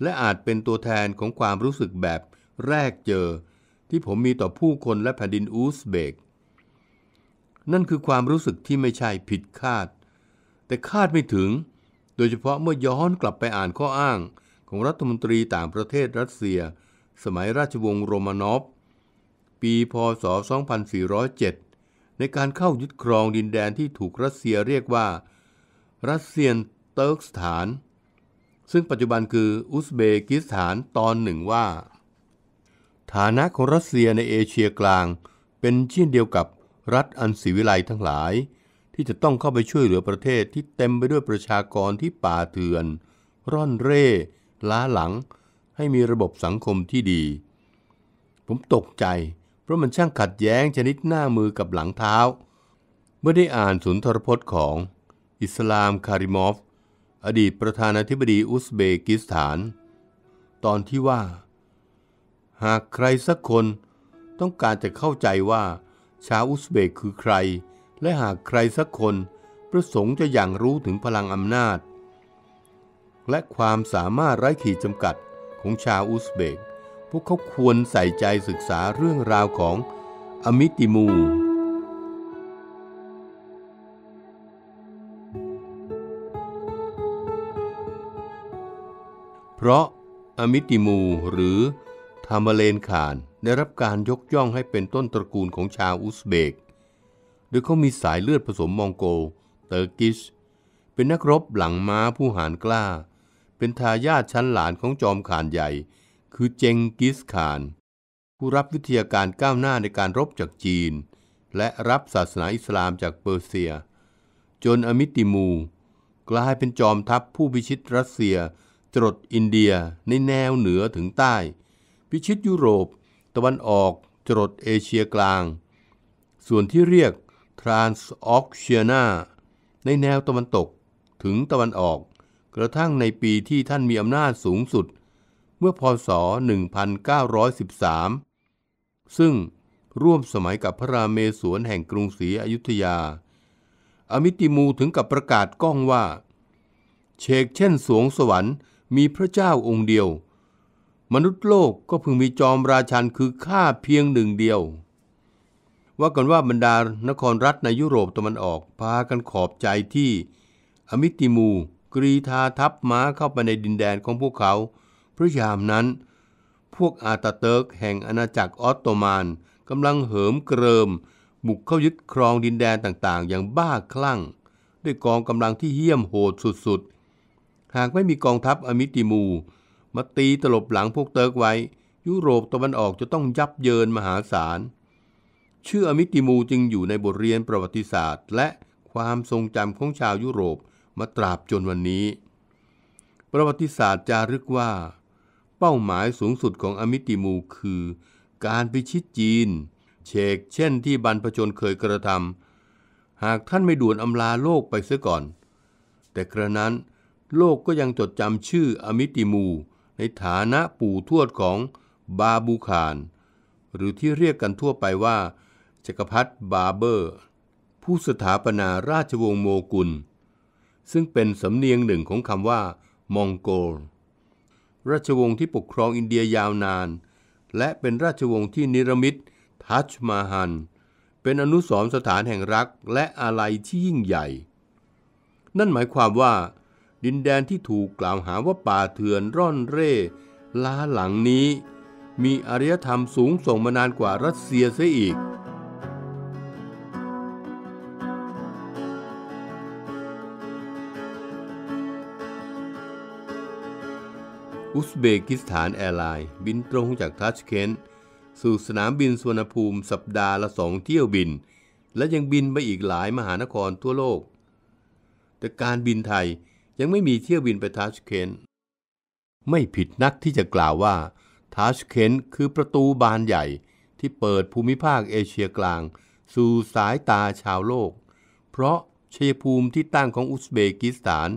และอาจเป็นตัวแทนของความรู้สึกแบบแรกเจอที่ผมมีต่อผู้คนและแผ่นดินอูซเบก นั่นคือความรู้สึกที่ไม่ใช่ผิดคาด แต่คาดไม่ถึงโดยเฉพาะเมื่อย้อนกลับไปอ่านข้ออ้างของรัฐมนตรีต่างประเทศรัสเซียสมัยราชวงศ์โรมานอฟ ปีพศ 2407 ในการเข้ายึดครองดินแดนที่ถูกรัสเซียเรียกว่า รัสเซียนเติร์กสถาน ซึ่งปัจจุบันคืออุซเบกิสถานตอนหนึ่งว่าฐานะของรัสเซียในเอเชียกลางเป็นเช่นเดียวกับรัฐอันศิวิไลทั้งหลาย ที่จะต้องเข้าไปช่วยเหลือประเทศที่เต็มไปด้วยประชากรที่ป่าเถื่อน ร่อนเร่ ล้าหลัง ให้มีระบบสังคมที่ดี ผมตกใจเพราะมันช่างขัดแย้งชนิดหน้ามือกับหลังเท้า เมื่อได้อ่านสุนทรพจน์ของอิสลามคาริมอฟอดีตประธานาธิบดีอุซเบกิสถาน ตอนที่ว่าหากใครสักคนต้องการจะเข้าใจว่า ชาวอุซเบกคือใคร และหากใครสักคนประสงค์จะอย่างรู้ถึงพลังอำนาจ และความสามารถไร้ขีดจำกัดของชาวอุซเบก พวกเขาควรใส่ใจศึกษาเรื่องราวของอมิติมู เพราะอมิติมูหรือรามเลนคานได้รับการยกย่องให้เป็นต้นตระกูลของชาวอุซเบก โดยเขามีสายเลือดผสมมองโกเตอร์กิชเป็นนักรบหลังม้าผู้หานกล้า เป็นทายาทชั้นหลานของจอมขานใหญ่ คือเจงกิสขาน ผู้รับวิทยาการก้าวหน้าในการรบจากจีน และรับศาสนาอิสลามจากเปอร์เซีย จนอมิติมู กลายเป็นจอมทัพผู้พิชิตรัสเซีย จรดอินเดียในแนวเหนือถึงใต้พิชิตยุโรปตะวันออกจรดเอเชียกลาง ส่วนที่เรียกทรานส์ออกเชียนาในแนวตะวันตกถึงตะวันออก กระทั่งในปีที่ท่านมีอำนาจสูงสุด เมื่อพศ1913 ซึ่งร่วมสมัยกับพระราเมศวรแห่งกรุงศรีอยุธยา อมิติมูถึงกับประกาศก้องว่า เชกเช่นสวงสวรรค์มีพระเจ้าองค์เดียวมนุษย์โลกก็พึงมีจอมราชันคือข้าเพียงหนึ่งเดียว ว่ากันว่าบรรดานครรัฐในยุโรปตะวันออก พากันขอบใจที่ อมิติมู กรีธาทัพม้าเข้าไปในดินแดนของพวกเขาพระยามนั้น พวกอาตาเติร์กแห่งอาณาจักรออตโตมันกำลังเหิมเกริมบุกเข้ายึดครองดินแดนต่างๆ อย่างบ้าคลั่ง ด้วยกองกำลังที่เยี่ยมโหดสุดๆหากไม่มีกองทัพอมิติมูมาตีตลบหลังพวกเติร์กไว้ยุโรปตะวันออกจะต้องยับเยินมหาศาล ชื่ออมิติมูจึงอยู่ในบทเรียนประวัติศาสตร์ และความทรงจำของชาวยุโรปมาตราบจนวันนี้ ประวัติศาสตร์จารึกว่า เป้าหมายสูงสุดของอมิติมูคือการพิชิตจีนเชกเช่นที่บรรพชนเคยกระทำหากท่านไม่ด่วนอำลาโลกไปเสียก่อน แต่กระนั้น โลกก็ยังจดจำชื่ออมิติมูในฐานะปู่ทวดของบาบูคานหรือที่เรียกกันทั่วไปว่า จักรพรรดิบาเบอร์ ผู้สถาปนาราชวงศ์โมกุล ซึ่งเป็นสำเนียงหนึ่งของคำว่ามองโกล ราชวงศ์ที่ปกครองอินเดียยาวนาน และเป็นราชวงศ์ที่นิรมิตทัชมาฮัน เป็นอนุสรสถานแห่งรักและอาลัยที่ยิ่งใหญ่ นั่นหมายความว่าดินแดนที่ถูกกล่าวหาว่าป่าเถื่อนร่อนเร่ ล้าหลังนี้ มีอารยธรรมสูงส่งมานานกว่ารัสเซียเสียอีก อุซเบกิสถาน แอร์ไลน์บินตรงจากทัชเคนสู่สนามบินสุวรรณภูมิสัปดาห์ละสองเที่ยวบิน และยังบินไปอีกหลายมหานครทั่วโลก แต่การบินไทยยังไม่มีเที่ยวบินไปทัชเคนไม่ผิดนักที่จะกล่าวว่าทัชเคนคือประตูบานใหญ่ที่เปิดภูมิภาคเอเชียกลาง สู่สายตาชาวโลก เพราะชัยภูมิที่ตั้งของอุซเบกิสถาน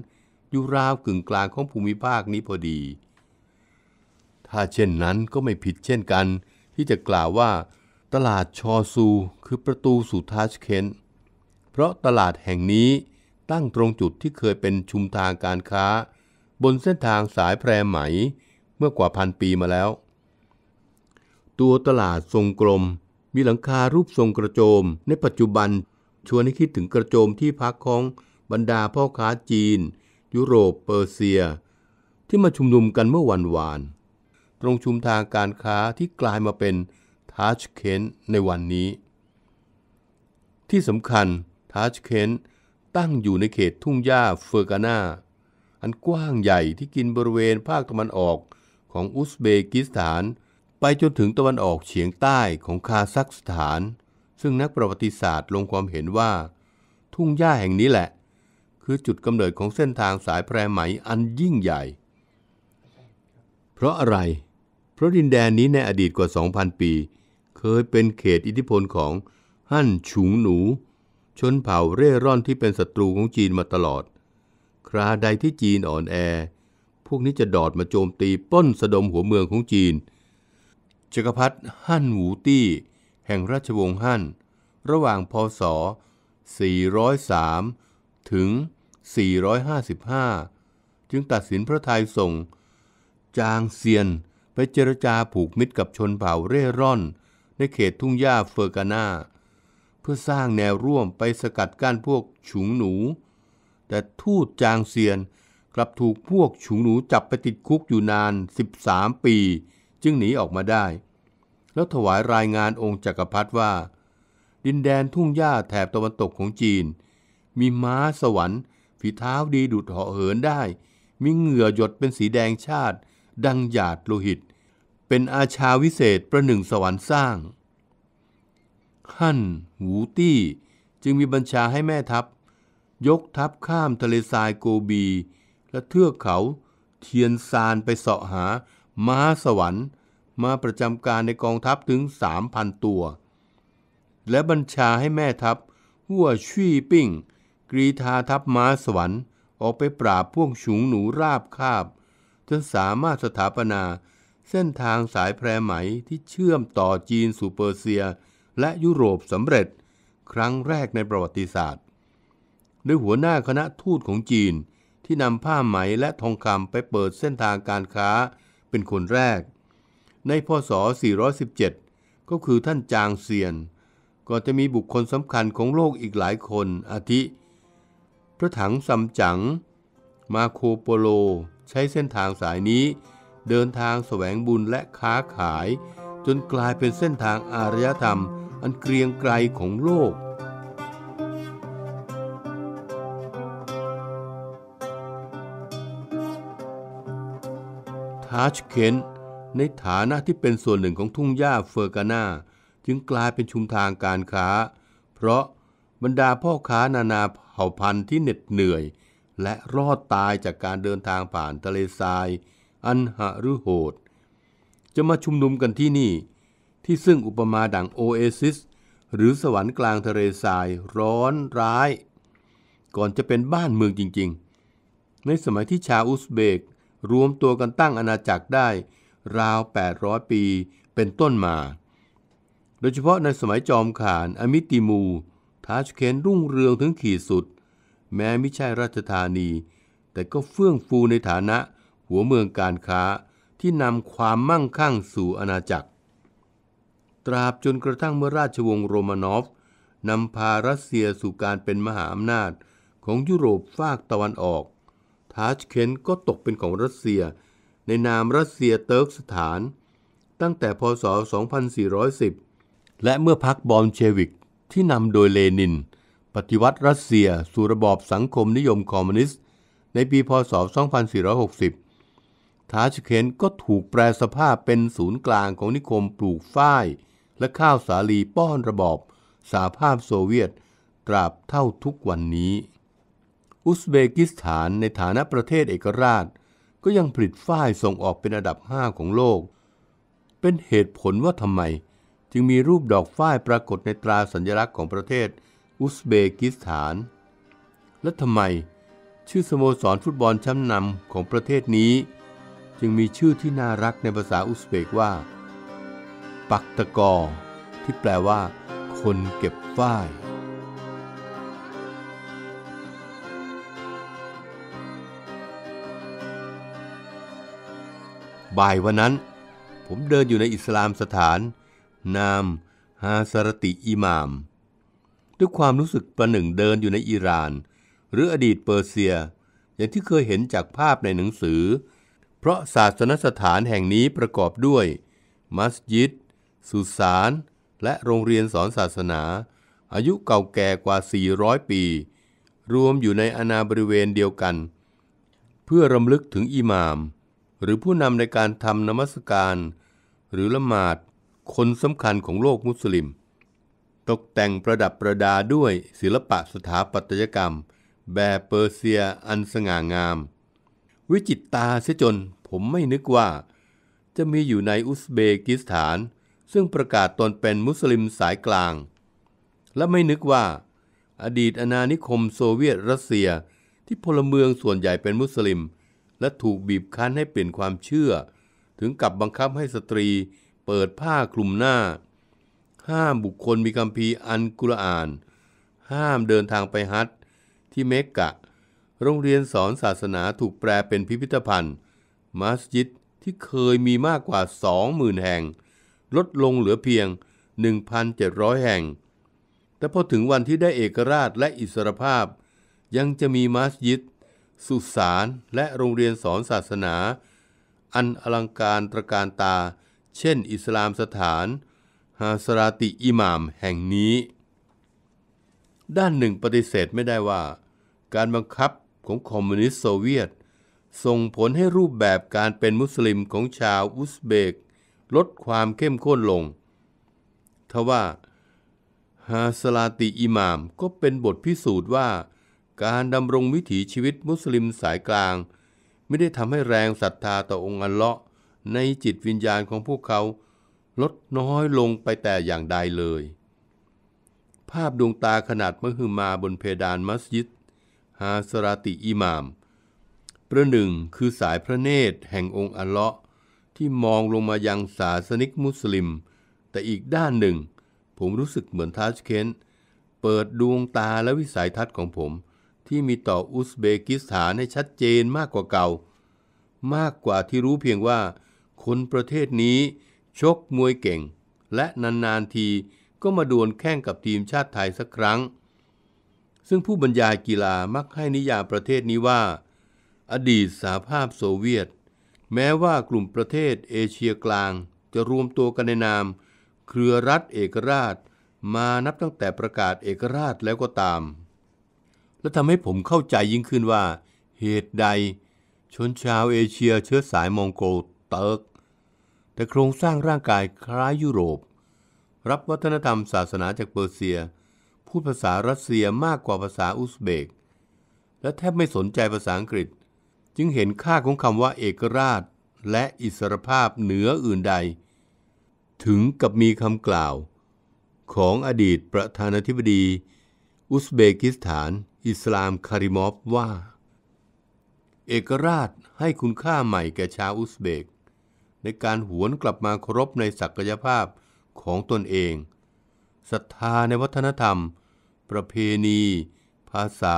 อยู่ราวกึ่งกลางของภูมิภาคนี้พอดี ถ้าเช่นนั้นก็ไม่ผิดเช่นกันที่จะกล่าวว่า ตลาดชอซูคือประตูสู่ทัชเคนเพราะตลาดแห่งนี้ตั้งตรงจุดที่เคยเป็นชุมทางการค้า บนเส้นทางสายแพรไหมเมื่อกว่าพันปีมาแล้ว ตัวตลาดทรงกลมมีหลังคารูปทรงกระโจม ในปัจจุบันชวนให้คิดถึงกระโจมที่พักของบรรดาพ่อค้าจีน ยุโรปเปอร์เซีย ที่มาชุมนุมกันเมื่อวันวาน ตรงชุมทางการค้าที่กลายมาเป็นทัชเคนในวันนี้ที่สำคัญทัชเคนตั้งอยู่ในเขตทุ่งหญ้าเฟอร์กานาอันกว้างใหญ่ที่กินบริเวณภาคตะวันออกของอุซเบกิสถานไปจนถึงตะวันออกเฉียงใต้ของคาซัคสถาน ซึ่งนักประวัติศาสตร์ลงความเห็นว่าทุ่งหญ้าแห่งนี้แหละ คือจุดกำเนิดของเส้นทางสายแพรไหมอันยิ่งใหญ่ เพราะอะไร เพราะดินแดนนี้ในอดีตกว่า 2,000 ปี เคยเป็นเขตอิทธิพลของฮั่นฉุงหนูชนเผ่าเร่ร่อนที่เป็นศัตรูของจีนมาตลอด คราใดที่จีนอ่อนแอ พวกนี้จะดอดมาโจมตีป้นสะดมหัวเมืองของจีน จักรพรรดิฮั่นหูตี้ แห่งราชวงศ์ฮั่น ระหว่างพศ 403 ถึง 455 จึงตัดสินพระทัยส่งจางเซียนไปเจรจาผูกมิตรกับชนเผ่าเร่ร่อน ในเขตทุ่งหญ้าเฟอร์กาน่าเพื่อสร้างแนวร่วมไปสกัดกั้นพวกฉุงหนู แต่ทูตจางเซียนกลับถูกพวกฉุงหนูจับไปติดคุกอยู่นาน 13 ปี จึงหนีออกมาได้ แล้วถวายรายงานองค์จักรพรรดิว่า ดินแดนทุ่งหญ้าแถบตะวันตกของจีน มีม้าสวรรค์ ฝีเท้าดีดุดเหาะเหินได้ มีเหงื่อหยดเป็นสีแดงชาติ ดังหยาดโลหิต เป็นอาชาวิเศษประหนึ่งสวรรค์สร้าง ขั่นหูตี้จึงมีบัญชาให้แม่ทัพยกทัพข้ามทะเลทรายโกบี และเทือกเขาเทียนซานไปเสาะหาม้าสวรรค์ มาประจำการในกองทัพถึงสามพันตัว และบัญชาให้แม่ทัพหัวชี่ปิ้งกรีธาทัพม้าสวรรค์ออกไปปราบพวกฉุงหนูราบคาบ จนสามารถสถาปนาเส้นทางสายแพรไหมที่เชื่อมต่อจีนสู่เปอร์เซียและยุโรปสำเร็จครั้งแรกในประวัติศาสตร์ ด้วยหัวหน้าคณะทูตของจีนที่นำผ้าไหมและทองคำไปเปิดเส้นทางการค้าเป็นคนแรก ในพศ 417 ก็คือท่านจางเซียน ก็จะมีบุคคลสำคัญของโลกอีกหลายคนอาทิ พระถังซัมจั๋งมาโคโปโลใช้เส้นทางสายนี้ เดินทางแสวงบุญและค้าขาย จนกลายเป็นเส้นทางอารยธรรมอันเกรียงไกรของโลก ทาชเคน ในฐานะที่เป็นส่วนหนึ่งของทุ่งหญ้าเฟอร์กานา จึงกลายเป็นชุมทางการค้า เพราะบรรดาพ่อค้านานาเผ่าพันธุ์ที่เหน็ดเหนื่อย และรอดตายจากการเดินทางผ่านทะเลทรายอันหฤโหด จะมาชุมนุมกันที่นี่ที่ซึ่งอุปมาดังโอเอซิส หรือสวรรค์กลางทะเลทรายร้อนร้าย ก่อนจะเป็นบ้านเมืองจริง ๆ ในสมัยที่ชาวอุซเบกรวมตัวกันตั้งอาณาจักรได้ราว 800 ปีเป็นต้นมา โดยเฉพาะในสมัยจอมข่านอมิติมู ทาชเคนรุ่งเรืองถึงขีดสุด แม้ไม่ใช่ราชธานี แต่ก็เฟื่องฟูในฐานะหัวเมืองการค้าที่นำความมั่งคั่งสู่อาณาจักรตราบจนกระทั่งเมื่อราชวงศ์โรมานอฟ นำพารัสเซียสู่การเป็นมหาอำนาจของยุโรปฝากตะวันออก ทาชเคนก็ตกเป็นของรัสเซีย ในนามรัสเซียเติร์กสถาน ตั้งแต่พศ 2410 และเมื่อพรรคบอลเชวิกที่นำโดยเลนิน ปฏิวัติรัสเซียสู่ระบอบสังคมนิยมคอมมิวนิสต์ ในปีพศ 2460 ทาชเคนก็ถูกแปลสภาพเป็นศูนย์กลางของนิคมปลูกฝ้ายและข้าวสาลีป้อนระบอบสาภาพโซเวียตตราบเท่าทุกวันนี้ อุซเบกิสถานในฐานะประเทศเอกราช ก็ยังผลิตฝ้ายส่งออกเป็นอันดับ 5 ของโลก เป็นเหตุผลว่าทำไม จึงมีรูปดอกฝ้ายปรากฏในตราสัญลักษณ์ของประเทศอุซเบกิสถาน และทำไม ชื่อสโมสรฟุตบอลชั้นนำของประเทศนี้ จึงมีชื่อที่น่ารักในภาษาอุซเบกว่าปักตะกอที่แปลว่า คนเก็บฝ้ายบ่ายวันนั้น ผมเดินอยู่ในอิสลามสถาน นามฮาสรติอิหมาม ด้วยความรู้สึกประหนึ่งเดินอยู่ในอิหร่าน หรืออดีตเปอร์เซีย อย่างที่เคยเห็นจากภาพในหนังสือ เพราะศาสนสถานแห่งนี้ประกอบด้วย มัสยิดสุสานและโรงเรียนสอนศาสนา อายุเก่าแก่กว่า 400 ปี รวมอยู่ในอนาบริเวณเดียวกัน เพื่อรำลึกถึงอิหมาม หรือผู้นำในการทำนมัสการ หรือละหมาดคนสำคัญของโลกมุสลิม ตกแต่งประดับประดาด้วยศิลปะสถาปัตยกรรม แบบเปอร์เซียอันสง่างาม วิจิตตาเสียจน ผมไม่นึกว่า จะมีอยู่ในอุซเบกิสถานซึ่งประกาศตนเป็นมุสลิมสายกลาง และไม่นึกว่า อดีตอาณานิคมโซเวียตรัสเซียที่พลเมืองส่วนใหญ่เป็นมุสลิม และถูกบีบคั้นให้เปลี่ยนความเชื่อ ถึงกับบังคับให้สตรีเปิดผ้าคลุมหน้า ห้ามบุคคลมีคำพีอันกุรอาน ห้ามเดินทางไปฮัตที่เมกกะ โรงเรียนสอนศาสนาถูกแปลเป็นพิพิธภัณฑ์มัสยิดที่เคยมีมากกว่า20,000แห่งลดลงเหลือเพียง 1,700 แห่ง แต่พอถึงวันที่ได้เอกราชและอิสรภาพ ยังจะมีมัสยิด สุสาน และโรงเรียนสอนศาสนา อันอลังการตระการตา เช่น อิสลามสถาน ฮาสราติอิหมามแห่งนี้ ด้านหนึ่งปฏิเสธไม่ได้ว่า การบังคับของคอมมิวนิสต์โซเวียต ส่งผลให้รูปแบบการเป็นมุสลิมของชาวอุซเบกลดความเข้มข้นลง ทว่าฮาสลาติอิหมามก็เป็นบทพิสูจน์ว่า การดำรงวิถีชีวิตมุสลิมสายกลาง ไม่ได้ทำให้แรงศรัทธาต่อองค์อัลเลาะห์ในจิตวิญญาณของพวกเขาลดน้อยลงไปแต่อย่างใดเลย ภาพดวงตาขนาดมหึมาบนเพดานมัสยิดฮาสราติอิหมาม ประหนึ่งคือสายพระเนตรแห่งองค์อัลเลาะห์ที่มองลงมายังศาสนิกมุสลิม แต่อีกด้านหนึ่ง ผมรู้สึกเหมือนทัชเคน เปิดดวงตาและวิสัยทัศน์ของผม ที่มีต่ออุซเบกิสถานให้ชัดเจนมากกว่าเก่า มากกว่าที่รู้เพียงว่า คนประเทศนี้ชกมวยเก่ง และนานๆทีก็มาดวลแข่งกับทีมชาติไทยสักครั้ง ซึ่งผู้บรรยายกีฬามักให้นิยามประเทศนี้ว่า อดีตสหภาพโซเวียตแม้ว่ากลุ่มประเทศเอเชียกลางจะรวมตัวกันในนาม เครือรัฐเอกราชมานับตั้งแต่ประกาศเอกราชแล้วก็ตาม และทำให้ผมเข้าใจยิ่งขึ้นว่า เหตุใดชนชาวเอเชียเชื้อสายมองโกลเติร์กแต่โครงสร้างร่างกายคล้ายยุโรป รับวัฒนธรรมศาสนาจากเปอร์เซีย พูดภาษารัสเซียมากกว่าภาษาอุซเบก และแทบไม่สนใจภาษาอังกฤษจึงเห็นค่าของคำว่าเอกราชและอิสรภาพเหนืออื่นใด ถึงกับมีคำกล่าวของอดีตประธานาธิบดีอุซเบกิสถานอิสลามคาริมอฟว่า เอกราชให้คุณค่าใหม่แก่ชาวอุซเบก ในการหวนกลับมาครบในศักยภาพของตนเองศรัทธาในวัฒนธรรม ประเพณี ภาษา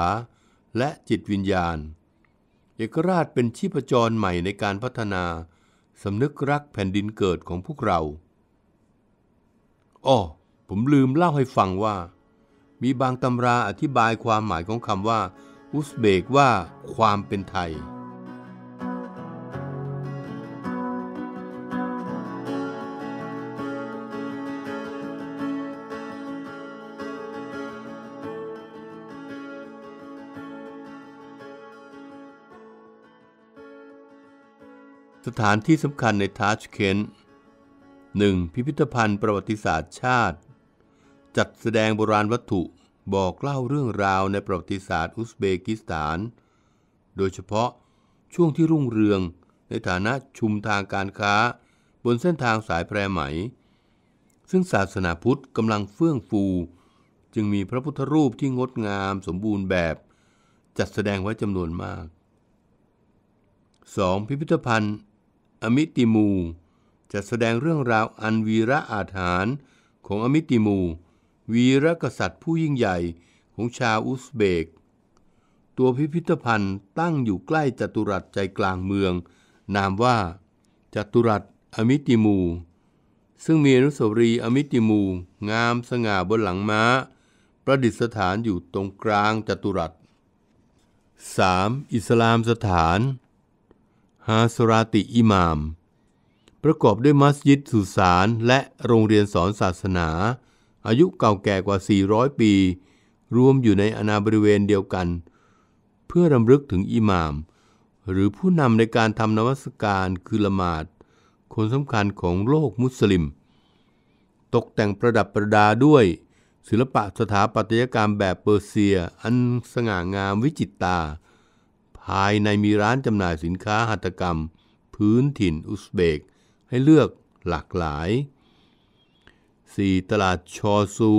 และจิตวิญญาณเอกราชเป็นชีพจรใหม่ในการพัฒนาสำนึกรักแผ่นดินเกิดของพวกเรา อ้อผมลืมเล่าให้ฟังว่า มีบางตำราอธิบายความหมายของคำว่า อุซเบกว่าความเป็นไทยถานที่สำคัญในทัชเคนหนึ่งพิพิธภัณฑ์ประวัติศาสตร์ชาติ จัดแสดงโบราณวัตถุบอกเล่าเรื่องราวในประวัติศาสตร์อุซเบกิสถาน โดยเฉพาะช่วงที่รุ่งเรืองในฐานะชุมทางการค้าบนเส้นทางสายแพรไหมซึ่งศาสนาพุทธกำลังเฟื่องฟูจึงมีพระพุทธรูปที่งดงามสมบูรณ์แบบ จัดแสดงไว้จำนวนมาก 2. พิพิธภัณฑ์อมิติมูจะแสดงเรื่องราวอันวีระอาถรรพ์ของอมิติมู วีรกษัตริย์ผู้ยิ่งใหญ่ของชาวอุซเบก ตัวพิพิธภัณฑ์ตั้งอยู่ใกล้จัตุรัสใจกลางเมือง นามว่าจัตุรัสอมิติมู ซึ่งมีอนุสาวรีย์อมิติมูงามสง่าบนหลังม้า ประดิษฐานอยู่ตรงกลางจัตุรัส 3. อิสลามสถานฮาสราติอิหมาม ประกอบด้วยมัสยิดสุสานและโรงเรียนสอนศาสนา อายุเก่าแก่กว่า 400 ปีรวมอยู่ในอนาบริเวณเดียวกัน เพื่อรำลึกถึงอิหมาม หรือผู้นำในการทำนวัสการคือละหมาดคนสำคัญของโลกมุสลิม ตกแต่งประดับประดาด้วย ศิลปะสถาปัตยกรรมแบบเปอร์เซียอันสง่างามวิจิตตาภายในมีร้านจำหน่ายสินค้าหัตถกรรมพื้นถิ่นอุซเบก ให้เลือกหลากหลาย 4. ตลาดชอซู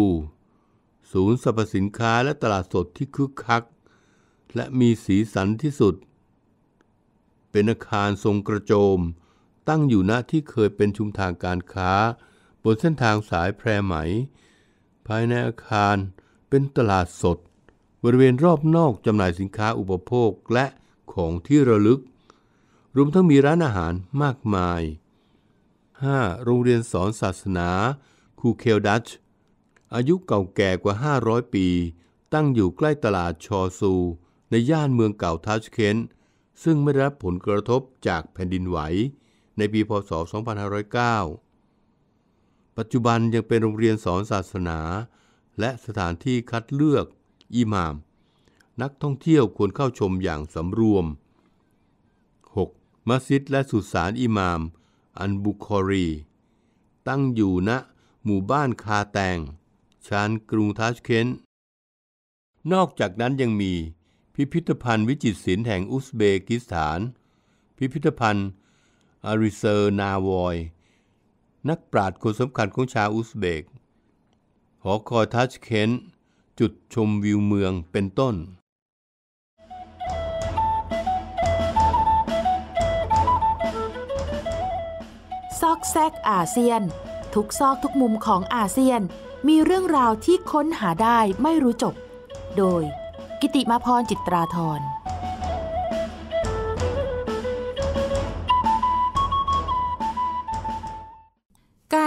ศูนย์สรรพสินค้าและตลาดสดที่คึกคัก และมีสีสันที่สุด เป็นอาคารทรงกระโจม ตั้งอยู่ณที่เคยเป็นชุมทางการค้า บนเส้นทางสายแพรไหม ภายในอาคารเป็นตลาดสดบริเวณรอบนอกจำหน่ายสินค้าอุปโภคและของที่ระลึก รวมทั้งมีร้านอาหารมากมาย 5. โรงเรียนสอนศาสนาคูเคลดัช อายุเก่าแก่กว่า 500 ปี ตั้งอยู่ใกล้ตลาดชอซูในย่านเมืองเก่าทัชเคนซึ่งไม่ได้รับผลกระทบจากแผ่นดินไหว ในปีพศ 2509 ปัจจุบันยังเป็นโรงเรียนสอนศาสนา และสถานที่คัดเลือกอิหมาม นักท่องเที่ยวควรเข้าชมอย่างสำรวม 6. มัสยิดและสุสานอิหมาม อันบุคอรี ตั้งอยู่ณนะหมู่บ้านคาแตงชานกรุงทัชเคนนอกจากนั้นยังมีพิพิธภัณฑ์วิจิตรศิลป์แห่งอุซเบกิสถาน พิพิธภัณฑ์อาริเซอร์นาวอย นักปราชญ์คนสำคัญของชาวอุซเบกหอคอยทัชเคนจุดชมวิวเมืองเป็นต้น ซอกแซกอาเซียน ทุกซอกทุกมุมของอาเซียนมีเรื่องราวที่ค้นหาได้ไม่รู้จบ โดยกิติมาพรจิตราธร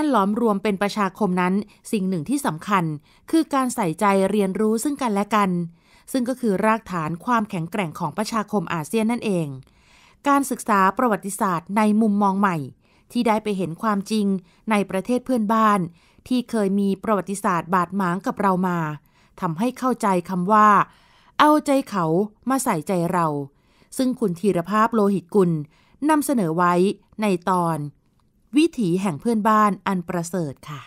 การหลอมรวมเป็นประชาคมนั้นสิ่งหนึ่งที่สำคัญคือการใส่ใจเรียนรู้ซึ่งกันและกัน ซึ่งก็คือรากฐานความแข็งแกร่งของประชาคมอาเซียนนั่นเอง การศึกษาประวัติศาสตร์ในมุมมองใหม่ ที่ได้ไปเห็นความจริงในประเทศเพื่อนบ้าน ที่เคยมีประวัติศาสตร์บาดหมางกับเรามาทำให้เข้าใจคำว่า เอาใจเขามาใส่ใจเรา ซึ่งคุณธีรภาพโลหิตกุลนำเสนอไว้ในตอนวิถีแห่งเพื่อนบ้านอันประเสริฐค่ะ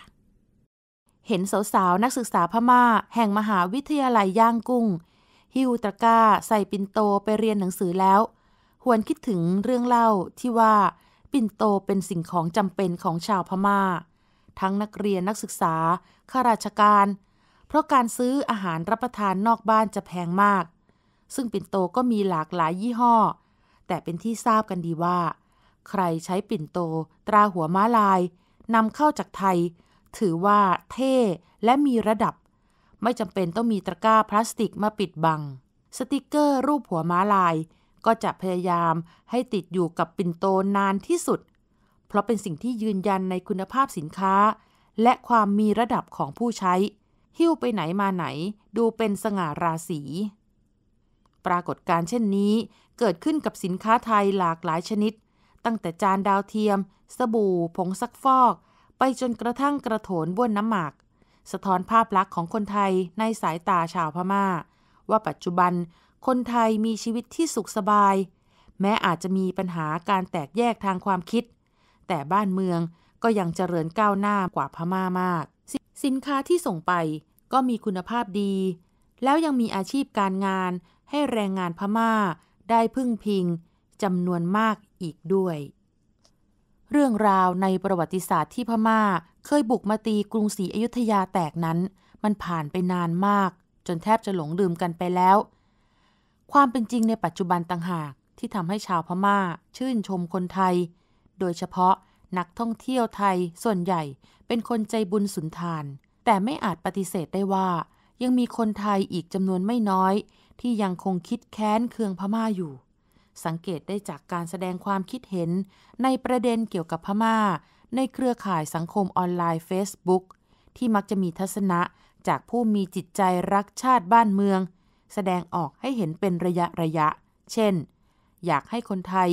เห็นสาวๆนักศึกษาพม่าแห่งมหาวิทยาลัยย่างกุ้ง ฮิวตะก้าใส่ปิ่นโตไปเรียนหนังสือแล้ว หวนคิดถึงเรื่องเล่าที่ว่าปิ่นโตเป็นสิ่งของจำเป็นของชาวพมา่า ทั้งนักเรียนนักศึกษาข้าราชการ เพราะการซื้ออาหารรับประทานนอกบ้านจะแพงมาก ซึ่งปิ่นโตก็มีหลากหลายยี่ห้อ แต่เป็นที่ทราบกันดีว่าใครใช้ปิ่นโต ตราหัวม้าลายนำเข้าจากไทย ถือว่าเท่และมีระดับ ไม่จำเป็นต้องมีตะกร้าพลาสติกมาปิดบัง สติกเกอร์รูปหัวม้าลาย ก็จะพยายามให้ติดอยู่กับปิ่นโตนานที่สุด เพราะเป็นสิ่งที่ยืนยันในคุณภาพสินค้า และความมีระดับของผู้ใช้ หิ้วไปไหนมาไหน ดูเป็นสง่าราศีปรากฏการเช่นนี้ เกิดขึ้นกับสินค้าไทยหลากหลายชนิดตั้งแต่จานดาวเทียม สบู่ผงซักฟอก ไปจนกระทั่งกระโถนบ้วนน้ำหมากสะท้อนภาพลักษณ์ของคนไทยในสายตาชาวพมา่า ว่าปัจจุบันคนไทยมีชีวิตที่สุขสบาย แม้อาจจะมีปัญหาการแตกแยกทางความคิด แต่บ้านเมืองก็ยังเจริญก้าวหน้ากว่าพม่ามาก สินค้าที่ส่งไปก็มีคุณภาพดี แล้วยังมีอาชีพการงานให้แรงงานพม่า ได้พึ่งพิงจำนวนมากอีกด้วย เรื่องราวในประวัติศาสตร์ที่พม่าเคยบุกมาตีกรุงศรีอยุธยาแตกนั้นมันผ่านไปนานมากจนแทบจะหลงลืมกันไปแล้ว ความเป็นจริงในปัจจุบันต่างหากที่ทำให้ชาวพม่าชื่นชมคนไทยโดยเฉพาะนักท่องเที่ยวไทยส่วนใหญ่เป็นคนใจบุญสุนทาน แต่ไม่อาจปฏิเสธได้ว่ายังมีคนไทยอีกจำนวนไม่น้อยที่ยังคงคิดแค้นเคืองพม่าอยู่สังเกตได้จากการแสดงความคิดเห็น ในประเด็นเกี่ยวกับพมา่า ในเครือข่ายสังคมออนไลน์ Facebook ที่มักจะมีทัศนะจากผู้มีจิตใจรักชาติบ้านเมือง แสดงออกให้เห็นเป็นระยะระยะ เช่น อยากให้คนไทย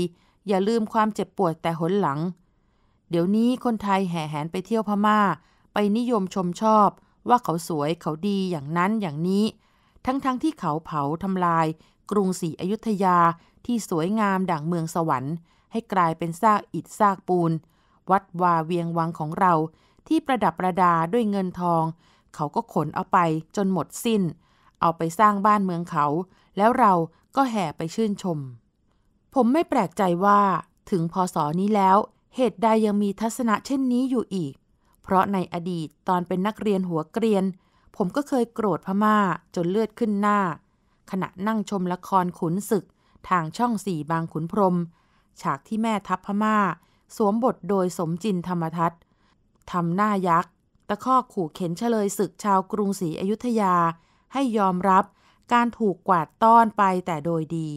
อย่าลืมความเจ็บปวดแต่หนหลัง เดี๋ยวนี้คนไทยแห่แหนไปเที่ยวพมา่า ไปนิยมชมชอบ ว่าเขาสวยเขาดีอย่างนั้นอย่างนี้ ทั้งๆทที่เขาเผาทำลาย กรุงศรีอยุธยาที่สวยงามดั่งเมืองสวรรค์ ให้กลายเป็นซากอิฐซากปูน วัดวาเวียงวังของเรา ที่ประดับประดาด้วยเงินทอง เขาก็ขนเอาไปจนหมดสิ้น เอาไปสร้างบ้านเมืองเขา แล้วเราก็แห่ไปชื่นชม ผมไม่แปลกใจว่า ถึงพศนี้แล้วเหตุใดยังมีทัศนะเช่นนี้อยู่อีก เพราะในอดีตตอนเป็นนักเรียนหัวเกรียน ผมก็เคยโกรธพม่าจนเลือดขึ้นหน้า ขณะนั่งชมละครขุนศึกทางช่องสี่บางขุนพรม ฉากที่แม่ทัพพมา่า สวมบทโดยสมจินธรรมทัตทำหน้ายักษ์ ตะคอกขู่เข็นเฉลยศึกชาวกรุงศรีอยุธยา ให้ยอมรับการถูกกวาดต้อนไปแต่โดยดี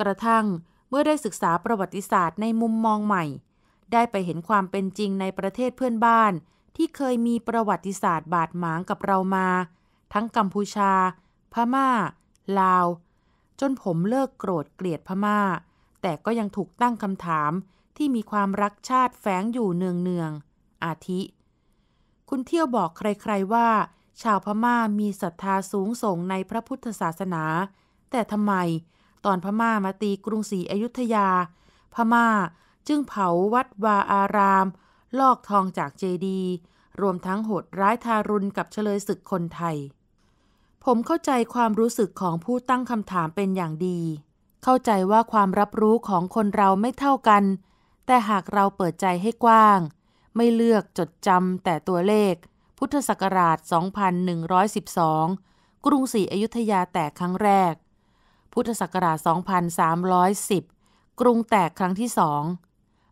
กระทั่งเมื่อได้ศึกษาประวัติศาสตร์ในมุมมองใหม่ ได้ไปเห็นความเป็นจริงในประเทศเพื่อนบ้าน ที่เคยมีประวัติศาสตร์บาดหมางกับเรามา ทั้งกัมพูชา พมา่า ลาวจนผมเลิกโกรธเกลียดพม่า แต่ก็ยังถูกตั้งคำถามที่มีความรักชาติแฝงอยู่เนืองเนือง อาทิ คุณเที่ยวบอกใครๆว่า ชาวพม่ามีศรัทธาสูงส่งในพระพุทธศาสนา แต่ทำไม ตอนพม่ามาตีกรุงศรีอยุธยาพม่าจึงเผาวัดวาอาราม ลอกทองจากเจดี รวมทั้งโหดร้ายทารุณกับเฉลยศึกคนไทยผมเข้าใจความรู้สึกของผู้ตั้งคำถามเป็นอย่างดี เข้าใจว่าความรับรู้ของคนเราไม่เท่ากัน แต่หากเราเปิดใจให้กว้าง ไม่เลือกจดจำแต่ตัวเลข พุทธศักราช 2112 กรุงศรีอยุธยาแตกครั้งแรก พุทธศักราช 2310 กรุงแตกครั้งที่สอง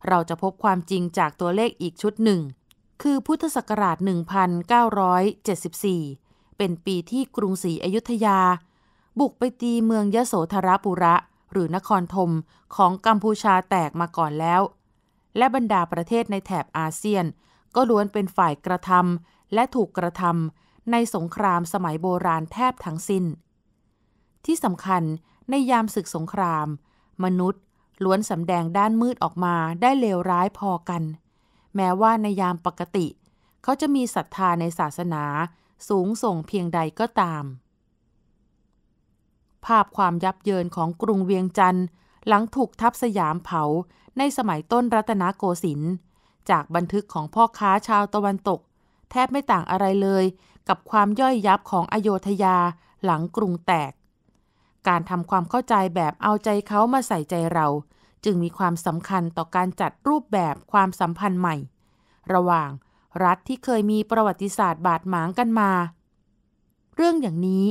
เราจะพบความจริงจากตัวเลขอีกชุดหนึ่ง คือพุทธศักราช 1974เป็นปีที่กรุงศรีอยุธยา บุกไปตีเมืองยโสธรปุระหรือนครธมของกัมพูชาแตกมาก่อนแล้ว และบรรดาประเทศในแถบอาเซียน ก็ล้วนเป็นฝ่ายกระทำและถูกกระทำในสงครามสมัยโบราณแทบทั้งสิน้น ที่สำคัญในยามศึกสงคราม มนุษย์ ล้วนสำแดงด้านมืดออกมาได้เลวร้ายพอกัน แม้ว่าในยามปกติ เขาจะมีศรัทธาในศาสนาสูงส่งเพียงใดก็ตาม ภาพความยับเยินของกรุงเวียงจันทร์หลังถูกทับสยามเผาในสมัยต้นรัตนโกสินทร์จากบันทึกของพ่อค้าชาวตะวันตก แทบไม่ต่างอะไรเลย กับความย่อยยับของอโยธยาหลังกรุงแตก การทำความเข้าใจแบบเอาใจเขามาใส่ใจเรา จึงมีความสำคัญต่อการจัดรูปแบบความสัมพันธ์ใหม่ ระหว่างรัฐที่เคยมีประวัติศาสตร์บาดหมางกันมา เรื่องอย่างนี้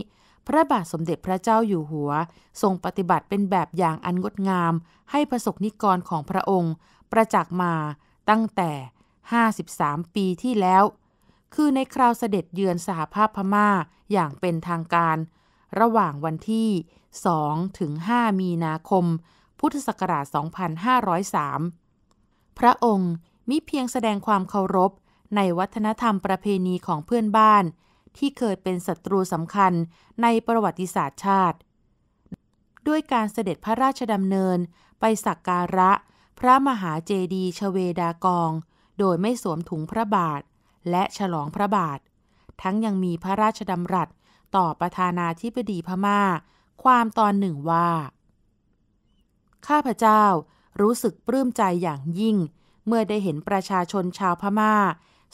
พระบาทสมเด็จพระเจ้าอยู่หัวทรงปฏิบัติเป็นแบบอย่างอันงดงาม ให้ประสบนิกรของพระองค์ ประจักษ์มาตั้งแต่ 53 ปีที่แล้ว คือในคราวเสด็จเยือนสหภาพพม่าอย่างเป็นทางการ ระหว่างวันที่2ถึง5มีนาคม พุทธศักราช 2503พระองค์มิเพียงแสดงความเคารพในวัฒนธรรมประเพณีของเพื่อนบ้าน ที่เคยเป็นศัตรูสำคัญในประวัติศาสตร์ชาติ ด้วยการเสด็จพระราชดำเนินไปสักการะ พระมหาเจดีย์ชเวดากอง โดยไม่สวมถุงพระบาท และฉลองพระบาท ทั้งยังมีพระราชดำรัส ต่อประธานาธิบดีพมา่า ความตอนหนึ่งว่าข้าพเจ้ารู้สึกปลื้มใจอย่างยิ่ง เมื่อได้เห็นประชาชนชาวพมา่า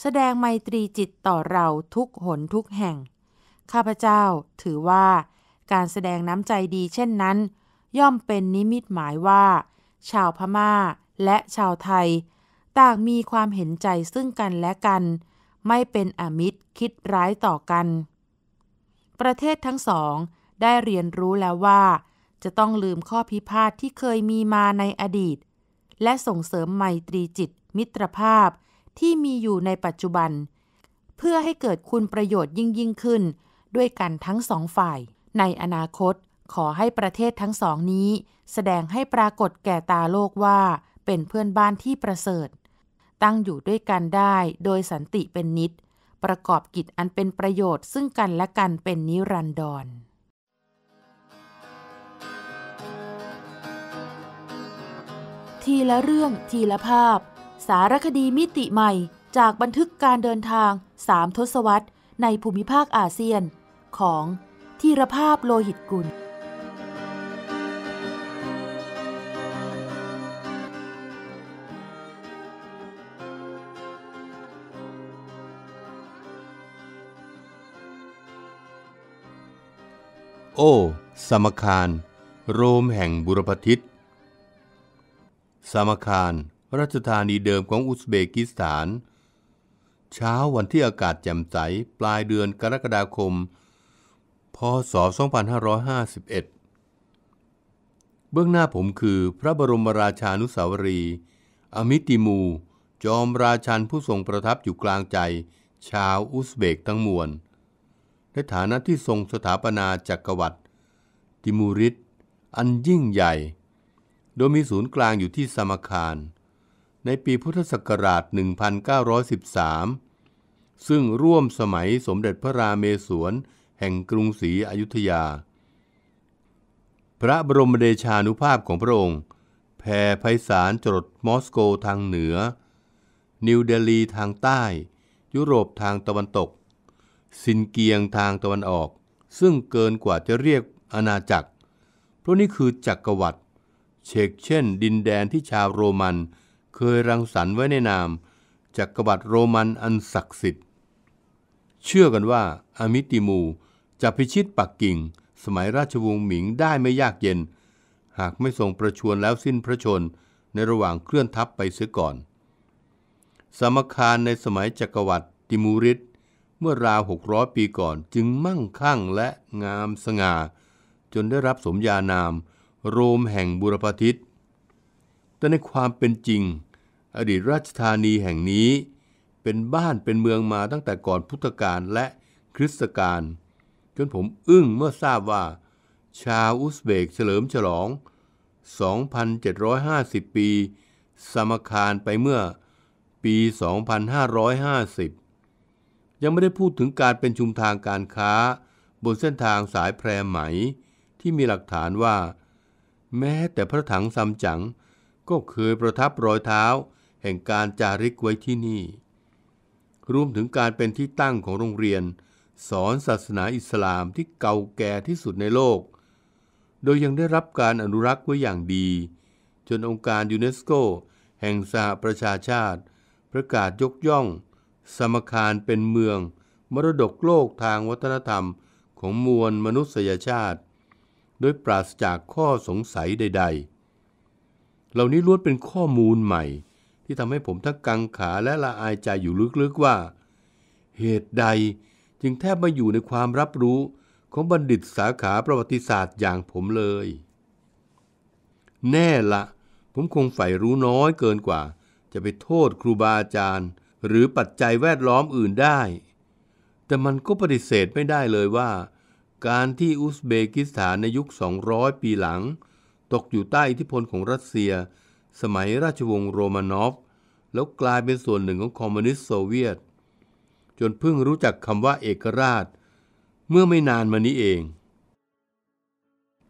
แสดงไมตรีจิตต่อเราทุกหนทุกแห่ง ข้าพเจ้าถือว่าการแสดงน้ำใจดีเช่นนั้น ย่อมเป็นนิมิตหมายว่า ชาวพม่าและชาวไทยต่างมีความเห็นใจซึ่งกันและกัน ไม่เป็นอมิตรคิดร้ายต่อกัน ประเทศทั้งสองได้เรียนรู้แล้วว่า จะต้องลืมข้อพิพาทที่เคยมีมาในอดีต และส่งเสริมไมตรีจิตมิตรภาพที่มีอยู่ในปัจจุบัน เพื่อให้เกิดคุณประโยชน์ยิ่งยิ่งขึ้น ด้วยกันทั้งสองฝ่าย ในอนาคต ขอให้ประเทศทั้งสองนี้ แสดงให้ปรากฏแก่ตาโลกว่าเป็นเพื่อนบ้านที่ประเสริฐ ตั้งอยู่ด้วยกันได้โดยสันติเป็นนิดประกอบกิจอันเป็นประโยชน์ซึ่งกันและกันเป็นนิรันดร ทีละเรื่องทีละภาพสารคดีมิติใหม่จากบันทึกการเดินทางสามทศวรรษ ในภูมิภาคอาเซียนของทีรภาพโลหิตกุลโอ้ สมคาร โรมแห่งบุรพทิต สมคารราชธานีเดิมของอุซเบกิสถาน เช้าวันที่อากาศแจ่มใส ปลายเดือนกรกฎาคม พศ 2551 เบื้องหน้าผมคือพระบรมราชานุสาวรี อมิติมู จอมราชันผู้ทรงประทับอยู่กลางใจ ชาวอุซเบกทั้งมวล ในฐานะที่ทรงสถาปนาจักกรวรรดิติมูริต อันยิ่งใหญ่ โดยมีศูนย์กลางอยู่ที่สมคารในปีพุทธศักราช 1913 ซึ่งร่วมสมัยสมเด็จพระราเมศวร แห่งกรุงศรีอยุธยา พระบรมเดชานุภาพของพระองค์แผ่ไพศาลจรดมอสโกทางเหนือ นิวเดลีทางใต้ ยุโรปทางตะวันตกซินเกียงทางตะวันออก ซึ่งเกินกว่าจะเรียกอาณาจักร เพราะนี่คือจักรวรรดิเชกเช่น ดินแดนที่ชาวโรมันคยรังสรรค์ไว้ในนามจักกรวรรดิโรมันอันศักดิ์สิทธิ์ เชื่อกันว่าอามิติมูจะพิชิตปักกิ่งสมัยราชวงศ์หมิงได้ไม่ยากเย็น หากไม่ทรงประชวรแล้วสิ้นพระชนในระหว่างเคลื่อนทัพไปเสียก่อน สมคารในสมัยจักรวรรดิติมูริสเมื่อราว 600 ปีก่อนจึงมั่งคั่งและงามสง่าจนได้รับสมญานาม โรมแห่งบุรพทิตแต่ในความเป็นจริงอดีตราชธานีแห่งนี้เป็นบ้านเป็นเมืองมาตั้งแต่ก่อนพุทธกาลและคริสตกาลจนผมอึ้งเมื่อทราบว่าชาวอุซเบกเฉลิมฉลอง 2,750 ปีสมคารไปเมื่อปี 2,550 ยังไม่ได้พูดถึงการเป็นชุมทางการค้าบนเส้นทางสายแพรไหม ที่มีหลักฐานว่า แม้แต่พระถังซัมจั๋งก็เคยประทับรอยเท้าแห่งการจาริกไว้ที่นี่ รวมถึงการเป็นที่ตั้งของโรงเรียน สอนศาสนาอิสลามที่เก่าแก่ที่สุดในโลก โดยยังได้รับการอนุรักษ์ไว้อย่างดี จนองค์การยูเนสโก แห่งสหประชาชาติ ประกาศยกย่อง สมคารเป็นเมือง มรดกโลกทางวัฒนธรรม ของมวลมนุษยชาติ โดยปราศจากข้อสงสัยใด ๆ เหล่านี้ล้วนเป็นข้อมูลใหม่ที่ทำให้ผมทั้งกังขาและละอายใจอยู่ลึกๆว่า เหตุใดจึงแทบไม่อยู่ในความรับรู้ของบัณฑิตสาขาประวัติศาสตร์อย่างผมเลย แน่ละผมคงใฝ่รู้น้อยเกินกว่า จะไปโทษครูบาอาจารย์หรือปัจจัยแวดล้อมอื่นได้ แต่มันก็ปฏิเสธไม่ได้เลยว่า การที่อุซเบกิสถานในยุค 200 ปีหลัง ตกอยู่ใต้อิทธิพลของรัสเซีย สมัยราชวงศ์โรมานอฟแล้วกลายเป็นส่วนหนึ่งของคอมมิวนิสต์โซเวียต จนเพิ่งรู้จักคำว่าเอกราช เมื่อไม่นานมานี้เอง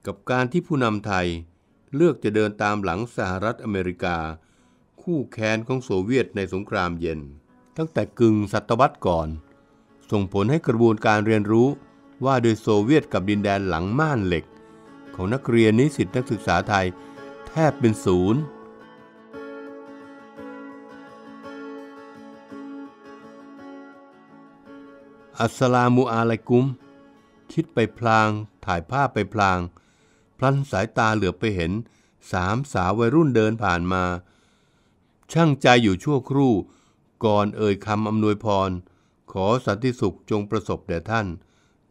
กับการที่ผู้นำไทยเลือกจะเดินตามหลังสหรัฐอเมริกา คู่แค้นของโซเวียตในสงครามเย็น ตั้งแต่กึ่งศตวรรษก่อน ส่งผลให้กระบวนการเรียนรู้ว่าโดยโซเวียตกับดินแดนหลังม่านเหล็ก ของนักเรียนนิสิตนักศึกษาไทย แทบเป็นศูนย์อัสลามูอาลัยกุม คิดไปพลาง ถ่ายภาพไปพลาง พลันสายตาเหลือไปเห็นสามสาววัยรุ่นเดินผ่านมา ช่างใจอยู่ชั่วครู่ ก่อนเอ่ยคำอำนวยพร ขอสันติสุขจงประสบแด่ท่าน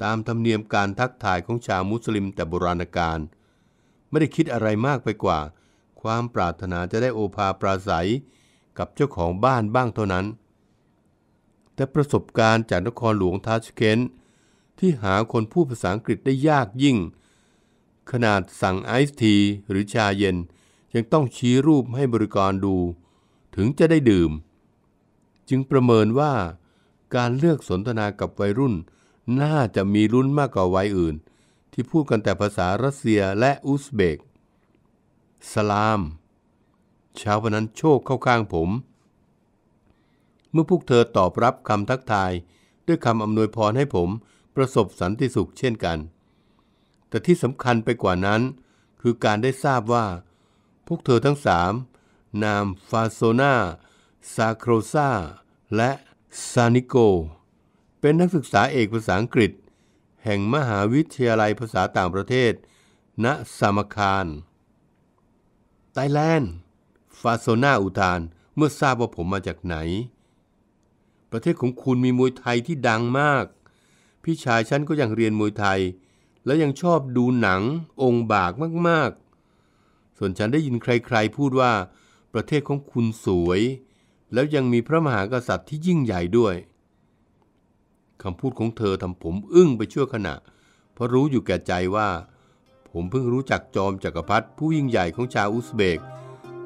ตามธรรมเนียมการทักทายของชาวมุสลิมแต่โบราณกาลไม่ได้คิดอะไรมากไปกว่า ความปรารถนาจะได้โอภาปราศัย กับเจ้าของบ้านบ้างเท่านั้นแต่ประสบการณ์จากนครหลวงทาชเคนที่หาคนพูดภาษาอังกฤษได้ยากยิ่ง ขนาดสั่งไอซ์ทีหรือชาเย็น ยังต้องชี้รูปให้บริกรดู ถึงจะได้ดื่ม จึงประเมินว่าการเลือกสนทนากับวัยรุ่น น่าจะมีรุ่นมากกว่าวัยอื่น ที่พูดกันแต่ภาษารัสเซียและอุซเบก สลาม เช้าวันนั้นโชคเข้าข้างผมเมื่อพวกเธอตอบรับคำทักทาย ด้วยคำอำนวยพรให้ผมประสบสันติสุขเช่นกัน แต่ที่สำคัญไปกว่านั้น คือการได้ทราบว่า พวกเธอทั้งสามนามฟาโซนาซาโครซาและซานิโก เป็นนักศึกษาเอกภาษาอังกฤษ แห่งมหาวิทยาลัยภาษาต่างประเทศ ณสามคาร ไตแลนด์ฟาโซนาอุทานเมื่อทราบว่าผมมาจากไหนประเทศของคุณมีมวยไทยที่ดังมาก พี่ชายฉันก็ยังเรียนมวยไทย และยังชอบดูหนังองค์บากมากๆ ส่วนฉันได้ยินใคร ๆพูดว่า ประเทศของคุณสวย แล้วยังมีพระมหากษัตริย์ที่ยิ่งใหญ่ด้วย คำพูดของเธอทำผม อึ้งไปชั่วขณะ เพราะรู้อยู่แก่ใจว่า ผมเพิ่งรู้จักจอมจักรพรรดิผู้ยิ่งใหญ่ของชาวอุซเบก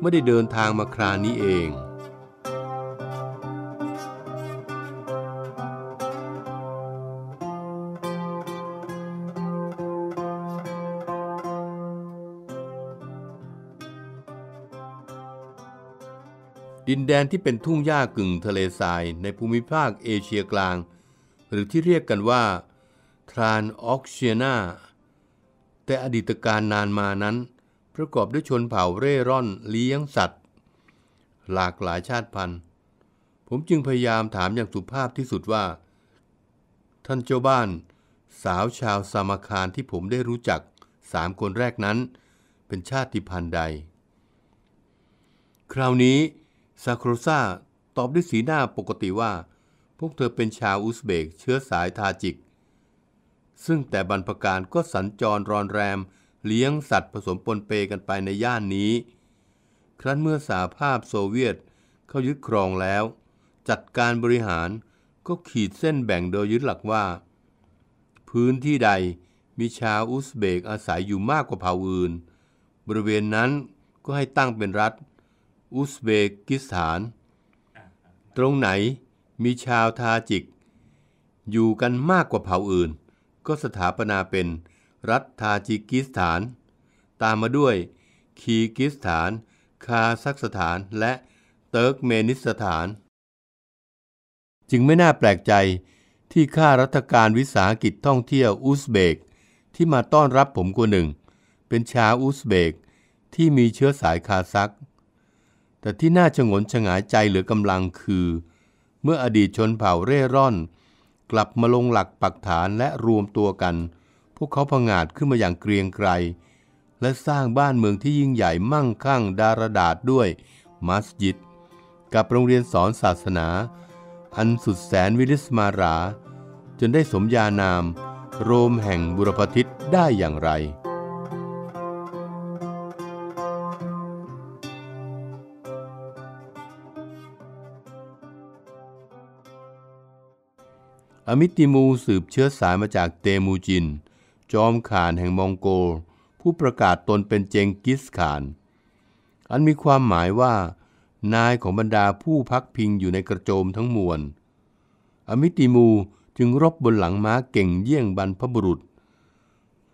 ไม่ได้เดินทางมาครานี้เองดินแดนที่เป็นทุ่งหญ้ากึ่งทะเลทราย ในภูมิภาคเอเชียกลาง หรือที่เรียกกันว่าทรานออกเชียนาแต่อดีตการนานมานั้นประกอบด้วยชนเผ่าเร่ร่อนเลี้ยงสัตว์ หลากหลายชาติพันธุ์ผมจึงพยายามถามอย่างสุภาพที่สุดว่าท่านเจ้าบ้าน สาวชาวสามคารที่ผมได้รู้จักสามคนแรกนั้น เป็นชาติพันธุ์ใด คราวนี้ซาโครซาตอบด้วยสีหน้าปกติว่า พวกเธอเป็นชาวอุซเบกเชื้อสายทาจิก ซึ่งแต่บรรพการก็สัญจรรอนแรม เลี้ยงสัตว์ผสมปนเปกันไปในย่านนี้ ครั้นเมื่อสาภาพโซเวียตเข้ายึดครองแล้ว จัดการบริหารก็ขีดเส้นแบ่งโดยยึดหลักว่า พื้นที่ใดมีชาวอุซเบกอาศัยอยู่มากกว่าเผ่าอื่น บริเวณนั้นก็ให้ตั้งเป็นรัฐอุซเบกิสถาน ตรงไหนมีชาวทาจิก อยู่กันมากกว่าเผ่าอื่น ก็สถาปนาเป็นรัฐทาจิกิสถาน ตามมาด้วยคีกิสถาน คาซักสถานและเติร์กเมนิสถาน จึงไม่น่าแปลกใจที่ข้ารัฐการวิสาหกิจท่องเที่ยวอุซเบกที่มาต้อนรับผมก่าหนึ่ง เป็นชาวอุซเบกที่มีเชื้อสายคาซักแต่ที่น่าชงนชงายใจเหลือกำลังคือ เมื่ออดีตชนเผ่าเร่ร่อนกลับมาลงหลักปักฐานและรวมตัวกัน พวกเขาผงาดขึ้นมาอย่างเกรียงไกรและสร้างบ้านเมืองที่ยิ่งใหญ่มั่งคั่งดารดาษด้วยมัสยิด กับโรงเรียนสอนศาสนาอันสุดแสนวิริสมารา จนได้สมญานามโรมแห่งบุรพทิตได้อย่างไรอมิติมูสืบเชื้อสายมาจากเตมูจิน จอมข่านแห่งมองโกล ผู้ประกาศตนเป็นเจงกิสข่าน อันมีความหมายว่านายของบรรดาผู้พักพิงอยู่ในกระโจมทั้งมวลอมิติมูจึงรบบนหลังม้าเก่งเยี่ยงบรรพบุรุษ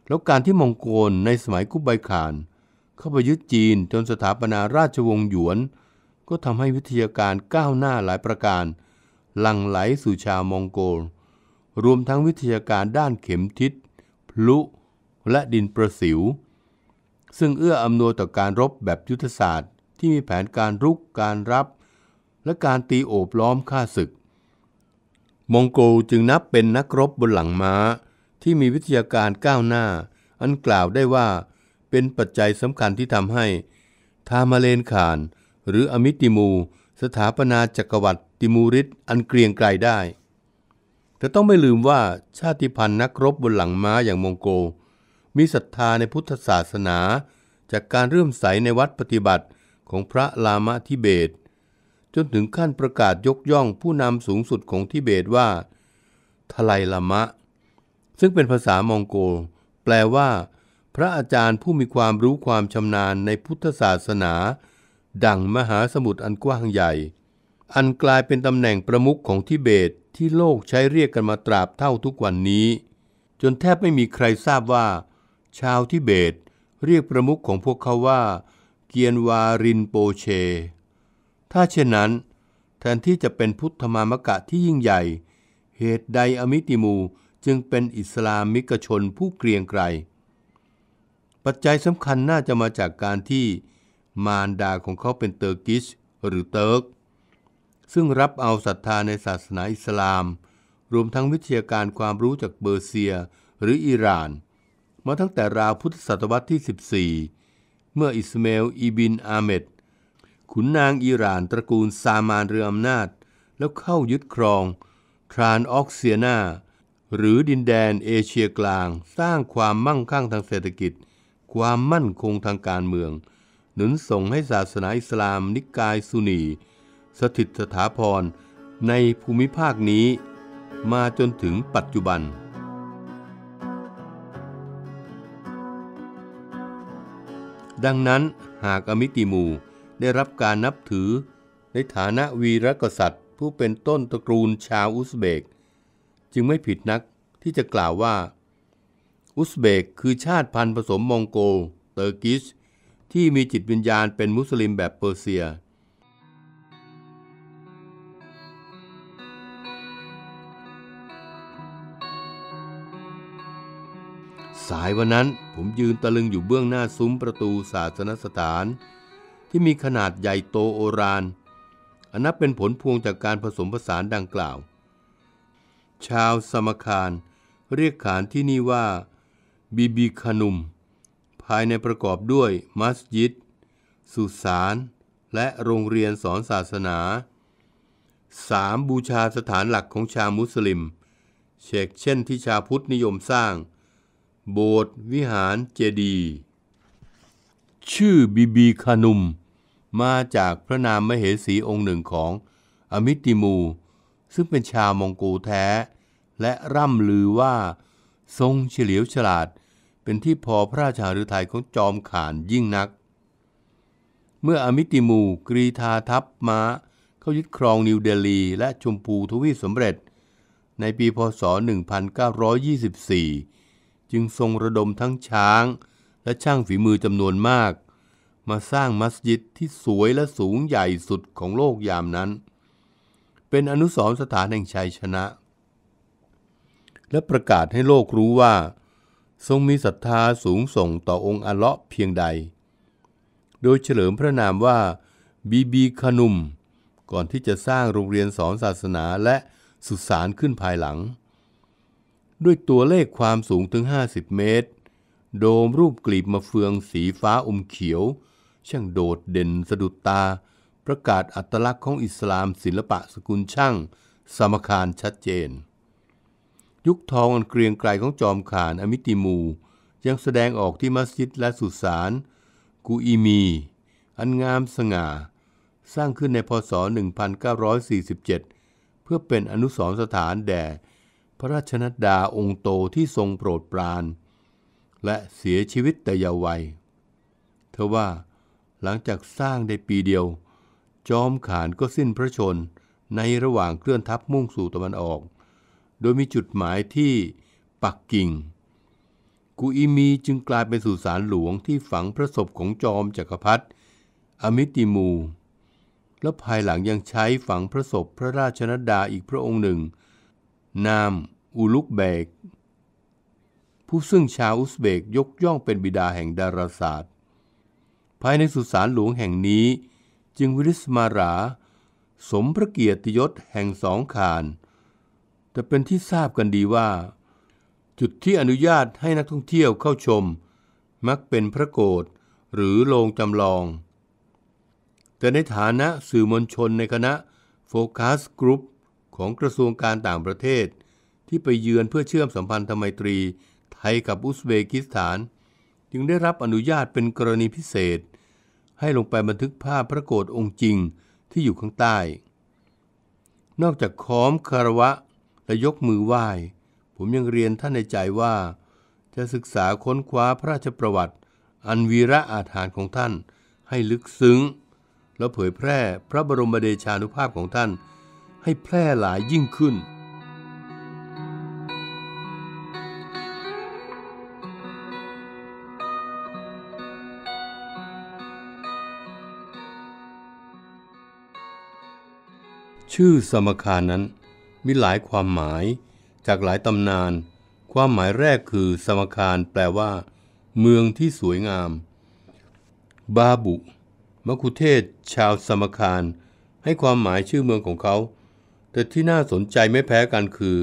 แล้วการที่มองโกลในสมัยกุบไบข่าน เข้าไปยึดจีนจนสถาปนาราชวงศ์หยวน ก็ทำให้วิทยาการก้าวหน้าหลายประการ หลั่งไหลสู่ชาวมองโกลรวมทั้งวิทยาการด้านเข็มทิศพลุและดินประสิว ซึ่งเอื้ออำนวยต่อการรบแบบยุทธศาสตร์ ที่มีแผนการรุกการรับ และการตีโอบล้อมฆ่าศึก มองโกลจึงนับเป็นนักรบบนหลังม้า ที่มีวิทยาการก้าวหน้า อันกล่าวได้ว่าเป็นปัจจัยสำคัญที่ทำให้ ทามาเลนขาน หรืออมิติมูสถาปนาจักรวรรดิติมูริตอันเกรียงไกลได้แต่ต้องไม่ลืมว่า ชาติพันธุ์นักรบบนหลังม้าอย่างมองโก มีศรัทธาในพุทธศาสนา จากการเรื่มใสในวัดปฏิบัติของพระลามะทิเบต จนถึงขั้นประกาศยกย่องผู้นำสูงสุดของทิเบตว่าทลายลามะ ซึ่งเป็นภาษามองโก แปลว่า พระอาจารย์ผู้มีความรู้ความชำนาญในพุทธศาสนา ดังมหาสมุทรอันกว้างใหญ่ อันกลายเป็นตำแหน่งประมุขของทิเบตที่โลกใช้เรียกกันมาตราบเท่าทุกวันนี้ จนแทบไม่มีใครทราบว่า ชาวทิเบตเรียกประมุขของพวกเขาว่าเกียนวารินโปเช ถ้าเช่นนั้น แทนที่จะเป็นพุทธมามกะที่ยิ่งใหญ่ เหตุใดอมิติมูจึงเป็นอิสลามมิกชนผู้เกรียงไกรปัจจัยสำคัญน่าจะมาจากการที่มารดาของเขาเป็นเตอร์กิชหรือเติร์กซึ่งรับเอาศรัทธาในศาสนาอิสลาม รวมทั้งวิทยาการความรู้จากเบอร์เซียหรืออิหร่าน มาตั้งแต่ราวพุทธศตวรรษที่ 14 เมื่ออิสมาอลอีบินอาเมดขุนนางอิหร่านตระกูลซามานเรืออำนาจ แล้วเข้ายึดครอง ทรานออกเซียนาหรือดินแดนเอเชียกลาง สร้างความมั่งคั่งทางเศรษฐกิจ ความมั่นคงทางการเมือง หนุนส่งให้ศาสนาอิสลาม นิกายซุนีสถิตสถาพรในภูมิภาคนี้มาจนถึงปัจจุบัน ดังนั้นหากอมิติมูได้รับการนับถือในฐานะวีรกษัตริย์ ผู้เป็นต้นตระกูลชาวอุซเบก จึงไม่ผิดนักที่จะกล่าวว่า อุซเบกคือชาติพันธุ์ผสมมองโกเตอร์กิชที่มีจิตวิญญาณเป็นมุสลิมแบบเปอร์เซียสายวันนั้นผมยืนตะลึงอยู่เบื้องหน้าซุ้มประตูศาสนสถาน ที่มีขนาดใหญ่โตโอรานอันนับเป็นผลพวงจากการผสมผสานดังกล่าว ชาวสมคารเรียกขานที่นี่ว่าบีบีคานุม ภายในประกอบด้วยมัสยิดสุสาน และโรงเรียนสอนศาสนาสามบูชาสถานหลักของชาวมุสลิม เชกเช่นที่ชาวพุทธนิยมสร้างโบสถ์วิหารเจดีย์ชื่อบีบีคานุมมาจากพระนามมเหสีองค์หนึ่งของอมิติมู ซึ่งเป็นชาวมองโกลแท้ และร่ำลือว่าทรงเฉลียวฉลาด เป็นที่พอพระราชาฤทัยของจอมขานยิ่งนัก เมื่ออมิติมูกรีธาทัพมา้าเขายึดครองนิวเดลีและชมพูทวีสสำเร็จ ในปีพศ 1924จึงทรงระดมทั้งช้างและช่างฝีมือจำนวนมาก มาสร้างมัสยิดที่สวยและสูงใหญ่สุดของโลกยามนั้น เป็นอนุสรสถานแห่งชัยชนะ และประกาศให้โลกรู้ว่า ทรงมีศรัทธาสูงส่งต่อองค์อเลาะเพียงใด โดยเฉลิมพระนามว่าบีบีคานุม ก่อนที่จะสร้างโรงเรียนสอนศาสนาและสุสานขึ้นภายหลังด้วยตัวเลขความสูงถึง 50 เมตร โดมรูปกลีบมะเฟืองสีฟ้าอมเขียว ช่างโดดเด่นสะดุดตา ประกาศอัตลักษณ์ของอิสลามศิลปะสกุลช่าง สมคารชัดเจน ยุคทองอันเกรียงไกรของจอมขานอมิติมูยังแสดงออกที่มัสยิดและสุสานกูอีมี อันงามสง่า สร้างขึ้นในพศ 1947 เพื่อเป็นอนุสรณ์สถานแด่พระราชนัดดาองค์โตที่ทรงโปรดปราน และเสียชีวิตแต่ยาวัย เธอว่าหลังจากสร้างได้ปีเดียว จอมขานก็สิ้นพระชนในระหว่างเคลื่อนทัพมุ่งสู่ตะวันออก โดยมีจุดหมายที่ปักกิ่ง กุอีมีจึงกลายเป็นสุสานหลวงที่ฝังพระศพของจอมจักรพรรดิอมิติมู และภายหลังยังใช้ฝังพระศพพระราชนัดดาอีกพระองค์หนึ่งนาม อูลุกเบก ผู้ซึ่งชาวอุซเบกยกย่องเป็นบิดาแห่งดาราศาสตร์ ภายในสุสานหลวงแห่งนี้จึงวิริสมาราสมพระเกียรติยศแห่งสองขาน แต่เป็นที่ทราบกันดีว่า จุดที่อนุญาตให้นักท่องเที่ยวเข้าชม มักเป็นพระโกรธหรือโรงจำลอง แต่ในฐานะสื่อมวลชนในคณะโฟกัสกรุ๊ปของกระทรวงการต่างประเทศ ที่ไปเยือนเพื่อเชื่อมสัมพันธไมตรีไทยกับอุซเบกิสถาน จึงได้รับอนุญาตเป็นกรณีพิเศษ ให้ลงไปบันทึกภาพพระโกรธองค์จริงที่อยู่ข้างใต้ นอกจากค้อมคารวะและยกมือไหว้ผมยังเรียนท่านในใจว่า จะศึกษาค้นคว้าพระราชประวัติ อันวีระอาถรรพ์ของท่านให้ลึกซึ้งแล้วเผยแพร่พระบรมเดชานุภาพของท่านให้แพร่หลายยิ่งขึ้น ชื่อสมคานั้นมีหลายความหมายจากหลายตำนานความหมายแรกคือสมคารแปลว่า เมืองที่สวยงาม บาบุมคุเทศชาวสมคารให้ความหมายชื่อเมืองของเขาแต่ที่น่าสนใจไม่แพ้กันคือ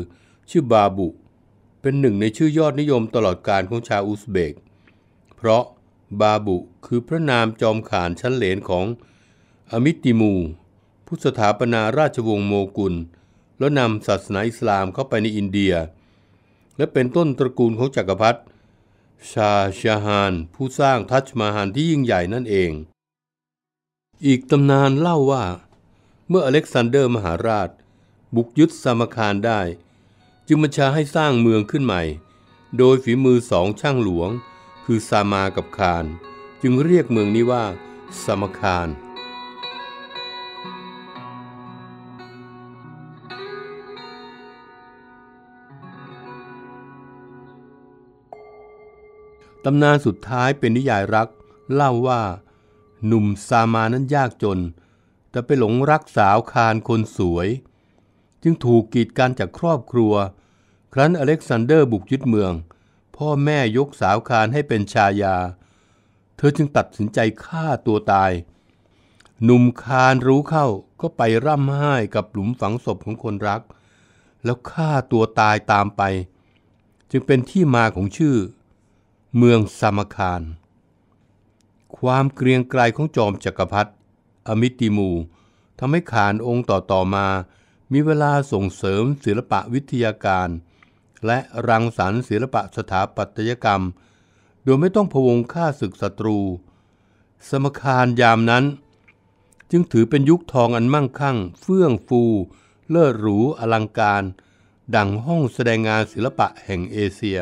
ชื่อบาบุ เป็นหนึ่งในชื่อยอดนิยมตลอดการของชาวอุซเบก เพราะบาบุคือพระนามจอมขานชั้นเหลนของอมิติมู ผู้สถาปนาราชวงศ์โมกุล แล้วนำศาสนาอิสลามเข้าไปในอินเดีย และเป็นต้นตระกูลของจกักรพรรดิชาชาฮานผู้สร้างทัชมาฮานที่ยิ่งใหญ่นั่นเอง อีกตำนานเล่าว่า เมื่ออเล็กซานเดอร์มหาราชบุกยึดสมคารได้ จึงบัญชาให้สร้างเมืองขึ้นใหม่ โดยฝีมือสองช่างหลวง คือสามากับคารจึงเรียกเมืองนี้ว่า สมคารตำนานสุดท้ายเป็นนิยายรักเล่าว่า หนุ่มซามานั้นยากจน แต่ไปหลงรักสาวคารคนสวยจึงถูกกีดกันจากครอบครัว ครั้นอเล็กซานเดอร์บุกยึดเมือง พ่อแม่ยกสาวคารให้เป็นชายา เธอจึงตัดสินใจฆ่าตัวตาย หนุ่มคารรู้เข้าก็ไปร่ำไห้กับหลุมฝังศพของคนรัก แล้วฆ่าตัวตายตามไป จึงเป็นที่มาของชื่อ เมืองสามคาร ความเกรียงไกรของจอมจักรพรรดิอมิติมูทำให้ขานองค์ต่อๆมามีเวลาส่งเสริมศิลปะวิทยาการ และรังสรรค์ศิลปะสถาปัตยกรรม โดยไม่ต้องพวงค่าศึกศัตรู สมคารยามนั้น จึงถือเป็นยุคทองอันมั่งคั่งเฟื่องฟูเลิศหรูอลังการ ดังห้องแสดงงานศิลปะแห่งเอเชีย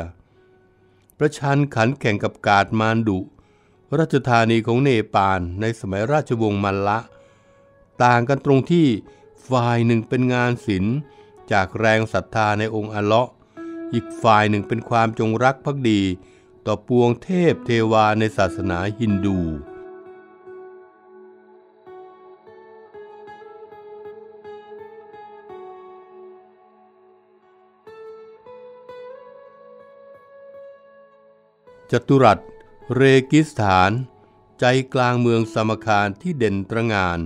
ประชันขันแข่งกับกาดมานดุรัชธานีของเนปาลในสมัยราชวงศ์มัลละ ต่างกันตรงที่ฝ่ายหนึ่งเป็นงานศิลป์จากแรงศรัทธาในองค์อเลาะ อีกฝ่ายหนึ่งเป็นความจงรักภักดีต่อปวงเทพเทวาในศาสนาฮินดู จตุรัสเรกิสถาน ใจกลางเมืองสมคารที่เด่นตระงาน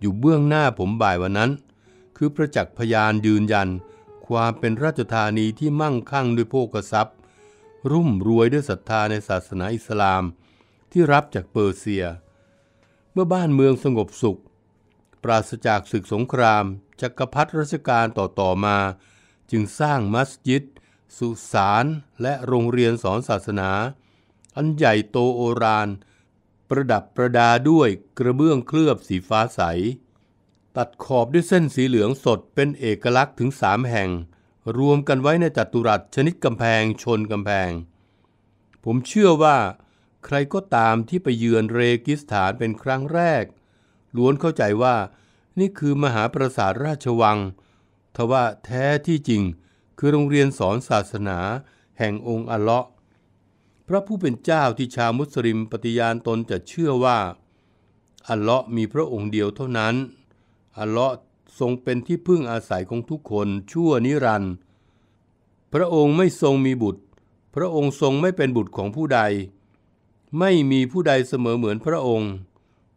อยู่เบื้องหน้าผมบ่ายวันนั้น คือประจักษ์พยานยืนยัน ความเป็นราชธานีที่มั่งคั่งด้วยโภกทรัพย์ รุ่มรวยด้วยศรัทธาในศาสนาอิสลาม ที่รับจากเปอร์เซีย เมื่อบ้านเมืองสงบสุข ปราศจากศึกสงครามจักรพรรดิรัชกาลต่อต่อมา จึงสร้างมัสยิดสุสานและโรงเรียนสอนศาสนา อันใหญ่โตโอรานเประดับประดาด้วยกระเบื้องเคลือบสีฟ้าใส ตัดขอบด้วยเส้นสีเหลืองสดเป็นเอกลักษณ์ถึงสามแห่ง รวมกันไว้ในจัตุรัสชนิดกำแพงชนกำแพง ผมเชื่อว่าใครก็ตามที่ไปเยือนเรกิสถานเป็นครั้งแรกล้วนเข้าใจว่านี่คือมหาปราสาทราชวัง ทว่าแท้ที่จริงคือโรงเรียนสอนศาสนาแห่งองค์อเลาะพระผู้เป็นเจ้าที่ชาวมุสลิมปฏิญาณตนจะเชื่อว่า อัลเลาะห์มีพระองค์เดียวเท่านั้น อัลเลาะห์ทรงเป็นที่พึ่งอาศัยของทุกคนชั่วนิรันดร์ พระองค์ไม่ทรงมีบุตร พระองค์ทรงไม่เป็นบุตรของผู้ใด ไม่มีผู้ใดเสมอเหมือนพระองค์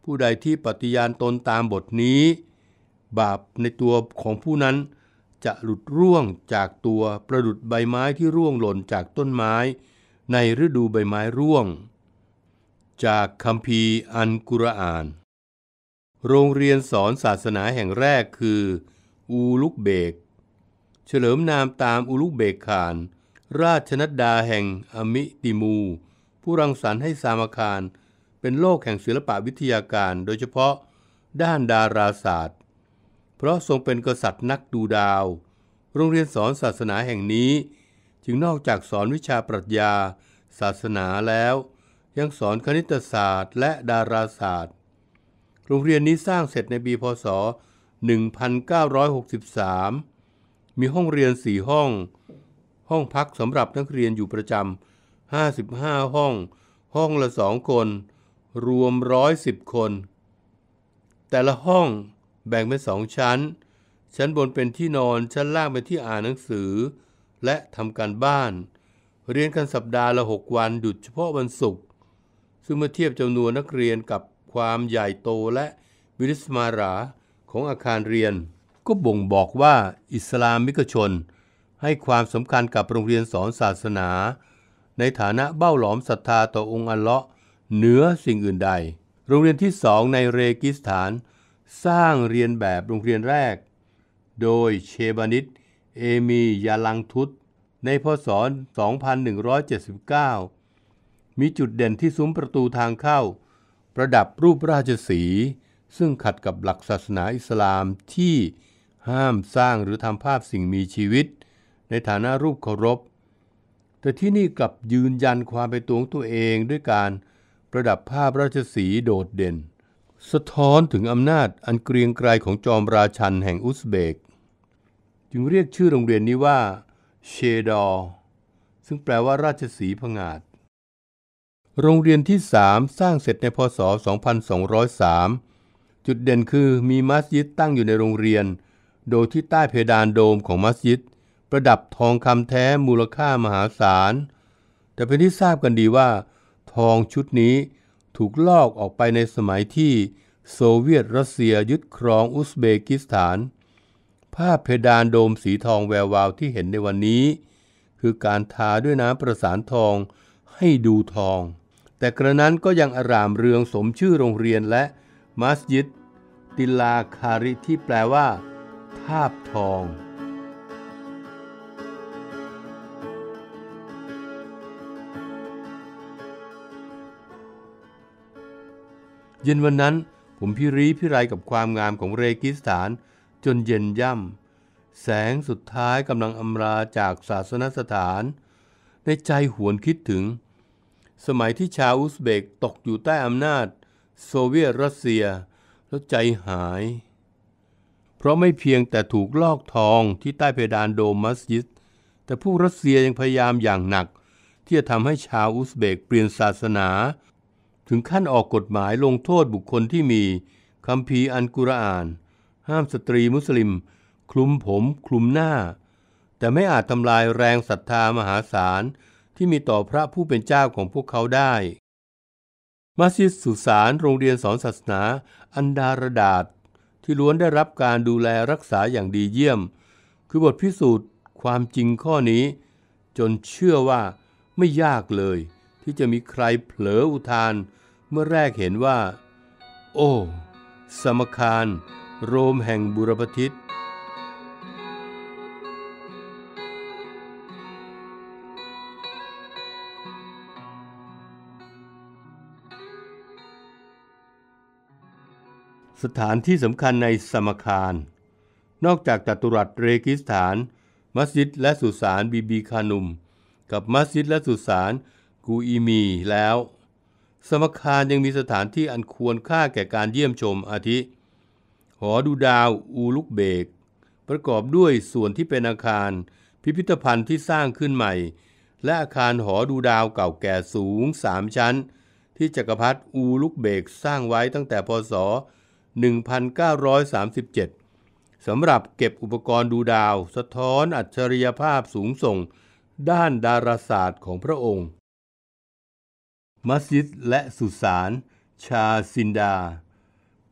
ผู้ใดที่ปฏิญาณตนตามบทนี้ บาปในตัวของผู้นั้นจะหลุดร่วงจากตัว ประดุดใบไม้ที่ร่วงหล่นจากต้นไม้ในฤดูใบไม้ร่วง จากคำพีอันกุรอาน โรงเรียนสอนศาสนาแห่งแรกคืออูลุกเบก เฉลิมนามตามอูลุกเบกขาน ราชนัดดาแห่งอมิติมู ผู้รังสรรค์ให้สามคาร เป็นโลกแห่งศิลปะวิทยาการ โดยเฉพาะด้านดาราศาสตร์ เพราะทรงเป็นกษัตริย์นักดูดาว โรงเรียนสอนศาสนาแห่งนี้จึงนอกจากสอนวิชาปรัชญา ศาสนาแล้ว ยังสอนคณิตศาสตร์และดาราศาสตร์ โรงเรียนนี้สร้างเสร็จในปีพศ 1963 มีห้องเรียน 4 ห้อง ห้องพักสำหรับนักเรียนอยู่ประจำ 55 ห้อง ห้องละ 2 คน รวม 110 คน แต่ละห้องแบ่งเป็น 2 ชั้น ชั้นบนเป็นที่นอน ชั้นล่างเป็นที่อ่านหนังสือและทำการบ้าน เรียนกันสัปดาห์ละ 6 วันหยุดเฉพาะวันศุกร์ซึ่งเมื่อเทียบจำนวนนักเรียนกับความใหญ่โตและวิริสมาราของอาคารเรียน ก็บ่งบอกว่าอิสลามมิกชน ให้ความสำคัญกับโรงเรียนสอนศาสนา ในฐานะเบ้าหลอมศรัทธาต่อองค์อัลเลาะห์เหนือสิ่งอื่นใด โรงเรียนที่สองในเรกิสถาน สร้างเรียนแบบโรงเรียนแรก โดยเชบานิดเอมียาลังทุต ในพศ 2179 มีจุดเด่นที่ซุ้มประตูทางเข้า ประดับรูปราชสี ซึ่งขัดกับหลักศาสนาอิสลามที่ห้ามสร้างหรือทำภาพสิ่งมีชีวิต ในฐานะรูปเคารพ แต่ที่นี่กลับยืนยันความเป็นตัวของตัวเองด้วยการประดับภาพราชสีโดดเด่น สะท้อนถึงอำนาจอันเกรียงไกรของจอมราชันแห่งอุซเบกจึงเรียกชื่อโรงเรียนนี้ว่าเชดอ ซึ่งแปลว่าราชสีผงาดโรงเรียนที่ 3สร้างเสร็จในพศ2203 จุดเด่นคือมีมัสยิดตั้งอยู่ในโรงเรียน โดยที่ใต้เพดานโดมของมัสยิด ประดับทองคำแท้มูลค่ามหาศาล แต่เป็นที่ทราบกันดีว่า ทองชุดนี้ถูกลอกออกไปในสมัยที่โซเวียตรัสเซียยึดครองอุซเบกิสถานภาพเพดานโดมสีทองแวววาวที่เห็นในวันนี้ คือการทาด้วยน้ำประสานทองให้ดูทอง แต่กระนั้นก็ยังอารามเรืองสมชื่อโรงเรียนและมัสยิดติลาคาริที่แปลว่าทาบทองเย็นวันนั้น ผมพิรีพิไรกับความงามของเรกิสถานจนเย็นย่ำแสงสุดท้ายกำลังอำราจากศาสนสถาน ในใจหวนคิดถึง สมัยที่ชาวอุซเบกตกอยู่ใต้อำนาจ โซเวียตรัสเซีย แล้วใจหาย เพราะไม่เพียงแต่ถูกลอกทองที่ใต้เพดานโดมมัสยิดแต่ผู้รัสเซียยังพยายามอย่างหนัก ที่จะทำให้ชาวอุซเบกเปลี่ยนศาสนา ถึงขั้นออกกฎหมายลงโทษบุคคลที่มีคำพีอันกุรอานห้ามสตรีมุสลิม คลุมผมคลุมหน้า แต่ไม่อาจทำลายแรงศรัทธามหาศาล ที่มีต่อพระผู้เป็นเจ้าของพวกเขาได้มัสยิดสุสานโรงเรียนสอนศาสนา อันดารดาษ ที่ล้วนได้รับการดูแลรักษาอย่างดีเยี่ยม คือบทพิสูจน์ความจริงข้อนี้ จนเชื่อว่า ไม่ยากเลย ที่จะมีใครเผลออุทาน เมื่อแรกเห็นว่า โอ้สมคารโรมแห่งบุรพทิ์สถานที่สำคัญในสมคาร นอกจากจัตุรัสเรกิสถาน มัสยิดและสุสานบีบีคานุม กับมัสยิดและสุสานกูอีมีแล้ว สมคารยังมีสถานที่อันควรค่าแก่การเยี่ยมชมอาทิอดูดาวอูลุกเบก ประกอบด้วยส่วนที่เป็นอาคารพิพิธภัณฑ์ที่สร้างขึ้นใหม่ และอาคารหอดูดาวเก่าแก่สูงสามชั้น ที่จักรพรรดิอูลุกเบกสร้างไว้ตั้งแต่พศ 1937สำหรับเก็บอุปกรณ์ดูดาว สะท้อนอัจฉริยภาพสูงส่ง ด้านดาราศาสตร์ของพระองค์ มัสยิดและสุสานชาซินดา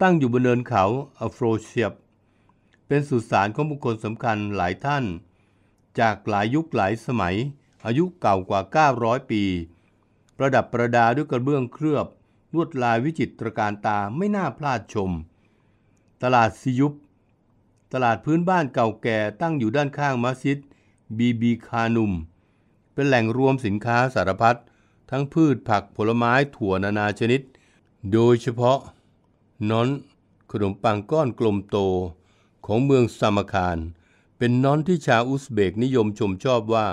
ตั้งอยู่บนเนินเขาอโฟรเชียบ เป็นสุสานของบุคคลสำคัญหลายท่าน จากหลายยุคหลายสมัย อายุเก่ากว่า 900 ปี ประดับประดาด้วยกระเบื้องเคลือบลวดลายวิจิตรการตาไม่น่าพลาดชม ตลาดซิยุบตลาดพื้นบ้านเก่าแก่ตั้งอยู่ด้านข้างมัสยิดบีบีคานุม เป็นแหล่งรวมสินค้าสารพัดทั้งพืชผักผลไม้ถั่วนานาชนิด โดยเฉพาะนอนขนมปังก้อนกลมโต ของเมืองซามคาร เป็นนอนที่ชาวอุซเบกนิยมชมชอบว่า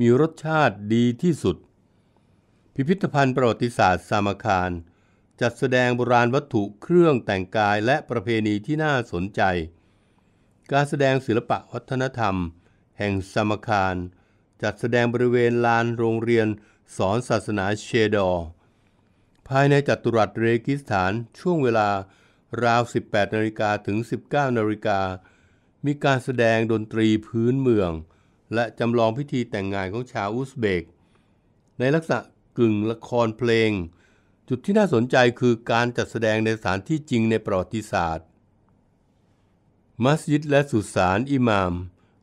มีรสชาติดีที่สุด พิพิธภัณฑ์ประวัติศาสตร์ซามคารจัดแสดงโบราณวัตถุเครื่องแต่งกายและประเพณีที่น่าสนใจ การแสดงศิลปะวัฒนธรรม แห่งซามคารจัดแสดงบริเวณลานโรงเรียนสอนศาสนาเชดอร์ภายในจัตุรัสเรกิสถานช่วงเวลาราว 18นาฬิกาถึง 19นาฬิกามีการแสดงดนตรีพื้นเมือง และจำลองพิธีแต่งงานของชาวอุซเบก ในลักษณะกึ่งละครเพลง จุดที่น่าสนใจคือการจัดแสดงในสถานที่จริงในประวัติศาสตร์ มัสยิดและสุสานอิหมาม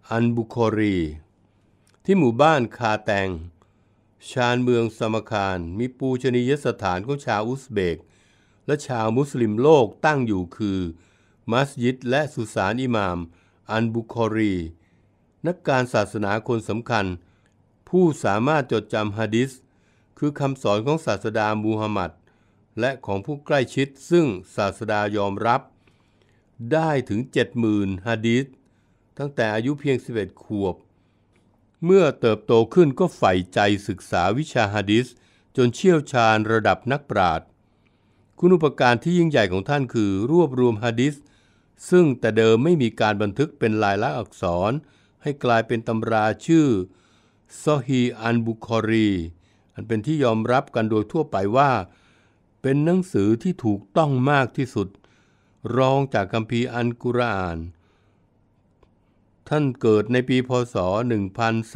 อันบุคอรี ที่หมู่บ้านคาแตงชาญเมืองสมคารมีปูชนียสถานของชาวอุซเบก และชาวมุสลิมโลกตั้งอยู่คือมัสยิดและสุสานอิหมาม อันบุคอรี นักการศาสนาคนสำคัญผู้สามารถจดจำฮะดิษคือคำสอนของศาสดามูฮัมหมัด และของผู้ใกล้ชิดซึ่งศาสดายอมรับ ได้ถึง 70,000ฮะดิษตั้งแต่อายุเพียง11ขวบเมื่อเติบโตขึ้นก็ใฝ่ใจศึกษาวิชาฮะดิษจนเชี่ยวชาญระดับนักปราชญ์คุณอุปการที่ยิ่งใหญ่ของท่านคือรวบรวมฮะดิษซึ่งแต่เดิมไม่มีการบันทึกเป็นลายลักษณ์อักษร ให้กลายเป็นตำราชื่อซอฮีอันบุคอรีอันเป็นที่ยอมรับกันโดยทั่วไปว่า เป็นหนังสือที่ถูกต้องมากที่สุด รองจากคัมภีร์อันกุรอานท่านเกิดในปีพศ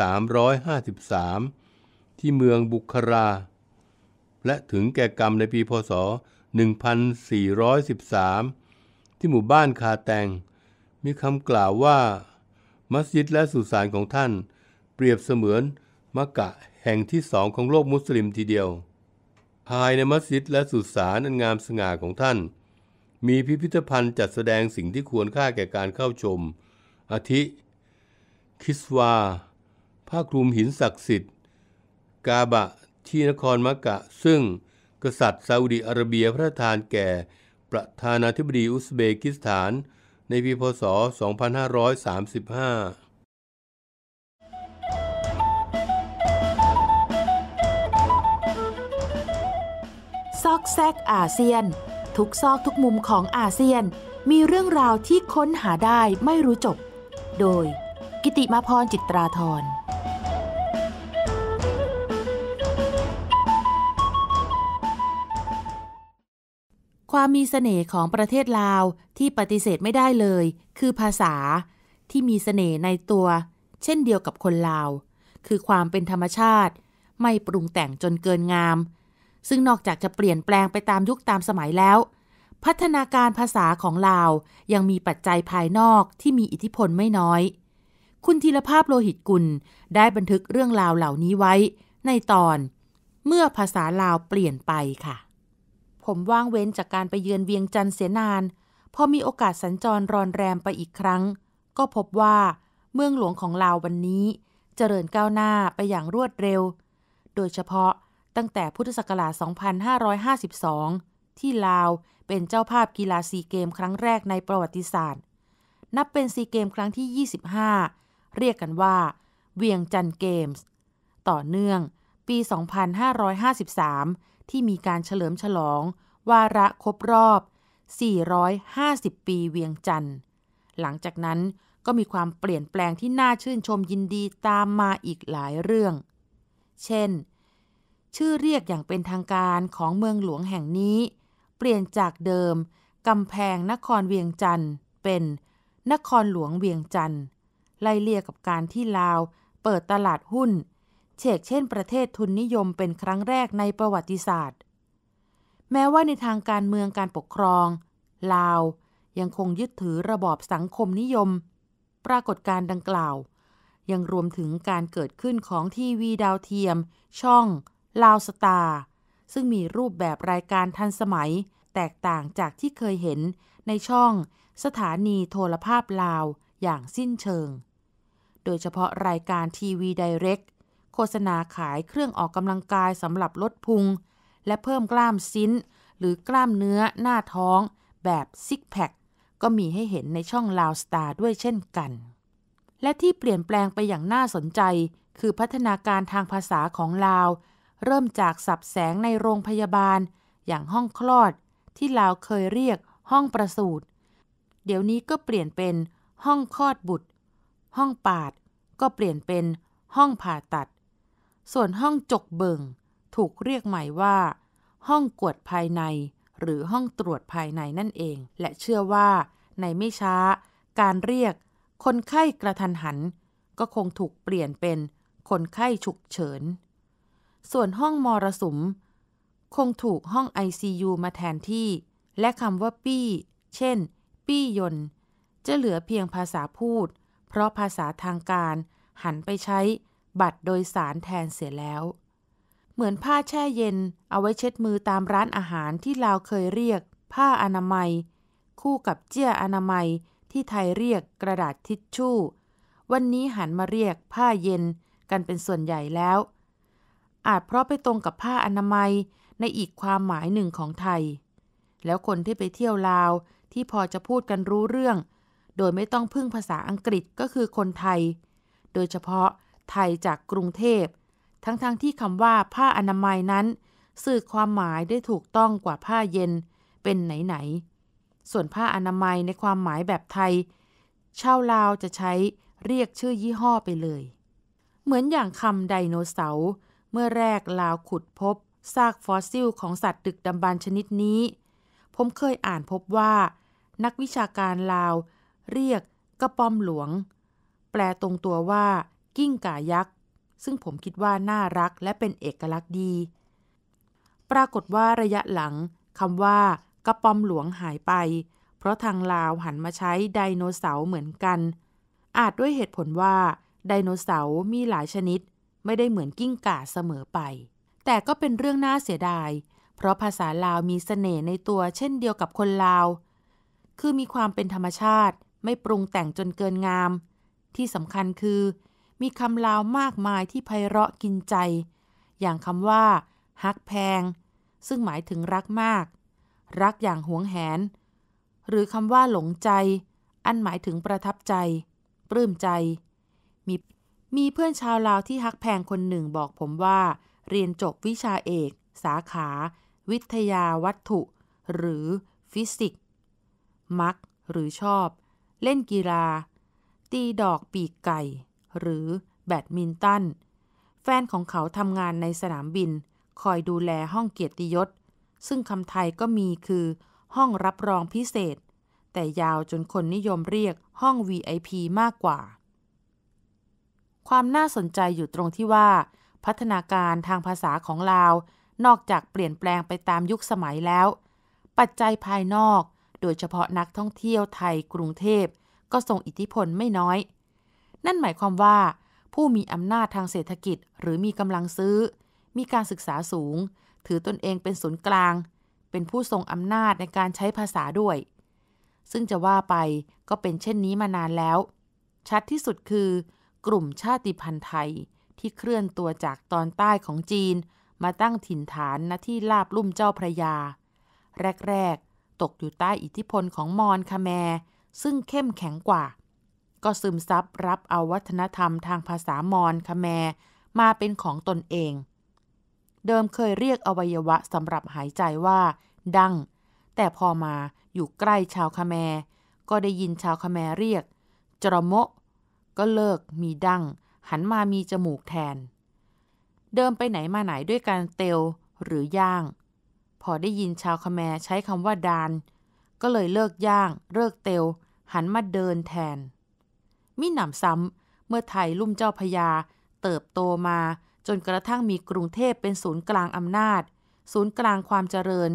1353 ที่เมืองบุครา และถึงแก่กรรมในปีพศ 1413 ที่หมู่บ้านคาแตง มีคำกล่าวว่า มัสยิดและสุสานของท่าน เปรียบเสมือนมักกะแห่งที่สองของโลกมุสลิมทีเดียว ภายในมัสยิดและสุสานอันงามสง่าของท่าน มีพิพิธภัณฑ์จัดแสดงสิ่งที่ควรค่าแก่การเข้าชม อาทิคิสวาผ้าคลุมหินศักดิ์สิทธิ์ กาบะที่นครมักะ ซึ่งกษัตริย์ซาอุดีอาระเบียพระทานแก่ ประธานาธิบดีอุซเบกิสถาน ในปีพศ 2535 ซอกแซกอาเซียน ทุกซอกทุกมุมของอาเซียนมีเรื่องราวที่ค้นหาได้ไม่รู้จบ โดยกิติมาพรจิตราธรความมีเสน่ห์ของประเทศลาวที่ปฏิเสธไม่ได้เลย คือภาษาที่มีเสน่ห์ในตัว เช่นเดียวกับคนลาว คือความเป็นธรรมชาติ ไม่ปรุงแต่งจนเกินงาม ซึ่งนอกจากจะเปลี่ยนแปลงไปตามยุคตามสมัยแล้ว พัฒนาการภาษาของลาวยังมีปัจจัยภายนอกที่มีอิทธิพลไม่น้อยคุณธีรภาพโลหิตกุลได้บันทึกเรื่องราวเหล่านี้ไว้ ในตอน เมื่อภาษาลาวเปลี่ยนไปค่ะ ผมว่างเว้นจากการไปเยือนเวียงจันทร์เสียนานพอมีโอกาสสัญจรรอนแรมไปอีกครั้ง ก็พบว่าเมืองหลวงของลาววันนี้เจริญก้าวหน้าไปอย่างรวดเร็ว โดยเฉพาะตั้งแต่พุทธศักราช 2552 ที่ลาวเป็นเจ้าภาพกีฬาซีเกมครั้งแรกในประวัติศาสตร์ นับเป็นซีเกมครั้งที่ 25เรียกกันว่า เวียงจันเกมส์ต่อเนื่องปี 2553 ที่มีการเฉลิมฉลองวาระครบรอบ 450 ปีเวียงจันทร์หลังจากนั้นก็มีความเปลี่ยนแปลงที่น่าชื่นชมยินดีตามมาอีกหลายเรื่อง เช่น ชื่อเรียกอย่างเป็นทางการของเมืองหลวงแห่งนี้ เปลี่ยนจากเดิมกำแพงนครเวียงจันทร์เป็นนครหลวงเวียงจันทร์ไล่เลี่ยกับการที่ลาวเปิดตลาดหุ้น เฉกเช่นประเทศทุนนิยมเป็นครั้งแรกในประวัติศาสตร์ แม้ว่าในทางการเมืองการปกครอง ลาวยังคงยึดถือระบอบสังคมนิยม ปรากฏการดังกล่าว ยังรวมถึงการเกิดขึ้นของทีวีดาวเทียมช่องลาวสตาร์ซึ่งมีรูปแบบรายการทันสมัย แตกต่างจากที่เคยเห็นในช่องสถานีโทรภาพลาวอย่างสิ้นเชิงโดยเฉพาะรายการทีวีไดเรกโฆษณาขายเครื่องออกกำลังกายสำหรับลดพุง และเพิ่มกล้ามซิ้นหรือกล้ามเนื้อหน้าท้อง แบบซิกแพคก็มีให้เห็นในช่องลาวสตาร์ด้วยเช่นกัน และที่เปลี่ยนแปลงไปอย่างน่าสนใจ คือพัฒนาการทางภาษาของลาว เริ่มจากสับแสงในโรงพยาบาล อย่างห้องคลอดที่ลาวเคยเรียกห้องประสูตรเดี๋ยวนี้ก็เปลี่ยนเป็นห้องคลอดบุตรห้องปาดก็เปลี่ยนเป็นห้องผ่าตัด ส่วนห้องจกเบิงถูกเรียกใหม่ว่า ห้องกวดภายในหรือห้องตรวจภายในนั่นเอง และเชื่อว่าในไม่ช้า การเรียก คนไข้กระทันหัน ก็คงถูกเปลี่ยนเป็นคนไข้ฉุกเฉิน ส่วนห้องมรสุมคงถูกห้อง ICU มาแทนที่ และคำว่าปี้ เช่น ปี้ยนจะเหลือเพียงภาษาพูดเพราะภาษาทางการหันไปใช้บัตรโดยสารแทนเสียแล้ว เหมือนผ้าแช่เย็นเอาไว้เช็ดมือตามร้านอาหารที่ลาวเคยเรียกผ้าอนามัย คู่กับเจี้ยอนามัยที่ไทยเรียกกระดาษทิชชู่ วันนี้หันมาเรียกผ้าเย็นกันเป็นส่วนใหญ่แล้ว อาจเพราะไปตรงกับผ้าอนามัยในอีกความหมายหนึ่งของไทย แล้วคนที่ไปเที่ยวลาวที่พอจะพูดกันรู้เรื่องโดยไม่ต้องพึ่งภาษาอังกฤษก็คือคนไทย โดยเฉพาะไทยจากกรุงเทพ ทั้งๆทที่คำว่าผ้าอนามัยนั้น สื่อความหมายได้ถูกต้องกว่าผ้าเย็นเป็นไหนๆ ส่วนผ้าอนามัยในความหมายแบบไทยชาวลาวจะใช้เรียกชื่อยี่ห้อไปเลย เหมือนอย่างคำไดโนเสาร์เมื่อแรกลาวขุดพบซากฟอสซิลของสัตว์ดึกดำบรรชนิดนี้ ผมเคยอ่านพบว่า นักวิชาการลาวเรียก กระปอมหลวงแปลตรงตัวว่ากิ้งก่ายักษ์ ซึ่งผมคิดว่าน่ารักและเป็นเอกลักษณ์ดี ปรากฏว่าระยะหลังคำว่ากระปอมหลวงหายไป เพราะทางลาวหันมาใช้ไดโนเสาร์เหมือนกัน อาจด้วยเหตุผลว่า ไดโนเสาร์มีหลายชนิด ไม่ได้เหมือนกิ้งก่าเสมอไป แต่ก็เป็นเรื่องน่าเสียดาย เพราะภาษาลาวมีสเสน่ห์ในตัวเช่นเดียวกับคนลาว คือมีความเป็นธรรมชาติไม่ปรุงแต่งจนเกินงาม ที่สำคัญคือ มีคำลาวมากมายที่ไพเราะกินใจ อย่างคำว่า ฮักแพง ซึ่งหมายถึงรักมาก รักอย่างหวงแหน หรือคำว่าหลงใจ อันหมายถึงประทับใจ ปลื้มใจ มีมีเพื่อนชาวลาวที่ฮักแพงคนหนึ่งบอกผมว่า เรียนจบวิชาเอก สาขา วิทยาวัตถุ หรือ ฟิสิกส์ มักหรือชอบเล่นกีฬา ตีดอกปีกไก่ หรือแบดมินตัน แฟนของเขาทำงานในสนามบิน คอยดูแลห้องเกียรติยศ ซึ่งคำไทยก็มีคือห้องรับรองพิเศษ แต่ยาวจนคนนิยมเรียกห้อง VIP มากกว่า ความน่าสนใจอยู่ตรงที่ว่าพัฒนาการทางภาษาของลาว นอกจากเปลี่ยนแปลงไปตามยุคสมัยแล้ว ปัจจัยภายนอกโดยเฉพาะนักท่องเที่ยวไทยกรุงเทพก็ส่งอิทธิพลไม่น้อย นั่นหมายความว่าผู้มีอำนาจทางเศรษฐกิจหรือมีกำลังซื้อ มีการศึกษาสูงถือตนเองเป็นศูนย์กลาง เป็นผู้ทรงอำนาจในการใช้ภาษาด้วย ซึ่งจะว่าไปก็เป็นเช่นนี้มานานแล้ว ชัดที่สุดคือกลุ่มชาติพันธุ์ไทยที่เคลื่อนตัวจากตอนใต้ของจีนมาตั้งถิ่นฐานณที่ลาบลุ่มเจ้าพระยา แรกๆตกอยู่ใต้อิทธิพลของมอญคาแมร์ซึ่งเข้มแข็งกว่าก็ซึมซับรับเอาวัฒนธรรมทางภาษามอญคาแมร์มาเป็นของตนเอง เดิมเคยเรียกอวัยวะสำหรับหายใจว่า ดังแต่พอมาอยู่ใกล้ชาวคาแมร์ก็ได้ยินชาวคาแมร์เรียก จรโมะก็เลิกมีดังหันมามีจมูกแทน เดิมไปไหนมาไหนด้วยการเตลหรือย่างพอได้ยินชาวคแมใช้คำว่าดาน ก็เลยเลิกย่าง เลิกเตวหันมาเดินแทน มิหนำซ้ำเมื่อไทยลุ่มเจ้าพยา เติบโตมา จนกระทั่งมีกรุงเทพเป็นศูนย์กลางอำนาจ ศูนย์กลางความเจริญ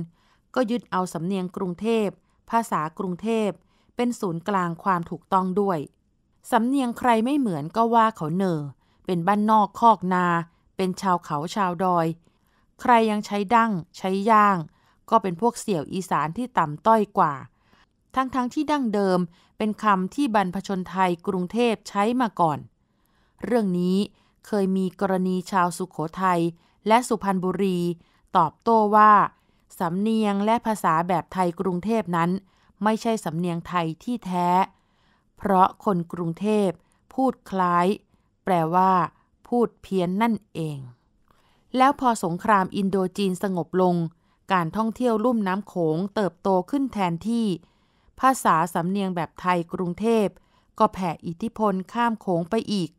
ก็ยึดเอาสำเนียงกรุงเทพภาษากรุงเทพเป็นศูนย์กลางความถูกต้องด้วยสำเนียงใครไม่เหมือนก็ว่าเขาเนอเป็นบ้านนอกคอกนา เป็นชาวเขาชาวดอยใครยังใช้ดั้งใช้ย่าง ก็เป็นพวกเสี่ยวอีสานที่ต่ำต้อยกว่า ทั้งๆทที่ดั้งเดิมเป็นคำที่บรรพชนไทยกรุงเทพใช้มาก่อน เรื่องนี้เคยมีกรณีชาวสุขโขทัยและสุพรรณบุรี ตอบโต้ว่าสำเนียงและภาษาแบบไทยกรุงเทพนั้น ไม่ใช่สำเนียงไทยที่แท้ เพราะคนกรุงเทพพูดคล้าย แปลว่า พูดเพี้ยนนั่นเองแล้วพอสงครามอินโดจีนสงบลง การท่องเที่ยวลุ่มน้ำโขงเติบโตขึ้นแทนที่ ภาษาสำเนียงแบบไทยกรุงเทพ ก็แผ่อิทธิพลข้ามโขงไปอีก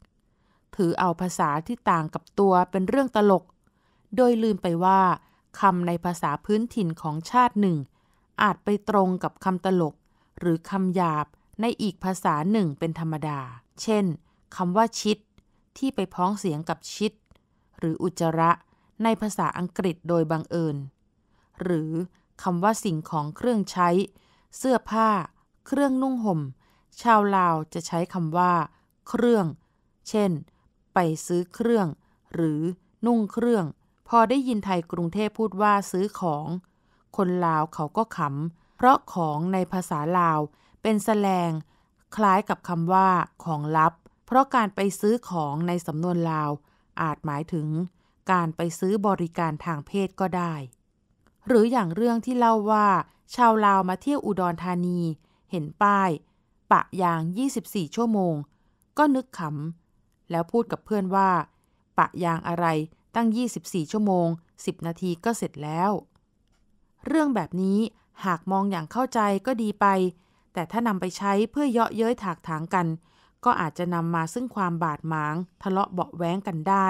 ถือเอาภาษาที่ต่างกับตัวเป็นเรื่องตลก โดยลืมไปว่าคำในภาษาพื้นถิ่นของชาติหนึ่ง อาจไปตรงกับคำตลก หรือคำหยาบในอีกภาษาหนึ่งเป็นธรรมดา เช่นคำว่าชิด ที่ไปพ้องเสียงกับชิดหรืออุจจาระในภาษาอังกฤษโดยบังเอิญหรือคำว่าสิ่งของเครื่องใช้ เสื้อผ้า เครื่องนุ่งห่มชาวลาวจะใช้คำว่า เครื่อง เช่น ไปซื้อเครื่อง หรือนุ่งเครื่อง พอได้ยินไทยกรุงเทพพูดว่าซื้อของ คนลาวเขาก็ขำเพราะของในภาษาลาวเป็นแสลงคล้ายกับคำว่าของลับ เพราะการไปซื้อของในสำนวนลาวอาจหมายถึงการไปซื้อบริการทางเพศก็ได้ หรืออย่างเรื่องที่เล่าว่า ชาวลาวมาเที่ยวอุดรธานีเห็นป้ายปะยาง 24 ชั่วโมง ก็นึกขำ แล้วพูดกับเพื่อนว่าปะยางอะไรตั้ง 24 ชั่วโมง 10 นาทีก็เสร็จแล้ว เรื่องแบบนี้หากมองอย่างเข้าใจก็ดีไป แต่ถ้านำไปใช้เพื่อเยาะเย้ยถากถางกันก็อาจจะนำมาซึ่งความบาดหมาง ทะเลาะเบาแว้งกันได้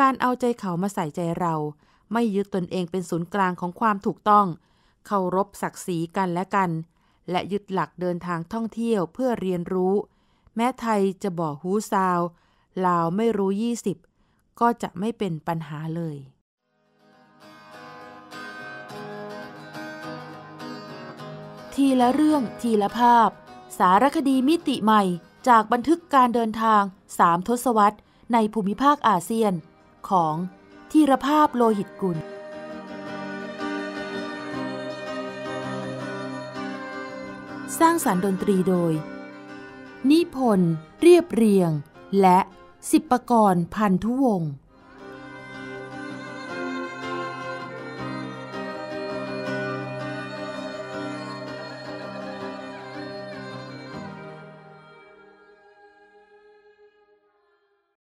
การเอาใจเขามาใส่ใจเราไม่ยึดตนเองเป็นศูนย์กลางของความถูกต้อง เคารพศักดิ์ศรีกันและกัน และยึดหลักเดินทางท่องเที่ยวเพื่อเรียนรู้ แม้ไทยจะบอกฮูซาว ลาวไม่รู้ 20 ก็จะไม่เป็นปัญหาเลย ทีละเรื่องทีละภาพ สารคดีมิติใหม่จากบันทึกการเดินทางสามทศวรรษในภูมิภาคอาเซียนของธีรภาพโลหิตกุล สร้างสารรค์ดนตรีโดย นิพนธ์เรียบเรียง และสิบประกรพันธุวงศ์